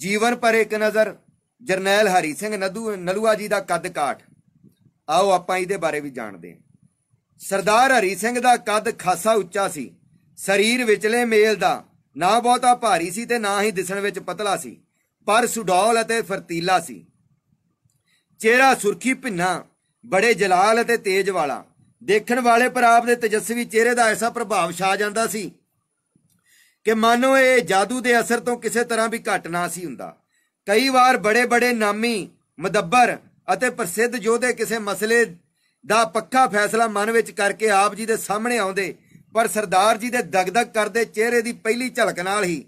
ਜੀਵਨ ਪਰ ਇੱਕ ਨਜ਼ਰ ਜਰਨੈਲ ਹਰੀ ਸਿੰਘ ਨਦੂ ਨਲੂਆ ਜੀ ਦਾ ਕੱਦ ਕਾਠ ਆਓ ਆਪਾਂ ਇਹਦੇ ਬਾਰੇ ਵੀ ਜਾਣਦੇ ਹਾਂ ਸਰਦਾਰ ਹਰੀ ਸਿੰਘ ਦਾ ਕੱਦ ਖਾਸਾ ਉੱਚਾ ਸੀ ਸਰੀਰ ਵਿਚਲੇ ਮੇਲ ਦਾ ਨਾ ਬਹੁਤਾ ਭਾਰੀ ਸੀ ਤੇ ਨਾ ਹੀ ਦਿਸਣ ਵਿੱਚ ਪਤਲਾ ਸੀ ਪਰ ਸੁਡੌਲ ਅਤੇ ਫਰਤੀਲਾ ਸੀ ਚਿਹਰਾ ਸੁਰਖੀ ਭਿੰਨਾ ਬੜੇ ਜਲਾਲ ਅਤੇ ਤੇਜ ਵਾਲਾ ਦੇਖਣ ਵਾਲੇ ਪਰ ਆਪ ਦੇ ਤਜਸਵੀ ਚਿਹਰੇ ਦਾ ਐਸਾ ਪ੍ਰਭਾਵ ਛਾ ਜਾਂਦਾ ਸੀ ਕਿ ਮਾਨੋ ਇਹ ਜਾਦੂ ਦੇ ਅਸਰ ਤੋਂ ਕਿਸੇ ਤਰ੍ਹਾਂ ਵੀ ਘਟ ਨਾ ਸੀ ਹੁੰਦਾ ਕਈ ਵਾਰ ਬੜੇ-ਬੜੇ ਨਾਮੀ ਮਦੱਬਰ ਅਤੇ ਪ੍ਰਸਿੱਧ ਯੋਧੇ ਕਿਸੇ ਮਸਲੇ ਦਾ ਪੱਕਾ ਫੈਸਲਾ ਮਨ ਵਿੱਚ ਕਰਕੇ ਆਪ ਜੀ ਦੇ ਸਾਹਮਣੇ ਆਉਂਦੇ ਪਰ ਸਰਦਾਰ ਜੀ ਦੇ ਦਗਦਗ ਕਰਦੇ ਚਿਹਰੇ ਦੀ ਪਹਿਲੀ ਝਲਕ ਨਾਲ ਹੀ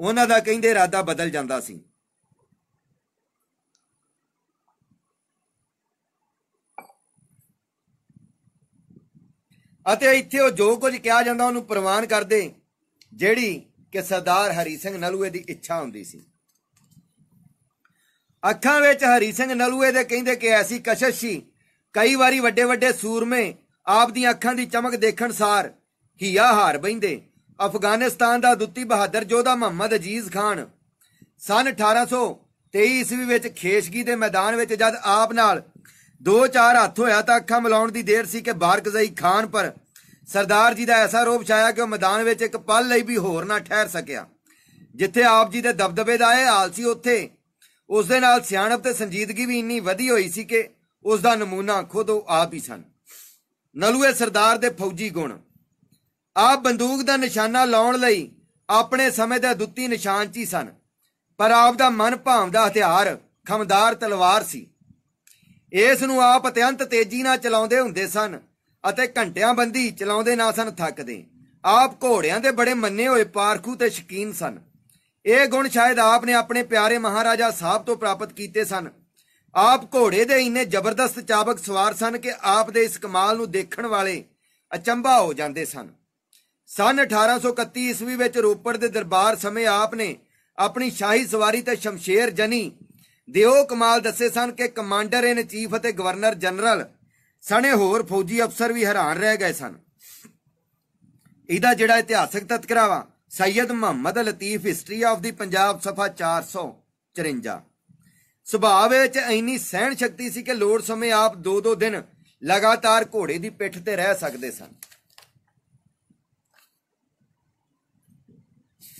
ਉਹਨਾਂ ਦਾ ਕਹਿੰਦੇ ਇਰਾਦਾ ਬਦਲ ਜਾਂਦਾ ਸੀ ਅਤੇ ਇੱਥੇ ਉਹ ਜੋ ਕੁਝ ਕਿਹਾ ਜਾਂਦਾ ਉਹਨੂੰ ਪ੍ਰਵਾਨ ਕਰਦੇ ਜਿਹੜੀ ਕਿ ਸਰਦਾਰ ਹਰੀ ਸਿੰਘ ਨਲੂਏ ਦੀ ਇੱਛਾ ਹੁੰਦੀ ਸੀ ਅੱਖਾਂ ਵਿੱਚ ਹਰੀ ਸਿੰਘ ਨਲੂਏ ਦੇ ਕਹਿੰਦੇ ਕਿ ਐਸੀ ਕਸ਼ਿਸ਼ ਸੀ ਕਈ ਵਾਰੀ ਵੱਡੇ ਵੱਡੇ ਸੂਰਮੇ ਆਪ ਦੀਆਂ ਅੱਖਾਂ ਦੀ ਚਮਕ ਦੇਖਣ ਸਾਰ ਹਿਆ ਹਾਰ ਬੈਂਦੇ ਅਫਗਾਨਿਸਤਾਨ ਦਾ ਦੁੱਤੀ ਬਹਾਦਰ ਜੋਧਾ ਮੁਹੰਮਦ ਅਜੀਜ਼ ਖਾਨ ਸਨ 1823 ਈਸਵੀ ਵਿੱਚ ਖੇਸ਼ਗੀ ਦੇ ਮੈਦਾਨ ਵਿੱਚ ਜਦ ਆਪ ਨਾਲ ਦੋ ਚਾਰ ਹੱਥ ਹੋਇਆ ਤਾਂ ਅੱਖਾਂ ਮਿਲਾਉਣ ਦੀ ਦੇਰ ਸੀ ਕਿ ਬਾਰਕਜ਼ਈ ਖਾਨ ਪਰ ਸਰਦਾਰ ਜੀ ਦਾ ਐਸਾ ਰੋਪ ਛਾਇਆ ਕਿ ਉਹ ਮੈਦਾਨ ਵਿੱਚ ਇੱਕ ਪਲ ਲਈ ਵੀ ਹੋਰ ਨਾ ਠਹਿਰ ਸਕਿਆ ਜਿੱਥੇ ਆਪ ਜੀ ਦੇ ਦਬਦਬੇ ਦਾ ਇਹ ਹਾਲ ਸੀ ਉੱਥੇ ਉਸ ਦੇ ਨਾਲ ਸਿਆਣਪ ਤੇ ਸੰਜੀਦਗੀ ਵੀ ਇੰਨੀ ਵਧੀ ਹੋਈ ਸੀ ਕਿ ਉਸ ਦਾ ਨਮੂਨਾ ਖੁਦ ਉਹ ਆਪ ਹੀ ਸਨ ਨਲੂਏ ਸਰਦਾਰ ਦੇ ਫੌਜੀ ਗੁਣ ਆਪ ਬੰਦੂਕ ਦਾ ਨਿਸ਼ਾਨਾ ਲਾਉਣ ਲਈ ਆਪਣੇ ਸਮੇਂ ਦਾ ਦੁੱਤੀ ਨਿਸ਼ਾਨਚੀ ਸਨ ਪਰ ਆਪ ਦਾ ਮਨ ਭਾਵਦਾ ਹਥਿਆਰ ਖਮਦਾਰ ਤਲਵਾਰ ਸੀ ਇਸ ਨੂੰ ਆਪ ਅਤਿਅੰਤ ਤੇਜ਼ੀ ਨਾਲ ਚਲਾਉਂਦੇ ਹੁੰਦੇ ਸਨ ਅਤੇ ਘੰਟਿਆਂ ਬੰਦੀ ਚਲਾਉਂਦੇ ਨਾ ਸਨ ਥੱਕਦੇ ਆਪ ਘੋੜਿਆਂ ਦੇ ਬੜੇ ਮੰਨੇ ਹੋਏ ਪਾਰਖੂ ਤੇ ਸ਼ਕੀਨ ਸਨ ਇਹ ਗੁਣ ਸ਼ਾਇਦ ਆਪ ਨੇ ਆਪਣੇ ਪਿਆਰੇ ਮਹਾਰਾਜਾ ਸਾਹਿਬ ਤੋਂ ਪ੍ਰਾਪਤ ਕੀਤੇ ਸਨ ਆਪ ਘੋੜੇ ਦੇ ਇੰਨੇ ਜ਼ਬਰਦਸਤ ਚਾਬਕ ਸਵਾਰ ਸਨ ਕਿ ਆਪ ਦੇ ਇਸ ਕਮਾਲ ਨੂੰ ਦੇਖਣ ਵਾਲੇ ਅਚੰਭਾ ਹੋ ਜਾਂਦੇ ਸਨ ਸਨ 1831 ਈਸਵੀ ਵਿੱਚ ਰੋਪੜ ਦੇ ਦਰਬਾਰ ਸਮੇਂ ਆਪ ਨੇ ਆਪਣੀ ਸ਼ਾਹੀ ਸਵਾਰੀ ਤੇ ਸ਼ਮਸ਼ੇਰ ਜਨੀ ਦਿਓ ਕਮਾਲ ਦੱਸੇ ਸਨ ਕਿ ਕਮਾਂਡਰ ਇਨ ਚੀਫ ਅਤੇ ਗਵਰਨਰ ਜਨਰਲ ਸਣੇ ਹੋਰ ਫੌਜੀ ਅਫਸਰ ਵੀ ਹੈਰਾਨ ਰਹਿ ਗਏ ਸਨ ਇਹਦਾ ਜਿਹੜਾ ਇਤਿਹਾਸਕ ਤਤਕਰਾ ਵਾ Syed Muhammad Latif history of the Punjab ਸਫਾ 454 ਸੁਭਾਅ ਵਿੱਚ ਇੰਨੀ ਸਹਿਣ ਸ਼ਕਤੀ ਸੀ ਕਿ ਲੋੜ ਸਮੇਂ ਆਪ ਦੋ ਦੋ ਦਿਨ ਲਗਾਤਾਰ ਘੋੜੇ ਦੀ ਪਿੱਠ ਤੇ ਰਹਿ ਸਕਦੇ ਸਨ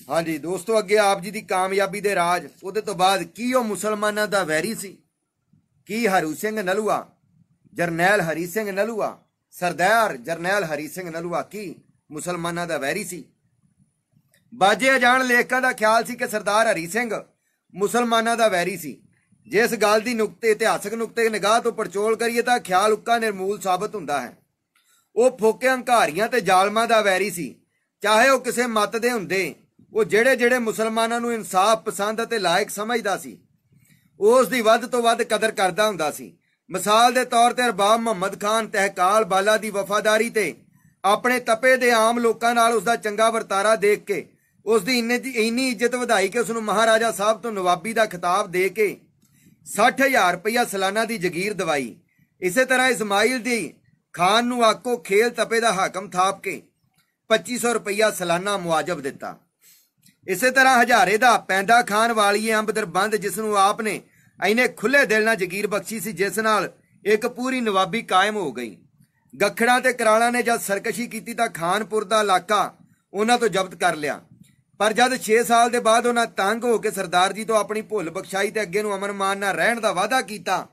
ਹਾਂਜੀ ਦੋਸਤੋ ਅੱਗੇ ਆਪ ਜੀ ਦੀ ਕਾਮਯਾਬੀ ਦੇ ਰਾਜ ਉਹਦੇ ਤੋਂ ਬਾਅਦ ਕੀ ਉਹ ਮੁਸਲਮਾਨਾਂ ਦਾ ਵੈਰੀ ਸੀ ਕੀ ਹਰੂ ਸਿੰਘ ਨਲੂਆ ਜਰਨੈਲ ਹਰੀ ਸਿੰਘ ਨਲੂਆ ਸਰਦਾਰ ਜਰਨੈਲ ਹਰੀ ਸਿੰਘ ਨਲੂਆ ਕੀ ਮੁਸਲਮਾਨਾਂ ਦਾ ਵੈਰੀ ਸੀ ਬਾਜੇ ਅਜਾਣ ਲੇਖਕਾਂ ਦਾ ਖਿਆਲ ਸੀ ਕਿ ਸਰਦਾਰ ਹਰੀ ਸਿੰਘ ਮੁਸਲਮਾਨਾਂ ਦਾ ਵੈਰੀ ਸੀ ਜਿਸ ਗੱਲ ਦੀ ਨੁਕਤੇ ਇਤਿਹਾਸਕ ਨੁਕਤੇ ਨਿਗਾਹ ਤੋਂ ਪਰਚੋਲ ਕਰੀਏ ਤਾਂ ਖਿਆਲ ਉੱਕਾ ਨਿਰਮੂਲ ਸਾਬਤ ਹੁੰਦਾ ਹੈ ਉਹ ਫੋਕੇ ਹੰਕਾਰੀਆਂ ਤੇ ਜ਼ਾਲਮਾਂ ਦਾ ਵੈਰੀ ਸੀ ਚਾਹੇ ਉਹ ਕਿਸੇ ਮਤ ਦੇ ਹੁੰਦੇ ਉਹ ਜਿਹੜੇ ਜਿਹੜੇ ਮੁਸਲਮਾਨਾਂ ਨੂੰ ਇਨਸਾਫ ਪਸੰਦ ਅਤੇ ਲਾਇਕ ਸਮਝਦਾ ਸੀ ਉਸ ਦੀ ਵੱਧ ਤੋਂ ਵੱਧ ਕਦਰ ਕਰਦਾ ਹੁੰਦਾ ਸੀ ਮਿਸਾਲ ਦੇ ਤੌਰ ਤੇ ਅਰਬਾਬ ਮੁਹੰਮਦ ਖਾਨ ਤਹਿਕਾਲ ਬਾਲਾ ਦੀ ਵਫਾਦਾਰੀ ਤੇ ਆਪਣੇ ਤਪੇ ਦੇ ਆਮ ਲੋਕਾਂ ਨਾਲ ਉਸ ਦਾ ਚੰਗਾ ਵਰਤਾਰਾ ਦੇਖ ਕੇ ਉਸ ਦੀ ਇੰਨੀ ਇੱਜ਼ਤ ਵਧਾਈ ਕਿ ਉਸ ਨੂੰ ਮਹਾਰਾਜਾ ਸਾਹਿਬ ਤੋਂ ਨਵਾਬੀ ਦਾ ਖਿਤਾਬ ਦੇ ਕੇ 60000 ਰੁਪਇਆ ਸਾਲਾਨਾ ਦੀ ਜਗੀਰ ਦਵਾਈ ਇਸੇ ਤਰ੍ਹਾਂ ਇਸਮਾਈਲ ਦੀ ਖਾਨ ਨੂੰ ਆਕੋ ਖੇਲ ਤਪੇ ਦਾ ਹਾਕਮ ਥਾਪ ਕੇ 2500 ਰੁਪਇਆ ਸਾਲਾਨਾ ਮੁਆਜਬ ਦਿੱਤਾ ਇਸੇ ਤਰ੍ਹਾਂ ਹਜ਼ਾਰੇ ਦਾ ਪੈਂਦਾ ਖਾਨ ਵਾਲੀਏ ਅੰਬਦਰ ਬੰਦ ਜਿਸ ਨੂੰ ਆਪ ਨੇ ਐਨੇ ਖੁੱਲੇ ਦਿਲ ਨਾਲ ਜਗੀਰ ਬਖਸ਼ੀ ਸੀ ਜਿਸ ਨਾਲ ਇੱਕ ਪੂਰੀ ਨਵਾਬੀ ਕਾਇਮ ਹੋ ਗਈ ਗਖੜਾ ਤੇ ਕਰਾਲਾ ਨੇ ਜਦ ਸਰਕਸ਼ੀ ਕੀਤੀ ਤਾਂ ਖਾਨਪੁਰ ਦਾ ਇਲਾਕਾ ਉਹਨਾਂ ਤੋਂ ਜ਼ਬਤ ਕਰ ਲਿਆ ਪਰ ਜਦ 6 ਸਾਲ ਦੇ ਬਾਅਦ ਉਹਨਾਂ ਤੰਗ ਹੋ ਕੇ ਸਰਦਾਰ ਜੀ ਤੋਂ ਆਪਣੀ ਭੁੱਲ ਬਖਸ਼ਾਈ ਤੇ ਅੱਗੇ ਨੂੰ ਅਮਨ ਮਾਨ ਨਾਲ ਰਹਿਣ ਦਾ ਵਾਅਦਾ ਕੀਤਾ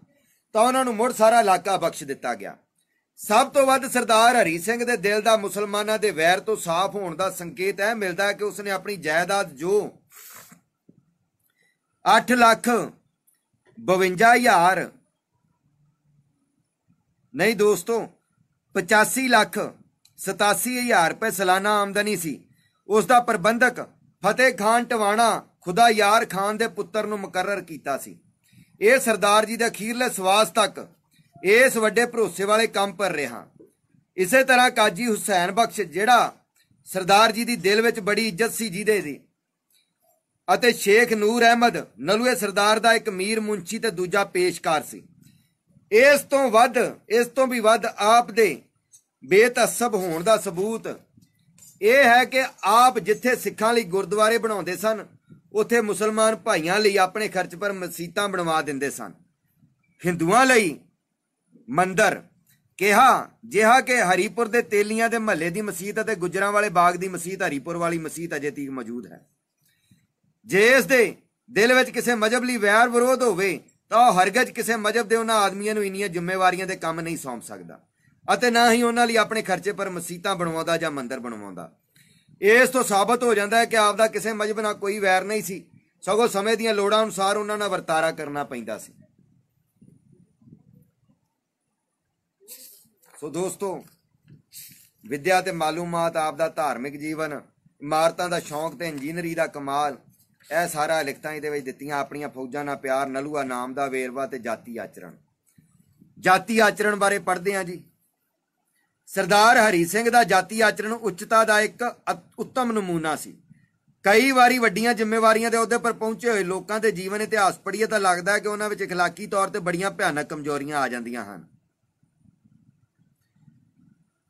ਤਾਂ ਉਹਨਾਂ ਨੂੰ ਮੁੜ ਸਾਰਾ ਇਲਾਕਾ ਬਖਸ਼ ਦਿੱਤਾ ਗਿਆ ਸਭ ਤੋਂ ਵੱਧ ਸਰਦਾਰ ਹਰੀ ਸਿੰਘ ਦੇ ਦਿਲ ਦਾ ਮੁਸਲਮਾਨਾਂ ਦੇ ਵੈਰ ਤੋਂ ਸਾਫ਼ ਹੋਣ ਦਾ ਸੰਕੇਤ ਇਹ ਮਿਲਦਾ ਹੈ ਕਿ ਉਸਨੇ ਆਪਣੀ ਜਾਇਦਾਦ ਜੋ 8 ਲੱਖ 52000 ਨਹੀਂ ਦੋਸਤੋ 85 ਲੱਖ 87000 ਰੁਪਏ ਸਾਲਾਨਾ ਆਮਦਨੀ ਸੀ ਉਸ ਦਾ ਪ੍ਰਬੰਧਕ ਫਤਿਹ ਖਾਨ ਟਵਾਣਾ ਖੁਦਾ ਯਾਰ ਖਾਨ ਦੇ ਪੁੱਤਰ ਨੂੰ ਮੁਕਰਰ ਕੀਤਾ ਸੀ ਇਹ ਸਰਦਾਰ ਜੀ ਦੇ ਅਖੀਰਲੇ ਸਵਾਸ ਤੱਕ ਇਸ ਵੱਡੇ ਭਰੋਸੇ ਵਾਲੇ ਕੰਮ ਪਰ ਰਿਹਾ ਇਸੇ ਤਰ੍ਹਾਂ ਕਾਜੀ ਹੁਸੈਨ ਬਖਸ਼ ਜਿਹੜਾ ਸਰਦਾਰ ਜੀ ਦੀ ਦਿਲ ਵਿੱਚ ਬੜੀ ਇੱਜ਼ਤ ਸੀ ਜਿਹਦੇ ਦੀ ਅਤੇ ਸ਼ੇਖ ਨੂਰ ਅਹਿਮਦ ਨਲੂਏ ਸਰਦਾਰ ਦਾ ਇੱਕ ਮੀਰ ਮੁੰਚੀ ਤੇ ਦੂਜਾ ਪੇਸ਼ਕਾਰ ਸੀ ਇਸ ਤੋਂ ਵੱਧ ਇਸ ਤੋਂ ਵੀ ਵੱਧ ਆਪ ਦੇ ਬੇਤਸਬ ਹੋਣ ਦਾ ਸਬੂਤ ਇਹ ਹੈ ਕਿ ਆਪ ਜਿੱਥੇ ਸਿੱਖਾਂ ਲਈ ਗੁਰਦੁਆਰੇ ਬਣਾਉਂਦੇ ਸਨ ਉੱਥੇ ਮੁਸਲਮਾਨ ਭਾਈਆਂ ਲਈ ਆਪਣੇ ਖਰਚ ਪਰ ਮਸੀਤਾਂ ਬਣਵਾ ਦਿੰਦੇ ਸਨ ਹਿੰਦੂਆਂ ਲਈ ਮੰਦਰ ਕਿਹਾ ਜਿਹਾ ਕਿ ਹਰੀਪੁਰ ਦੇ ਤੇਲੀਆਂ ਦੇ ਮਹੱਲੇ ਦੀ ਮਸਜਿਦ ਅਤੇ ਗੁਜਰਾਂ ਵਾਲੇ ਬਾਗ ਦੀ ਮਸਜਿਦ ਹਰੀਪੁਰ ਵਾਲੀ ਮਸਜਿਦ ਅਜੇ ਤੀਕ ਮੌਜੂਦ ਹੈ ਜੇ ਇਸ ਦੇ ਦਿਲ ਵਿੱਚ ਕਿਸੇ ਮਜਬ ਲਈ ਵੈਰ ਵਿਰੋਧ ਹੋਵੇ ਤਾਂ ਉਹ ਹਰਗਜ ਕਿਸੇ ਮਜਬ ਦੇ ਉਹਨਾਂ ਆਦਮੀਆਂ ਨੂੰ ਇੰਨੀਆਂ ਜ਼ਿੰਮੇਵਾਰੀਆਂ ਦੇ ਕੰਮ ਨਹੀਂ ਸੌਂਪ ਸਕਦਾ ਅਤੇ ਨਾ ਹੀ ਉਹਨਾਂ ਲਈ ਆਪਣੇ ਖਰਚੇ ਪਰ ਮਸੀਤਾਂ ਬਣਵਾਉਂਦਾ ਜਾਂ ਮੰਦਰ ਬਣਵਾਉਂਦਾ ਇਸ ਤੋਂ ਸਾਬਤ ਹੋ ਜਾਂਦਾ ਹੈ ਕਿ ਆਪ ਦਾ ਕਿਸੇ ਮਜਬ ਨਾਲ ਕੋਈ ਵੈਰ ਨਹੀਂ ਸੀ ਸਗੋਂ ਸਮੇਂ ਦੀਆਂ ਲੋੜਾਂ ਅਨੁਸਾਰ ਉਹਨਾਂ ਨਾਲ ਵਰਤਾਰਾ ਕਰਨਾ ਪੈਂਦਾ ਸੀ ਸੋ ਦੋਸਤੋ ਵਿਦਿਆ ਤੇ ਮਾਲੂਮਾਤ ਆਪ ਦਾ ਧਾਰਮਿਕ ਜੀਵਨ ਇਮਾਰਤਾਂ ਦਾ ਸ਼ੌਂਕ ਤੇ ਇੰਜੀਨੀਅਰੀ ਦਾ ਕਮਾਲ ਇਹ ਸਾਰਾ ਲਿਖਤਾਂ ਇਹਦੇ ਵਿੱਚ ਦਿੱਤੀਆਂ ਆਪਣੀਆਂ ਫੌਜਾਂ ਨਾਲ ਪਿਆਰ ਨਲੂਆ ਨਾਮ ਦਾ ਵੇਰਵਾ ਤੇ ਜਾਤੀ ਆਚਰਣ ਜਾਤੀ ਆਚਰਣ ਬਾਰੇ ਪੜ੍ਹਦੇ ਹਾਂ ਜੀ ਸਰਦਾਰ ਹਰੀ ਸਿੰਘ ਦਾ ਜਾਤੀ ਆਚਰਣ ਉੱਚਤਾ ਦਾ ਇੱਕ ਉੱਤਮ ਨਮੂਨਾ ਸੀ ਕਈ ਵਾਰੀ ਵੱਡੀਆਂ ਜ਼ਿੰਮੇਵਾਰੀਆਂ ਦੇ ਅਹੁਦੇ ਪਰ ਪਹੁੰਚੇ ਹੋਏ ਲੋਕਾਂ ਦੇ ਜੀਵਨ ਇਤਿਹਾਸ ਪੜ੍ਹੀਏ ਤਾਂ ਲੱਗਦਾ ਹੈ ਕਿ ਉਹਨਾਂ ਵਿੱਚ اخلاقی ਤੌਰ ਤੇ ਬੜੀਆਂ ਭਿਆਨਕ ਕਮਜ਼ੋਰੀਆਂ ਆ ਜਾਂਦੀਆਂ ਹਨ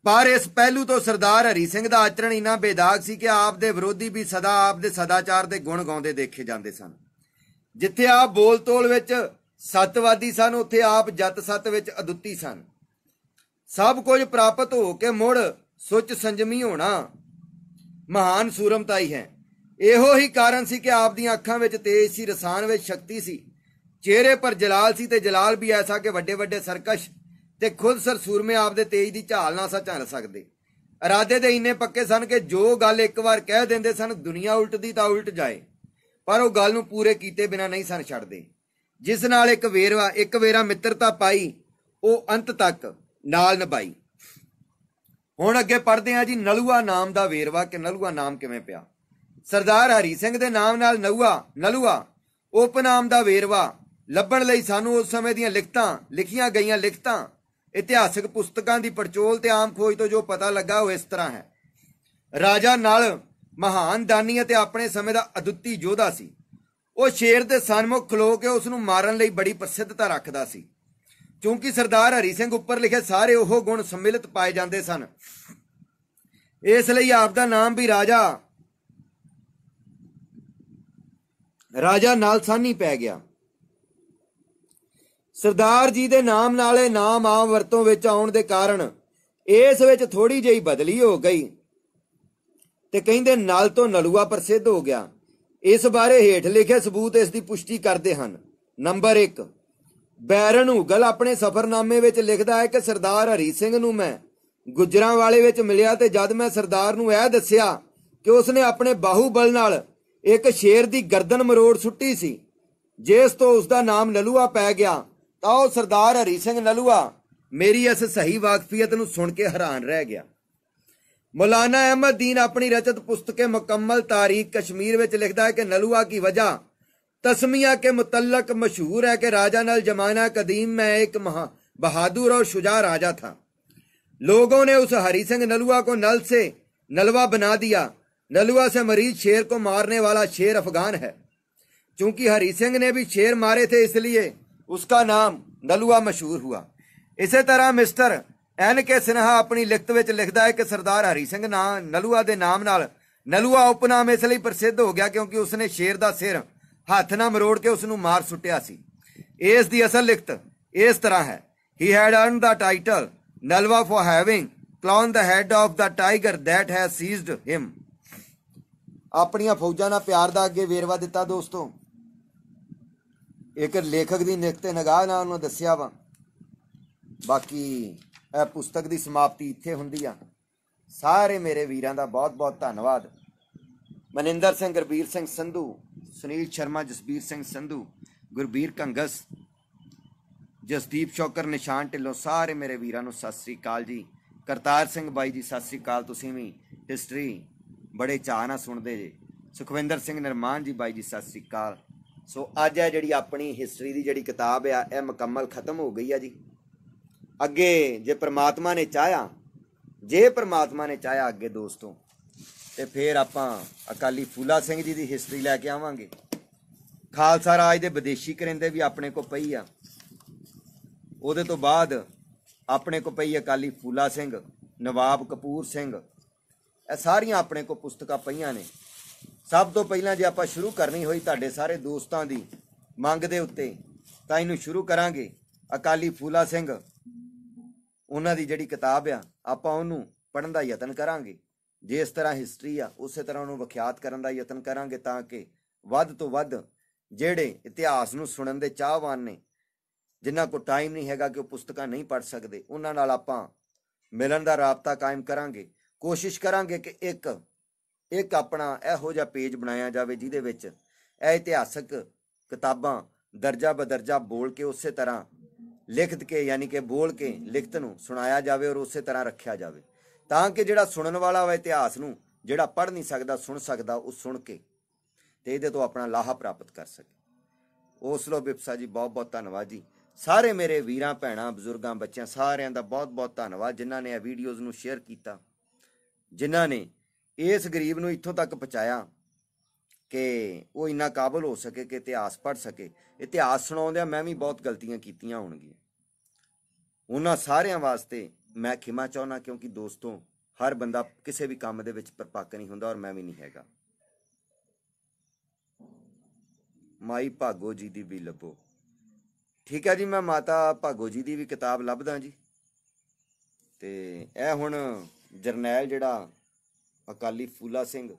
ਪਰ ਇਸ ਪਹਿਲੂ ਤੋਂ ਸਰਦਾਰ ਹਰੀ ਸਿੰਘ ਦਾ ਆਚਰਣ ਇਨਾ ਬੇਦਾਗ ਸੀ ਕਿ ਆਪ ਦੇ ਵਿਰੋਧੀ ਵੀ ਸਦਾ ਆਪ ਦੇ ਸਦਾਚਾਰ ਦੇ ਗੁਣ ਗਾਉਂਦੇ ਦੇਖੇ ਜਾਂਦੇ ਸਨ ਜਿੱਥੇ ਆਪ ਬੋਲਤੋਲ ਵਿੱਚ ਸਤਵਾਦੀ ਸਨ ਉੱਥੇ ਆਪ ਜਤ ਸਤ ਵਿੱਚ ਅਦੁੱਤੀ ਸਨ ਸਭ ਕੁਝ ਪ੍ਰਾਪਤ ਹੋ ਕੇ ਮੁੜ ਸੁੱਚ ਸੰਜਮੀ ਹੋਣਾ ਮਹਾਨ ਸੂਰਮਤਾਈ ਹੈ ਇਹੋ ਹੀ ਕਾਰਨ ਸੀ ਕਿ ਆਪ ਦੀਆਂ ਅੱਖਾਂ ਵਿੱਚ ਤੇਜ ਸੀ ਰਸਾਨ ਵਿੱਚ ਸ਼ਕਤੀ ਸੀ ਚਿਹਰੇ ਪਰ ਜਲਾਲ ਸੀ ਤੇ ਜਲਾਲ ਵੀ ਐਸਾ ਕਿ ਵੱਡੇ ਵੱਡੇ ਸਰਕਸ਼ ਤੇ ਖੁਦ ਸਰ ਸੂਰਮੇ ਆਪ ਦੇ ਤੇਜ ਦੀ ਝਾਲ ਨਾਲ ਸਾ ਚੱਲ ਸਕਦੇ ਇਰਾਦੇ ਦੇ ਇੰਨੇ ਪੱਕੇ ਸਨ ਕਿ ਜੋ ਗੱਲ ਇੱਕ ਵਾਰ ਕਹਿ ਦਿੰਦੇ ਸਨ ਦੁਨੀਆ ਉਲਟਦੀ ਤਾਂ ਉਲਟ ਜਾਏ ਪਰ ਉਹ ਗੱਲ ਨੂੰ ਪੂਰੇ ਕੀਤੇ ਬਿਨਾ ਨਹੀਂ ਸਨ ਛੱਡਦੇ ਜਿਸ ਨਾਲ ਇੱਕ ਵੇਰਵਾ ਇੱਕ ਵੇਰਾ ਮਿੱਤਰਤਾ ਪਾਈ ਉਹ ਅੰਤ ਤੱਕ ਨਾਲ ਨਿਭਾਈ ਹੁਣ ਅੱਗੇ ਪੜਦੇ ਆ ਜੀ ਨਲੂਆ ਨਾਮ ਦਾ ਵੇਰਵਾ ਕਿ ਨਲੂਆ ਨਾਮ ਕਿਵੇਂ ਪਿਆ ਸਰਦਾਰ ਹਰੀ ਸਿੰਘ ਦੇ ਨਾਮ ਨਾਲ ਨਲੂਆ ਨਲੂਆ ਉਪਨਾਮ ਦਾ ਵੇਰਵਾ ਲੱਭਣ ਲਈ ਸਾਨੂੰ ਉਸ ਸਮੇਂ ਦੀਆਂ ਲਿਖਤਾਂ ਲਿਖੀਆਂ ਗਈਆਂ ਲਿਖਤਾਂ ਇਤਿਹਾਸਿਕ ਪੁਸਤਕਾਂ ਦੀ ਪਰਚੋਲ ਤੇ ਆਮ ਖੋਜ ਤੋਂ ਜੋ ਪਤਾ ਲੱਗਾ ਉਹ ਇਸ ਤਰ੍ਹਾਂ ਹੈ ਰਾਜਾ ਨਲ ਮਹਾਨ ਦਾਨੀ ਅਤੇ ਆਪਣੇ ਸਮੇਂ ਦਾ ਅਦੁੱਤੀ ਯੋਧਾ ਸੀ ਉਹ ਸ਼ੇਰ ਦੇ ਸਨਮੁਖ ਖਲੋ ਕੇ ਉਸ ਨੂੰ ਮਾਰਨ ਲਈ ਬੜੀ ਪ੍ਰਸਿੱਧਤਾ ਰੱਖਦਾ ਸੀ ਕਿਉਂਕਿ ਸਰਦਾਰ ਹਰੀ ਸਿੰਘ ਉੱਪਰ ਲਿਖੇ ਸਾਰੇ ਉਹ ਗੁਣ ਸੰਮਿਲਿਤ ਪਾਏ ਜਾਂਦੇ ਸਨ ਇਸ ਲਈ ਆਪ ਦਾ ਨਾਮ ਵੀ ਰਾਜਾ ਰਾਜਾ ਨਾਲ ਸਾਨੀ ਪੈ ਗਿਆ ਸਰਦਾਰ ਜੀ ਦੇ ਨਾਮ ਨਾਲੇ ਨਾਮ ਆਮ ਵਰਤੋਂ ਵਿੱਚ ਆਉਣ ਦੇ ਕਾਰਨ ਇਸ ਵਿੱਚ ਥੋੜੀ ਜਿਹੀ ਬਦਲੀ ਹੋ ਗਈ ਤੇ ਕਹਿੰਦੇ ਨਾਲ ਤੋਂ ਨਲੂਆ ਪ੍ਰਸਿੱਧ ਹੋ ਗਿਆ ਇਸ ਬਾਰੇ ਹੇਠ ਲਿਖੇ ਸਬੂਤ ਇਸ ਦੀ ਪੁਸ਼ਟੀ ਕਰਦੇ ਹਨ ਨੰਬਰ 1 ਬੈਰਨ ਹੁਗਲ ਆਪਣੇ ਸਫਰਨਾਮੇ ਵਿੱਚ ਲਿਖਦਾ ਹੈ ਕਿ ਸਰਦਾਰ ਹਰੀ ਸਿੰਘ ਨੂੰ ਮੈਂ ਗੁਜਰਾਂ ਵਾਲੇ ਵਿੱਚ ਮਿਲਿਆ ਤੇ ਜਦ ਮੈਂ ਸਰਦਾਰ ਨੂੰ ਇਹ ਦੱਸਿਆ ਕਿ ਉਸਨੇ ਆਪਣੇ ਬਾਹੂ ਬਲ ਨਾਲ ਇੱਕ ਸ਼ੇਰ ਦੀ ਗਰਦਨ ਮਰੋੜ ਸੁੱਟੀ ਸੀ ਜਿਸ ਤੋਂ ਉਸ ਦਾ ਨਾਮ ਨਲੂਆ ਪੈ ਗਿਆ ਤਾਂ सरदार ਸਰਦਾਰ सिंह नलुआ मेरी इस सही ਸਹੀ ਵਾਕਫੀਅਤ ਨੂੰ ਸੁਣ ਕੇ ਹੈਰਾਨ मौलाना अहमद दीन अपनी रचित पुस्तक मुकम्मल तारीख कश्मीर लिखता है कि नलुआ की वजह तस्मिया के मुतलक मशहूर है कि राजा नल जमाना कदीम में एक महा बहादुर और शुजा राजा था लोगों ने उस हरी सिंह नलुआ को नल से नलवा बना दिया नलुआ से मरीज शेर को मारने वाला शेर अफगान है चूंकि हरी सिंह ने भी शेर मारे थे इसलिए ਉਸਕਾ ਨਾਮ ਨਲੂਆ ਮਸ਼ਹੂਰ ਹੁਆ ਇਸੇ ਤਰ੍ਹਾਂ ਮਿਸਟਰ ਐਨ ਕੇ ਸਿਨਹਾ ਆਪਣੀ ਲਿਖਤ ਵਿੱਚ ਲਿਖਦਾ ਹੈ ਕਿ ਸਰਦਾਰ ਹਰੀ ਸਿੰਘ ਨਾਂ ਨਲੂਆ ਦੇ ਨਾਮ ਨਾਲ ਨਲੂਆ ਉਪਨਾਮ ਇਸ ਲਈ ਪ੍ਰਸਿੱਧ ਹੋ ਗਿਆ ਕਿਉਂਕਿ ਉਸਨੇ ਸ਼ੇਰ ਦਾ ਸਿਰ ਹੱਥ ਨਾਲ ਮਰੋੜ ਕੇ ਉਸ ਨੂੰ ਮਾਰ ਸੁੱਟਿਆ ਸੀ ਇਸ ਦੀ ਅਸਲ ਲਿਖਤ ਇਸ ਤਰ੍ਹਾਂ ਹੈ he had earned the title Nalwa for having cloven the head of the tiger that has seized him ਆਪਣੀਆਂ ਫੌਜਾਂ ਨਾਲ ਪਿਆਰ ਦਾ ਅੱਗੇ ਵੇਰਵਾ ਦਿੱਤਾ ਦੋਸਤੋ ਇੱਕ ਲੇਖਕ ਦੀ ਨਿਕਤੇ ਨਗਾਹ ਨਾਲ ਉਹਨੂੰ ਦੱਸਿਆ ਵਾ ਬਾਕੀ ਇਹ ਪੁਸਤਕ ਦੀ ਸਮਾਪਤੀ ਇੱਥੇ ਹੁੰਦੀ ਆ ਸਾਰੇ ਮੇਰੇ ਵੀਰਾਂ ਦਾ ਬਹੁਤ-ਬਹੁਤ ਧੰਨਵਾਦ ਮਨਿੰਦਰ ਸਿੰਘ ਗਰਬੀਰ ਸਿੰਘ ਸੰਧੂ ਸੁਨੀਲ ਸ਼ਰਮਾ ਜਸਬੀਰ ਸਿੰਘ ਸੰਧੂ ਗੁਰਬੀਰ ਕੰਗਸ ਜਸਦੀਪ ਸ਼ੌਕਰ ਨਿਸ਼ਾਨ ਢਿੱਲੋਂ ਸਾਰੇ ਮੇਰੇ ਵੀਰਾਂ ਨੂੰ ਸਤਿ ਸ੍ਰੀ ਅਕਾਲ ਜੀ ਕਰਤਾਰ ਸਿੰਘ ਬਾਈ ਜੀ ਸਤਿ ਸ੍ਰੀ ਅਕਾਲ ਤੁਸੀਂ ਵੀ ਹਿਸਟਰੀ ਬੜੇ ਚਾਹ ਨਾਲ ਸੁਣਦੇ ਜੀ ਸੁਖਵਿੰਦਰ ਸਿੰਘ ਨਿਰਮਾਨ ਜੀ ਬਾਈ ਜੀ ਸਤਿ ਸ੍ਰੀ ਅਕਾਲ ਸੋ ਅੱਜ ਹੈ ਜਿਹੜੀ ਆਪਣੀ ਹਿਸਟਰੀ ਦੀ ਜਿਹੜੀ ਕਿਤਾਬ ਆ ਇਹ ਮੁਕੰਮਲ ਖਤਮ ਹੋ ਗਈ ਆ ਜੀ ਅੱਗੇ ਜੇ ਪ੍ਰਮਾਤਮਾ ਨੇ ਚਾਹਿਆ ਜੇ ਪ੍ਰਮਾਤਮਾ ਨੇ ਚਾਹਿਆ ਅੱਗੇ ਦੋਸਤੋ ਤੇ ਫੇਰ ਆਪਾਂ ਅਕਾਲੀ ਫੂਲਾ ਸਿੰਘ ਜੀ ਦੀ ਹਿਸਟਰੀ ਲੈ ਕੇ ਆਵਾਂਗੇ ਖਾਲਸਾ ਰਾਜ ਦੇ ਵਿਦੇਸ਼ੀ ਕਰਿੰਦੇ ਵੀ ਆਪਣੇ ਕੋ ਪਈ ਆ ਉਹਦੇ ਤੋਂ ਬਾਅਦ ਆਪਣੇ ਕੋ ਪਈ ਅਕਾਲੀ ਫੂਲਾ ਸਿੰਘ ਨਵਾਬ ਕਪੂਰ ਸਿੰਘ ਇਹ ਸਾਰੀਆਂ ਆਪਣੇ ਕੋ ਪੁਸਤਕਾਂ ਪਈਆਂ ਨੇ ਸਭ ਤੋਂ ਪਹਿਲਾਂ ਜੇ ਆਪਾਂ ਸ਼ੁਰੂ ਕਰਨੀ ਹੋਈ ਤੁਹਾਡੇ ਸਾਰੇ ਦੋਸਤਾਂ ਦੀ ਮੰਗ ਦੇ ਉੱਤੇ ਤਾਂ ਇਹਨੂੰ ਸ਼ੁਰੂ ਕਰਾਂਗੇ ਅਕਾਲੀ ਫੂਲਾ ਸਿੰਘ ਉਹਨਾਂ ਦੀ ਜਿਹੜੀ ਕਿਤਾਬ ਆ ਆਪਾਂ ਉਹਨੂੰ ਪੜਨ ਦਾ ਯਤਨ ਕਰਾਂਗੇ ਜੇ ਇਸ ਤਰ੍ਹਾਂ ਹਿਸਟਰੀ ਆ ਉਸੇ ਤਰ੍ਹਾਂ ਉਹਨੂੰ ਵਿਖਿਆਤ ਕਰਨ ਦਾ ਯਤਨ ਕਰਾਂਗੇ ਤਾਂ ਕਿ ਵੱਧ ਤੋਂ ਵੱਧ ਜਿਹੜੇ ਇਤਿਹਾਸ ਨੂੰ ਸੁਣਨ ਦੇ ਚਾਹਵਾਨ ਨੇ ਜਿਨ੍ਹਾਂ ਕੋ ਟਾਈਮ ਨਹੀਂ ਹੈਗਾ ਕਿ ਉਹ ਪੁਸਤਕਾਂ ਨਹੀਂ ਪੜ ਸਕਦੇ ਉਹਨਾਂ ਨਾਲ ਆਪਾਂ ਮਿਲਣ ਦਾ ਰਾਬਤਾ ਕਾਇਮ ਕਰਾਂਗੇ ਕੋਸ਼ਿਸ਼ ਕਰਾਂਗੇ ਕਿ ਇੱਕ ਇੱਕ ਆਪਣਾ ਇਹੋ ਜਿਹਾ ਪੇਜ ਬਣਾਇਆ ਜਾਵੇ ਜਿਹਦੇ ਵਿੱਚ ਇਹ ਇਤਿਹਾਸਕ ਕਿਤਾਬਾਂ ਦਰਜਾ ਬਦਰਜਾ ਬੋਲ ਕੇ ਉਸੇ ਤਰ੍ਹਾਂ ਲਿਖਤ ਕੇ ਯਾਨੀ ਕਿ ਬੋਲ ਕੇ ਲਿਖਤ ਨੂੰ ਸੁਣਾਇਆ ਜਾਵੇ ਔਰ ਉਸੇ ਤਰ੍ਹਾਂ ਰੱਖਿਆ ਜਾਵੇ ਤਾਂ ਕਿ ਜਿਹੜਾ ਸੁਣਨ ਵਾਲਾ ਹੋਵੇ ਇਤਿਹਾਸ ਨੂੰ ਜਿਹੜਾ ਪੜ ਨਹੀਂ ਸਕਦਾ ਸੁਣ ਸਕਦਾ ਉਹ ਸੁਣ ਕੇ ਤੇ ਇਹਦੇ ਤੋਂ ਆਪਣਾ ਲਾਹਾ ਪ੍ਰਾਪਤ ਕਰ ਸਕੇ ਉਸ ਲੋ ਬਿਪਸਾ ਜੀ ਬਹੁਤ ਬਹੁਤ ਧੰਨਵਾਦ ਜੀ ਸਾਰੇ ਮੇਰੇ ਵੀਰਾਂ ਭੈਣਾਂ ਬਜ਼ੁਰਗਾਂ ਬੱਚਿਆਂ ਸਾਰਿਆਂ ਦਾ ਬਹੁਤ ਬਹੁਤ ਧੰਨਵਾਦ ਜਿਨ੍ਹਾਂ ਨੇ ਇਹ ਵੀਡੀਓਜ਼ ਨੂੰ ਸ਼ੇਅਰ ਕੀਤਾ ਜਿਨ੍ਹਾਂ ਨੇ ਇਸ ਗਰੀਬ ਨੂੰ ਇੱਥੋਂ ਤੱਕ ਪਹੁੰਚਾਇਆ ਕਿ ਉਹ ਇੰਨਾ ਕਾਬਲ ਹੋ ਸਕੇ ਕਿ ਇਤਿਹਾਸ ਪੜ ਸਕੇ ਇਤਿਹਾਸ ਸੁਣਾਉਂਦਿਆਂ ਮੈਂ ਵੀ ਬਹੁਤ ਗਲਤੀਆਂ ਕੀਤੀਆਂ ਹੋਣਗੀਆਂ ਉਹਨਾਂ ਸਾਰਿਆਂ ਵਾਸਤੇ ਮੈਂ ਖਿਮਾ ਚਾਹੁੰਨਾ ਕਿਉਂਕਿ ਦੋਸਤੋ ਹਰ ਬੰਦਾ ਕਿਸੇ ਵੀ ਕੰਮ ਦੇ ਵਿੱਚ ਪਰਪੱਕ ਨਹੀਂ ਹੁੰਦਾ ਔਰ ਮੈਂ ਵੀ ਨਹੀਂ ਹੈਗਾ ਮਾਈ ਭਾਗੋ ਜੀ ਦੀ ਵੀ ਲੱਭੋ ਠੀਕ ਹੈ ਜੀ ਮੈਂ ਮਾਤਾ ਭਾਗੋ ਜੀ ਦੀ ਵੀ ਕਿਤਾਬ ਲੱਭਦਾ ਜੀ ਤੇ ਇਹ ਹੁਣ ਜਰਨੈਲ ਜਿਹੜਾ ਅਕਾਲੀ ਫੂਲਾ ਸਿੰਘ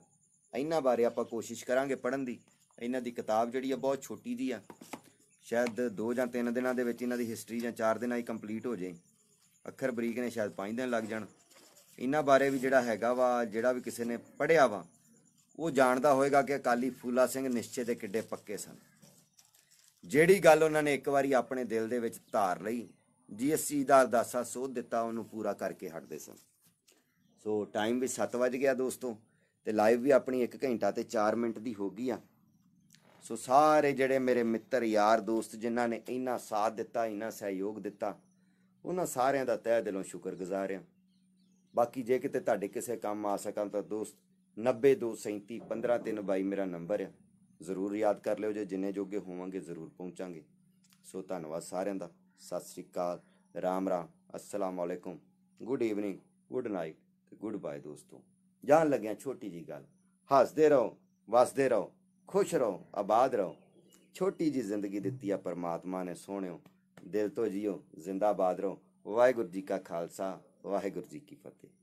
ਇਹਨਾਂ ਬਾਰੇ ਆਪਾਂ ਕੋਸ਼ਿਸ਼ ਕਰਾਂਗੇ ਪੜਨ ਦੀ ਇਹਨਾਂ ਦੀ ਕਿਤਾਬ ਜਿਹੜੀ ਆ ਬਹੁਤ ਛੋਟੀ ਦੀ ਆ ਸ਼ਾਇਦ 2 ਜਾਂ 3 ਦਿਨਾਂ ਦੇ ਵਿੱਚ ਇਹਨਾਂ ਦੀ ਹਿਸਟਰੀ ਜਾਂ 4 ਦਿਨਾਂ ਹੀ ਕੰਪਲੀਟ ਹੋ ਜਾਏ ਅੱਖਰ ਬਰੀਕ ਨੇ ਸ਼ਾਇਦ 5 ਦਿਨ ਲੱਗ ਜਾਣ ਇਹਨਾਂ ਬਾਰੇ ਵੀ ਜਿਹੜਾ ਹੈਗਾ ਵਾ ਜਿਹੜਾ ਵੀ ਕਿਸੇ ਨੇ ਪੜਿਆ ਵਾ ਉਹ ਜਾਣਦਾ ਹੋਵੇਗਾ ਕਿ ਅਕਾਲੀ ਫੂਲਾ ਸਿੰਘ ਨਿਸ਼ਚੇ ਦੇ ਕਿੱਡੇ ਪੱਕੇ ਸਨ ਜਿਹੜੀ ਗੱਲ ਉਹਨਾਂ ਨੇ ਇੱਕ ਵਾਰੀ ਆਪਣੇ ਦਿਲ ਦੇ ਵਿੱਚ ਧਾਰ ਲਈ ਜੀਐਸਸੀ ਦਾ ਅਰਦਾਸਾ ਸੋਧ ਦਿੱਤਾ ਉਹਨੂੰ ਪੂਰਾ ਕਰਕੇ ਹਟਦੇ ਸਨ ਸੋ ਟਾਈਮ ਵੀ 7 ਵਜ ਗਿਆ ਦੋਸਤੋ ਤੇ ਲਾਈਵ ਵੀ ਆਪਣੀ 1 ਘੰਟਾ ਤੇ 4 ਮਿੰਟ ਦੀ ਹੋ ਗਈ ਆ ਸੋ ਸਾਰੇ ਜਿਹੜੇ ਮੇਰੇ ਮਿੱਤਰ ਯਾਰ ਦੋਸਤ ਜਿਨ੍ਹਾਂ ਨੇ ਇੰਨਾ ਸਾਥ ਦਿੱਤਾ ਇੰਨਾ ਸਹਿਯੋਗ ਦਿੱਤਾ ਉਹਨਾਂ ਸਾਰਿਆਂ ਦਾ ਤਹਿ ਦਿਲੋਂ ਸ਼ੁਕਰਗੁਜ਼ਾਰ ਹਾਂ ਬਾਕੀ ਜੇ ਕਿਤੇ ਤੁਹਾਡੇ ਕਿਸੇ ਕੰਮ ਆ ਸਕਾਂ ਤਾਂ ਦੋਸਤ 9237151322 ਮੇਰਾ ਨੰਬਰ ਹੈ ਜ਼ਰੂਰ ਯਾਦ ਕਰ ਲਿਓ ਜੇ ਜਿੰਨੇ ਜੋਗੇ ਹੋਵਾਂਗੇ ਜ਼ਰੂਰ ਪਹੁੰਚਾਂਗੇ ਸੋ ਧੰਨਵਾਦ ਸਾਰਿਆਂ ਦਾ ਸਤਿ ਸ੍ਰੀ ਅਕਾਲ ਰਾਮ ਰਾਮ ਅਸਲਾਮ ਗੁੱਡ ਈਵਨਿੰਗ ਗੁੱਡ ਨਾਈਟ ਤੇ ਗੁੱਡ ਬਾਏ ਦੋਸਤੋ ਜਾਣ ਲੱਗਿਆ ਛੋਟੀ ਜੀ ਗੱਲ ਹੱਸਦੇ ਰਹੋ ਵਸਦੇ ਰਹੋ ਖੁਸ਼ ਰਹੋ ਆਬਾਦ ਰਹੋ ਛੋਟੀ ਜੀ ਜ਼ਿੰਦਗੀ ਦਿੱਤੀ ਆ ਪਰਮਾਤਮਾ ਨੇ ਸੋਹਣਿਓ ਦਿਲ ਤੋਂ ਜਿਓ ਜ਼ਿੰਦਾਬਾਦ ਰਹੋ ਵਾਹਿਗੁਰੂ ਜੀ ਕਾ ਖਾਲਸਾ ਵਾਹਿਗੁਰੂ ਜੀ ਕੀ ਫਤਿਹ